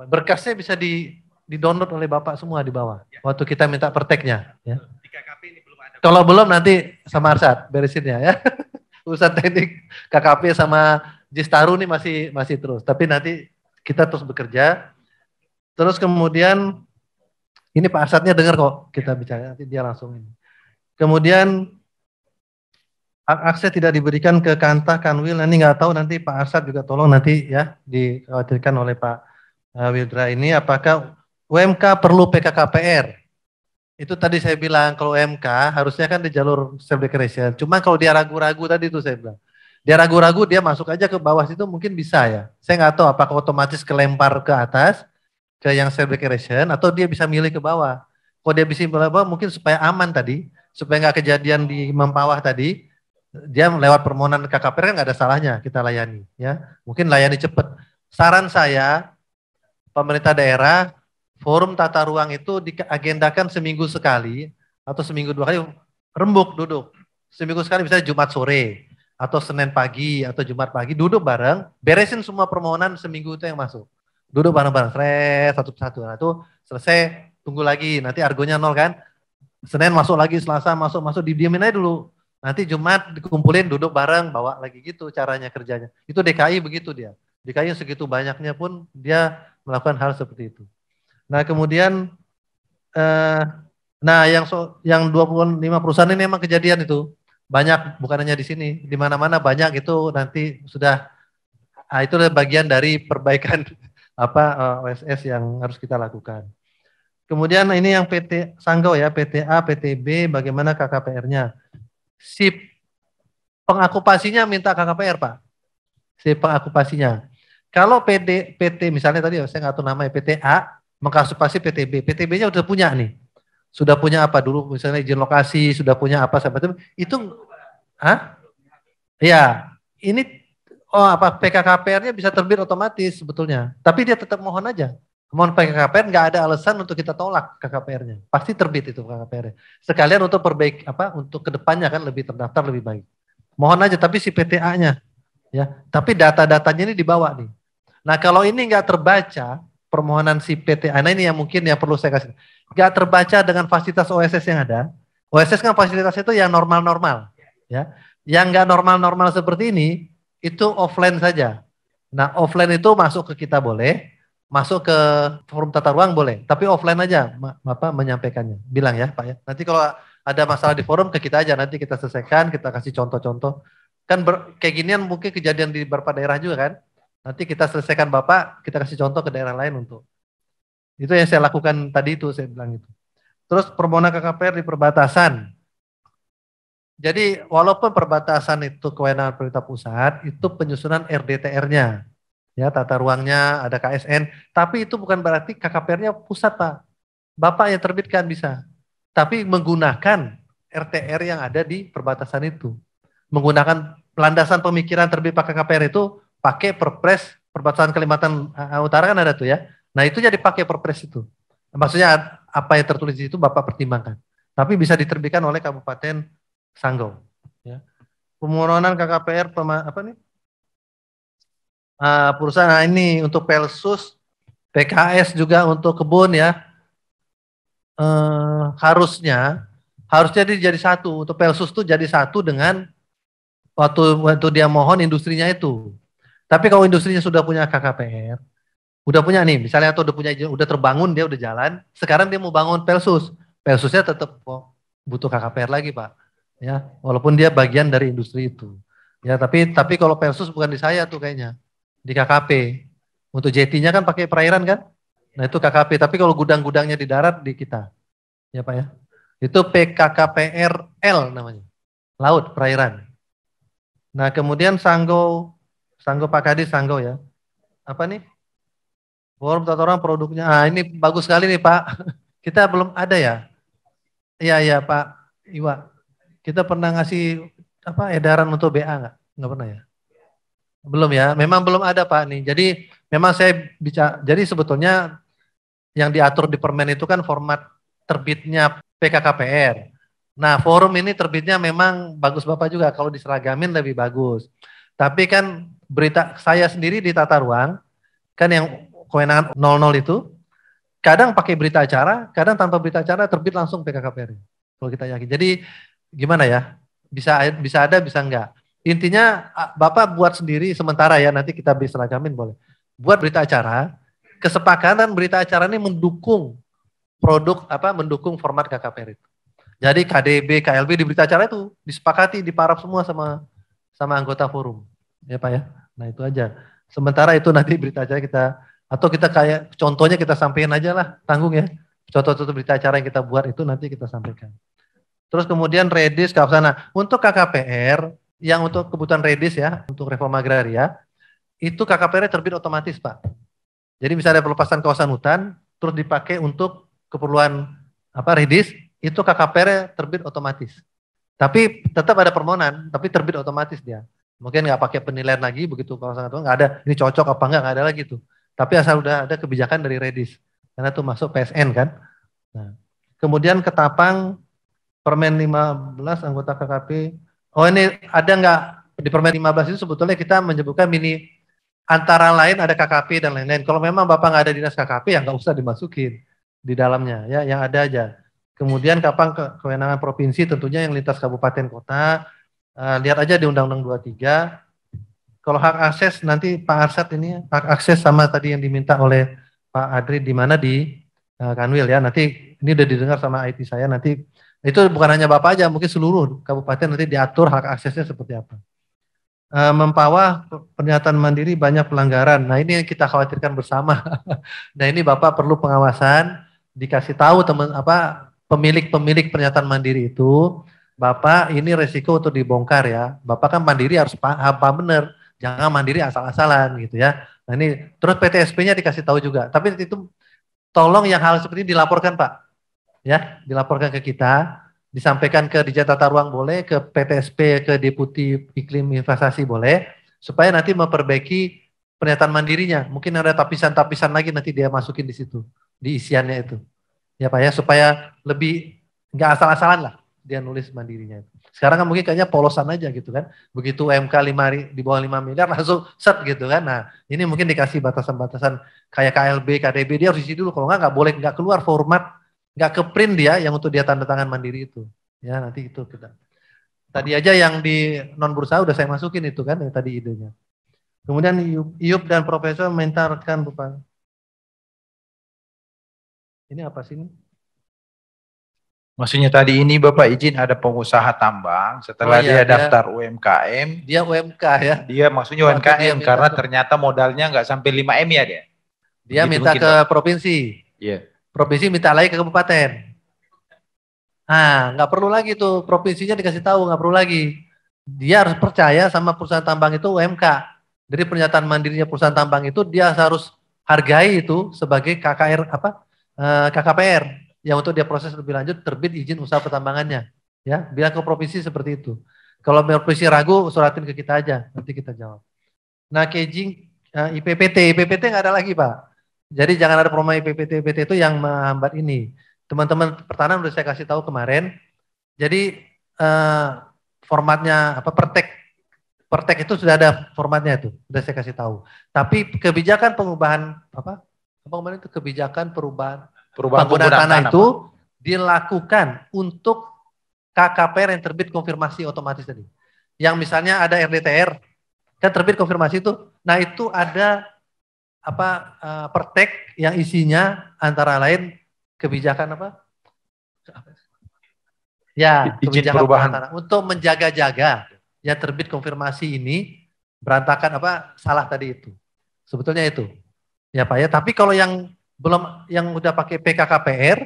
Berkasnya bisa di di-download oleh Bapak semua di bawah. Ya. Waktu kita minta perteknya, ya. Kalau belum nanti sama Arsat beresinnya ya Urusan teknik KKP sama Jistaru nih masih masih terus, tapi nanti kita terus bekerja. Terus kemudian ini Pak Arsatnya dengar kok kita ya. bicara nanti dia langsung ini. Kemudian hak akses tidak diberikan ke Kanta Kanwil nanti nggak tahu nanti Pak Arsad juga tolong nanti ya dikhawatirkan oleh Pak eh, Wildra ini apakah UMK perlu PKKPR itu tadi saya bilang kalau UMK harusnya kan di jalur self declaration cuma kalau dia ragu-ragu tadi itu saya bilang dia ragu-ragu dia masuk aja ke bawah situ mungkin bisa ya saya nggak tahu apakah otomatis kelempar ke atas ke yang self declaration atau dia bisa milih ke bawah kalau dia bisa ke bawah mungkin supaya aman tadi supaya nggak kejadian di mempawah tadi dia lewat permohonan KKPR kan nggak ada salahnya kita layani ya mungkin layani cepat saran saya pemerintah daerah forum tata ruang itu diagendakan seminggu sekali atau seminggu dua kali rembuk duduk seminggu sekali bisa Jumat sore atau Senin pagi atau Jumat pagi duduk bareng beresin semua permohonan seminggu itu yang masuk duduk bareng-bareng satu persatu nah itu selesai tunggu lagi nanti argonya nol kan Senin masuk lagi Selasa masuk masuk dia aja dulu Nanti Jumat dikumpulin duduk bareng bawa lagi gitu caranya kerjanya. Itu DKI begitu dia. DKI segitu banyaknya pun dia melakukan hal seperti itu. Nah, kemudian eh, nah yang so, yang 25 perusahaan ini memang kejadian itu. Banyak bukan hanya di sini, di mana-mana banyak itu nanti sudah nah, itu adalah bagian dari perbaikan apa eh, OSS yang harus kita lakukan. Kemudian ini yang PT Sanggau ya, PTA, PTB, bagaimana KKPR-nya si pengakupasinya minta KKPR, Pak. Si pengakupasinya. Kalau PD, PT misalnya tadi saya nggak tahu namanya PT A mengakupasi PT B PT B nya udah punya nih. Sudah punya apa dulu misalnya izin lokasi, sudah punya apa sampai itu itu ah Ya, ini oh apa PKKPR-nya bisa terbit otomatis sebetulnya. Tapi dia tetap mohon aja. Kemauan KKPR nggak ada alasan untuk kita tolak KKPR-nya. Pasti terbit itu KKPR-nya. Sekalian untuk perbaik apa untuk kedepannya kan lebih terdaftar lebih baik. Mohon aja tapi si PTA-nya ya. Tapi data-datanya ini dibawa nih. Nah kalau ini nggak terbaca permohonan si PTA, nah ini yang mungkin yang perlu saya kasih. Nggak terbaca dengan fasilitas OSS yang ada. OSS kan fasilitas itu yang normal-normal ya. Yang nggak normal-normal seperti ini itu offline saja. Nah offline itu masuk ke kita boleh, masuk ke forum tata ruang boleh, tapi offline aja Bapak menyampaikannya. Bilang ya Pak ya. Nanti kalau ada masalah di forum ke kita aja nanti kita selesaikan, kita kasih contoh-contoh. Kan ber, kayak ginian mungkin kejadian di beberapa daerah juga kan. Nanti kita selesaikan Bapak, kita kasih contoh ke daerah lain untuk. Itu yang saya lakukan tadi itu saya bilang itu. Terus permohonan KKPR di perbatasan. Jadi walaupun perbatasan itu kewenangan pemerintah pusat, itu penyusunan RDTR-nya ya tata ruangnya ada KSN, tapi itu bukan berarti KKPR-nya pusat pak, bapak yang terbitkan bisa, tapi menggunakan RTR yang ada di perbatasan itu, menggunakan landasan pemikiran terbit pakai KKPR itu pakai Perpres perbatasan Kalimantan eh, Utara kan ada tuh ya, nah itu jadi pakai Perpres itu, maksudnya apa yang tertulis itu bapak pertimbangkan, tapi bisa diterbitkan oleh Kabupaten Sanggau. Ya. Permohonan KKPR apa nih uh, perusahaan nah ini untuk Pelsus, PKS juga untuk kebun ya. Uh, harusnya harusnya dia jadi satu. Untuk Pelsus tuh jadi satu dengan waktu waktu dia mohon industrinya itu. Tapi kalau industrinya sudah punya KKPR, udah punya nih, misalnya atau udah punya udah terbangun dia udah jalan, sekarang dia mau bangun Pelsus. Pelsusnya tetap oh, butuh KKPR lagi, Pak. Ya, walaupun dia bagian dari industri itu. Ya, tapi tapi kalau Pelsus bukan di saya tuh kayaknya di KKP. Untuk jetinya kan pakai perairan kan? Nah itu KKP. Tapi kalau gudang-gudangnya di darat di kita, ya pak ya. Itu PKKPRL namanya, laut perairan. Nah kemudian Sanggo, Sanggo Pak Kadi Sanggo ya. Apa nih? Forum tata orang produknya. Ah ini bagus sekali nih pak. Kita belum ada ya. Iya iya Pak Iwa. Kita pernah ngasih apa edaran untuk BA nggak? Nggak pernah ya? Belum ya, memang belum ada Pak nih. Jadi memang saya bisa, jadi sebetulnya yang diatur di permen itu kan format terbitnya PKKPR. Nah forum ini terbitnya memang bagus Bapak juga, kalau diseragamin lebih bagus. Tapi kan berita saya sendiri di tata ruang, kan yang kewenangan 00 itu, kadang pakai berita acara, kadang tanpa berita acara terbit langsung PKKPR. Kalau kita yakin. Jadi gimana ya, bisa bisa ada bisa enggak. Intinya Bapak buat sendiri sementara ya, nanti kita bisa jamin boleh. Buat berita acara, kesepakatan berita acara ini mendukung produk apa mendukung format KKPR itu. Jadi KDB, KLB di berita acara itu disepakati, diparap semua sama sama anggota forum. Ya Pak ya. Nah, itu aja. Sementara itu nanti berita acara kita atau kita kayak contohnya kita sampaikan aja lah, tanggung ya. Contoh-contoh berita acara yang kita buat itu nanti kita sampaikan. Terus kemudian redis ke sana. Untuk KKPR yang untuk kebutuhan redis ya, untuk reforma agraria, itu KKPR terbit otomatis, Pak. Jadi misalnya pelepasan kawasan hutan, terus dipakai untuk keperluan apa redis, itu KKPR terbit otomatis. Tapi tetap ada permohonan, tapi terbit otomatis dia. Mungkin nggak pakai penilaian lagi begitu kawasan sangat nggak ada, ini cocok apa nggak nggak ada lagi tuh. Tapi asal udah ada kebijakan dari redis, karena tuh masuk PSN kan. Nah, kemudian ketapang Permen 15 anggota KKP oh ini ada nggak di permen 15 itu sebetulnya kita menyebutkan mini antara lain ada KKP dan lain-lain. Kalau memang Bapak nggak ada dinas KKP ya nggak usah dimasukin di dalamnya ya yang ada aja. Kemudian kapan ke kewenangan provinsi tentunya yang lintas kabupaten kota uh, lihat aja di Undang-Undang 23. Kalau hak akses nanti Pak Arsat ini hak akses sama tadi yang diminta oleh Pak Adri di mana di uh, Kanwil ya. Nanti ini udah didengar sama IT saya nanti itu bukan hanya Bapak aja, mungkin seluruh kabupaten nanti diatur hak aksesnya seperti apa. E, mempawah pernyataan mandiri banyak pelanggaran. Nah ini yang kita khawatirkan bersama. nah ini Bapak perlu pengawasan, dikasih tahu teman apa pemilik-pemilik pernyataan mandiri itu, Bapak ini resiko untuk dibongkar ya. Bapak kan mandiri harus apa benar, jangan mandiri asal-asalan gitu ya. Nah ini terus PTSP-nya dikasih tahu juga. Tapi itu tolong yang hal seperti ini dilaporkan Pak ya dilaporkan ke kita disampaikan ke Dijen Tata Ruang boleh ke PTSP ke Deputi Iklim Investasi boleh supaya nanti memperbaiki pernyataan mandirinya mungkin ada tapisan-tapisan lagi nanti dia masukin di situ di isiannya itu ya pak ya supaya lebih nggak asal-asalan lah dia nulis mandirinya itu. Sekarang kan mungkin kayaknya polosan aja gitu kan. Begitu MK 5 di bawah 5 miliar langsung set gitu kan. Nah, ini mungkin dikasih batasan-batasan kayak KLB, KDB dia harus isi dulu kalau nggak nggak boleh nggak keluar format nggak ke print dia yang untuk dia tanda tangan mandiri itu. Ya nanti itu kita. Tadi aja yang di non bursa udah saya masukin itu kan yang tadi idenya. Kemudian Iup, Iup dan Profesor minta rekan Bapak. Ini apa sih ini? Maksudnya tadi ini Bapak izin ada pengusaha tambang setelah oh, iya, dia, dia daftar UMKM. Dia UMK ya. Dia maksudnya UMKM dia karena ternyata modalnya nggak sampai 5 M ya dia. Dia Begitu minta mungkin, ke Pak. provinsi. Iya. Yeah. Provinsi minta lagi ke kabupaten. Nah, nggak perlu lagi tuh provinsinya dikasih tahu, nggak perlu lagi. Dia harus percaya sama perusahaan tambang itu UMK. Dari pernyataan mandirinya perusahaan tambang itu dia harus hargai itu sebagai KKR apa eh, KKPR yang untuk dia proses lebih lanjut terbit izin usaha pertambangannya. Ya, bilang ke provinsi seperti itu. Kalau provinsi ragu, suratin ke kita aja, nanti kita jawab. Nah, kejing eh, IPPT, IPPT nggak ada lagi pak. Jadi jangan ada promo IPPT-IPT itu yang menghambat ini. Teman-teman pertanian sudah saya kasih tahu kemarin. Jadi eh, formatnya apa pertek pertek itu sudah ada formatnya itu sudah saya kasih tahu. Tapi kebijakan pengubahan apa apa kemarin itu kebijakan perubahan perubahan penggunaan tanah, tanah itu apa? dilakukan untuk KKPR yang terbit konfirmasi otomatis tadi. Yang misalnya ada RDTR kan terbit konfirmasi itu. Nah itu ada apa uh, eh, pertek yang isinya antara lain kebijakan apa? Ya, kebijakan perubahan untuk menjaga-jaga ya terbit konfirmasi ini berantakan apa salah tadi itu. Sebetulnya itu. Ya Pak ya, tapi kalau yang belum yang udah pakai PKKPR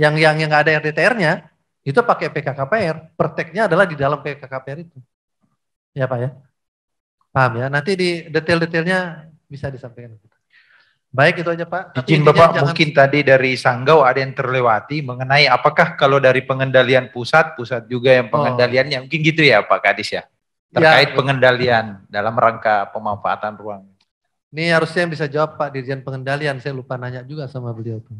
yang yang yang ada RDTR-nya itu pakai PKKPR, perteknya adalah di dalam PKKPR itu. Ya Pak ya. Paham ya? Nanti di detail-detailnya bisa disampaikan. Baik itu aja Pak. Izin Bapak jangan... mungkin tadi dari Sanggau ada yang terlewati mengenai apakah kalau dari pengendalian pusat, pusat juga yang oh. pengendaliannya oh. mungkin gitu ya Pak Kadis ya. ya. Terkait ya, pengendalian ya. dalam rangka pemanfaatan ruang. Ini harusnya yang bisa jawab Pak Dirjen Pengendalian, saya lupa nanya juga sama beliau. Tuh.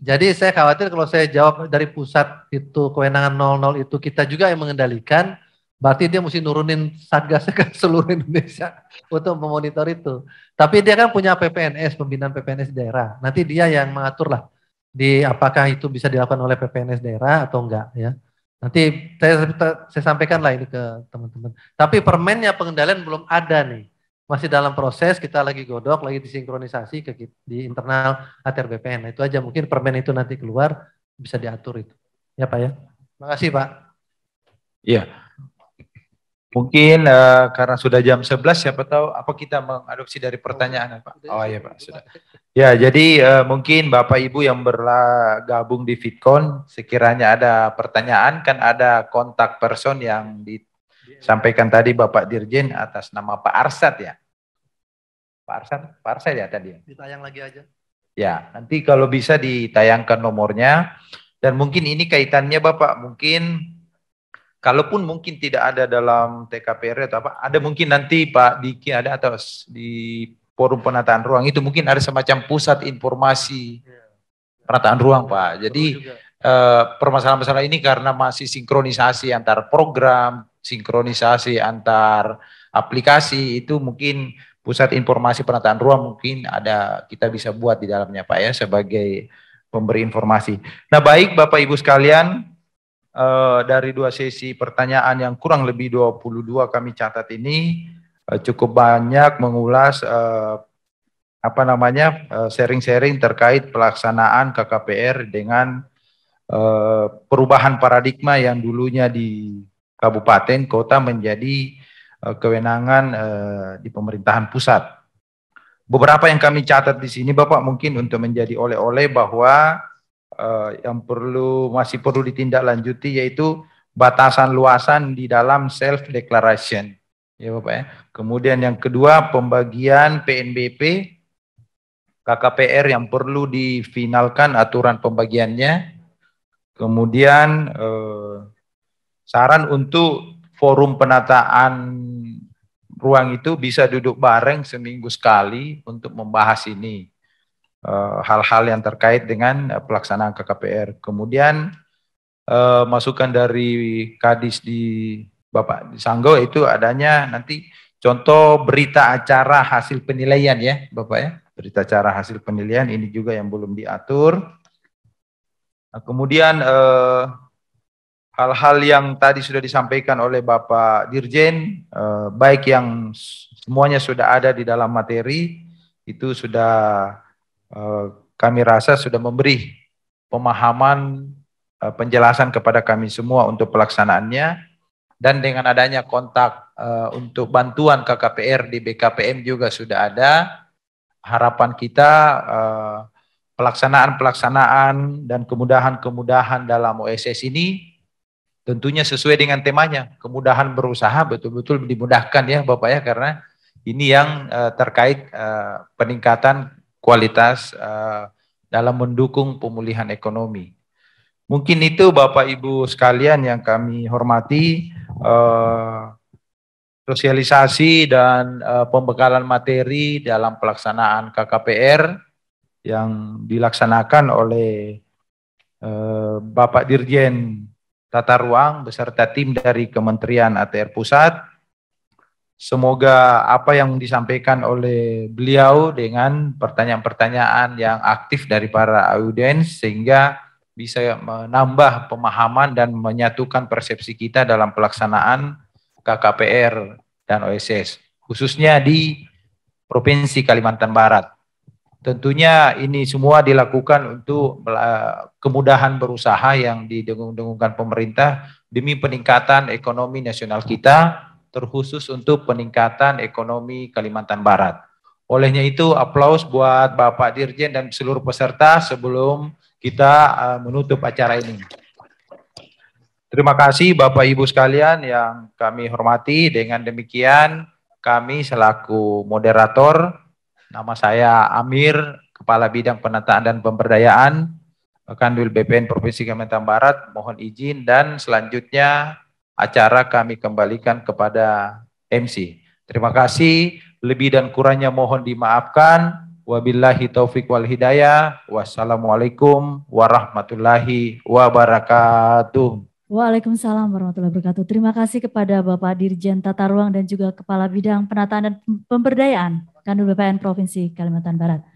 Jadi saya khawatir kalau saya jawab dari pusat itu kewenangan 00 itu kita juga yang mengendalikan, Berarti dia mesti nurunin satgas ke seluruh Indonesia untuk memonitor itu. Tapi dia kan punya PPNS, pembinaan PPNS daerah. Nanti dia yang mengatur lah di apakah itu bisa dilakukan oleh PPNS daerah atau enggak ya. Nanti saya, saya sampaikan lah ini ke teman-teman. Tapi permennya pengendalian belum ada nih. Masih dalam proses, kita lagi godok, lagi disinkronisasi ke, di internal ATR BPN. Nah, itu aja mungkin permen itu nanti keluar bisa diatur itu. Ya Pak ya. Terima kasih Pak. Iya. Yeah. Mungkin uh, karena sudah jam 11 siapa tahu apa kita mengadopsi dari oh, pertanyaan Pak. Oh iya Pak, sudah. Ya, jadi uh, mungkin Bapak Ibu yang bergabung di Fitcon sekiranya ada pertanyaan kan ada kontak person yang disampaikan tadi Bapak Dirjen atas nama Pak Arsat ya. Pak Arsat, Pak Arsat ya tadi. Ya? Ditayang lagi aja. Ya, nanti kalau bisa ditayangkan nomornya dan mungkin ini kaitannya Bapak mungkin kalaupun mungkin tidak ada dalam TKPR atau apa, ada mungkin nanti Pak Diki ada atau di forum penataan ruang itu mungkin ada semacam pusat informasi iya. penataan ruang Pak. Jadi eh, permasalahan-permasalahan ini karena masih sinkronisasi antar program, sinkronisasi antar aplikasi itu mungkin pusat informasi penataan ruang mungkin ada kita bisa buat di dalamnya Pak ya sebagai pemberi informasi. Nah baik Bapak Ibu sekalian, uh, dari dua sesi pertanyaan yang kurang lebih 22 kami catat ini uh, cukup banyak mengulas uh, apa namanya sharing-sharing terkait pelaksanaan KKPR dengan perubahan paradigma yang dulunya di kabupaten kota menjadi kewenangan di pemerintahan pusat. Beberapa yang kami catat di sini Bapak mungkin untuk menjadi oleh-oleh bahwa uh, yang perlu masih perlu ditindaklanjuti yaitu batasan luasan di dalam self declaration. Ya Bapak ya. Kemudian yang kedua pembagian PNBP KKPR yang perlu difinalkan aturan pembagiannya. Kemudian eh, saran untuk forum penataan ruang itu bisa duduk bareng seminggu sekali untuk membahas ini. Eh, hal-hal yang terkait dengan eh, pelaksanaan KKPR. Kemudian uh, masukan dari Kadis di Bapak di Sanggo itu adanya nanti contoh berita acara hasil penilaian ya Bapak ya. Berita acara hasil penilaian ini juga yang belum diatur. Nah, kemudian hal-hal eh, yang tadi sudah disampaikan oleh Bapak Dirjen, eh, baik yang semuanya sudah ada di dalam materi, itu sudah Eh, kami rasa sudah memberi pemahaman eh, penjelasan kepada kami semua untuk pelaksanaannya dan dengan adanya kontak eh, untuk bantuan KKPR di BKPM juga sudah ada harapan kita pelaksanaan-pelaksanaan dan kemudahan-kemudahan dalam OSS ini tentunya sesuai dengan temanya kemudahan berusaha betul-betul dimudahkan ya Bapak ya karena ini yang terkait peningkatan kualitas uh, dalam mendukung pemulihan ekonomi. Mungkin itu Bapak Ibu sekalian yang kami hormati uh, sosialisasi dan uh, pembekalan materi dalam pelaksanaan KKPR yang dilaksanakan oleh uh, Bapak Dirjen Tata Ruang beserta tim dari Kementerian ATR Pusat Semoga apa yang disampaikan oleh beliau dengan pertanyaan-pertanyaan yang aktif dari para audiens sehingga bisa menambah pemahaman dan menyatukan persepsi kita dalam pelaksanaan KKPR dan OSS khususnya di Provinsi Kalimantan Barat. Tentunya ini semua dilakukan untuk kemudahan berusaha yang didengung-dengungkan pemerintah demi peningkatan ekonomi nasional kita terkhusus untuk peningkatan ekonomi Kalimantan Barat. Olehnya itu aplaus buat Bapak Dirjen dan seluruh peserta sebelum kita eh, menutup acara ini. Terima kasih Bapak Ibu sekalian yang kami hormati. Dengan demikian kami selaku moderator, nama saya Amir, Kepala Bidang Penataan dan Pemberdayaan Kandil BPN Provinsi Kalimantan Barat mohon izin dan selanjutnya acara kami kembalikan kepada MC. Terima kasih. Lebih dan kurangnya mohon dimaafkan. Wabillahi taufiq wal hidayah. Wassalamualaikum warahmatullahi wabarakatuh. Waalaikumsalam warahmatullahi wabarakatuh. Terima kasih kepada Bapak Dirjen Tata Ruang dan juga Kepala Bidang Penataan dan Pemberdayaan Kanwil BPN Provinsi Kalimantan Barat.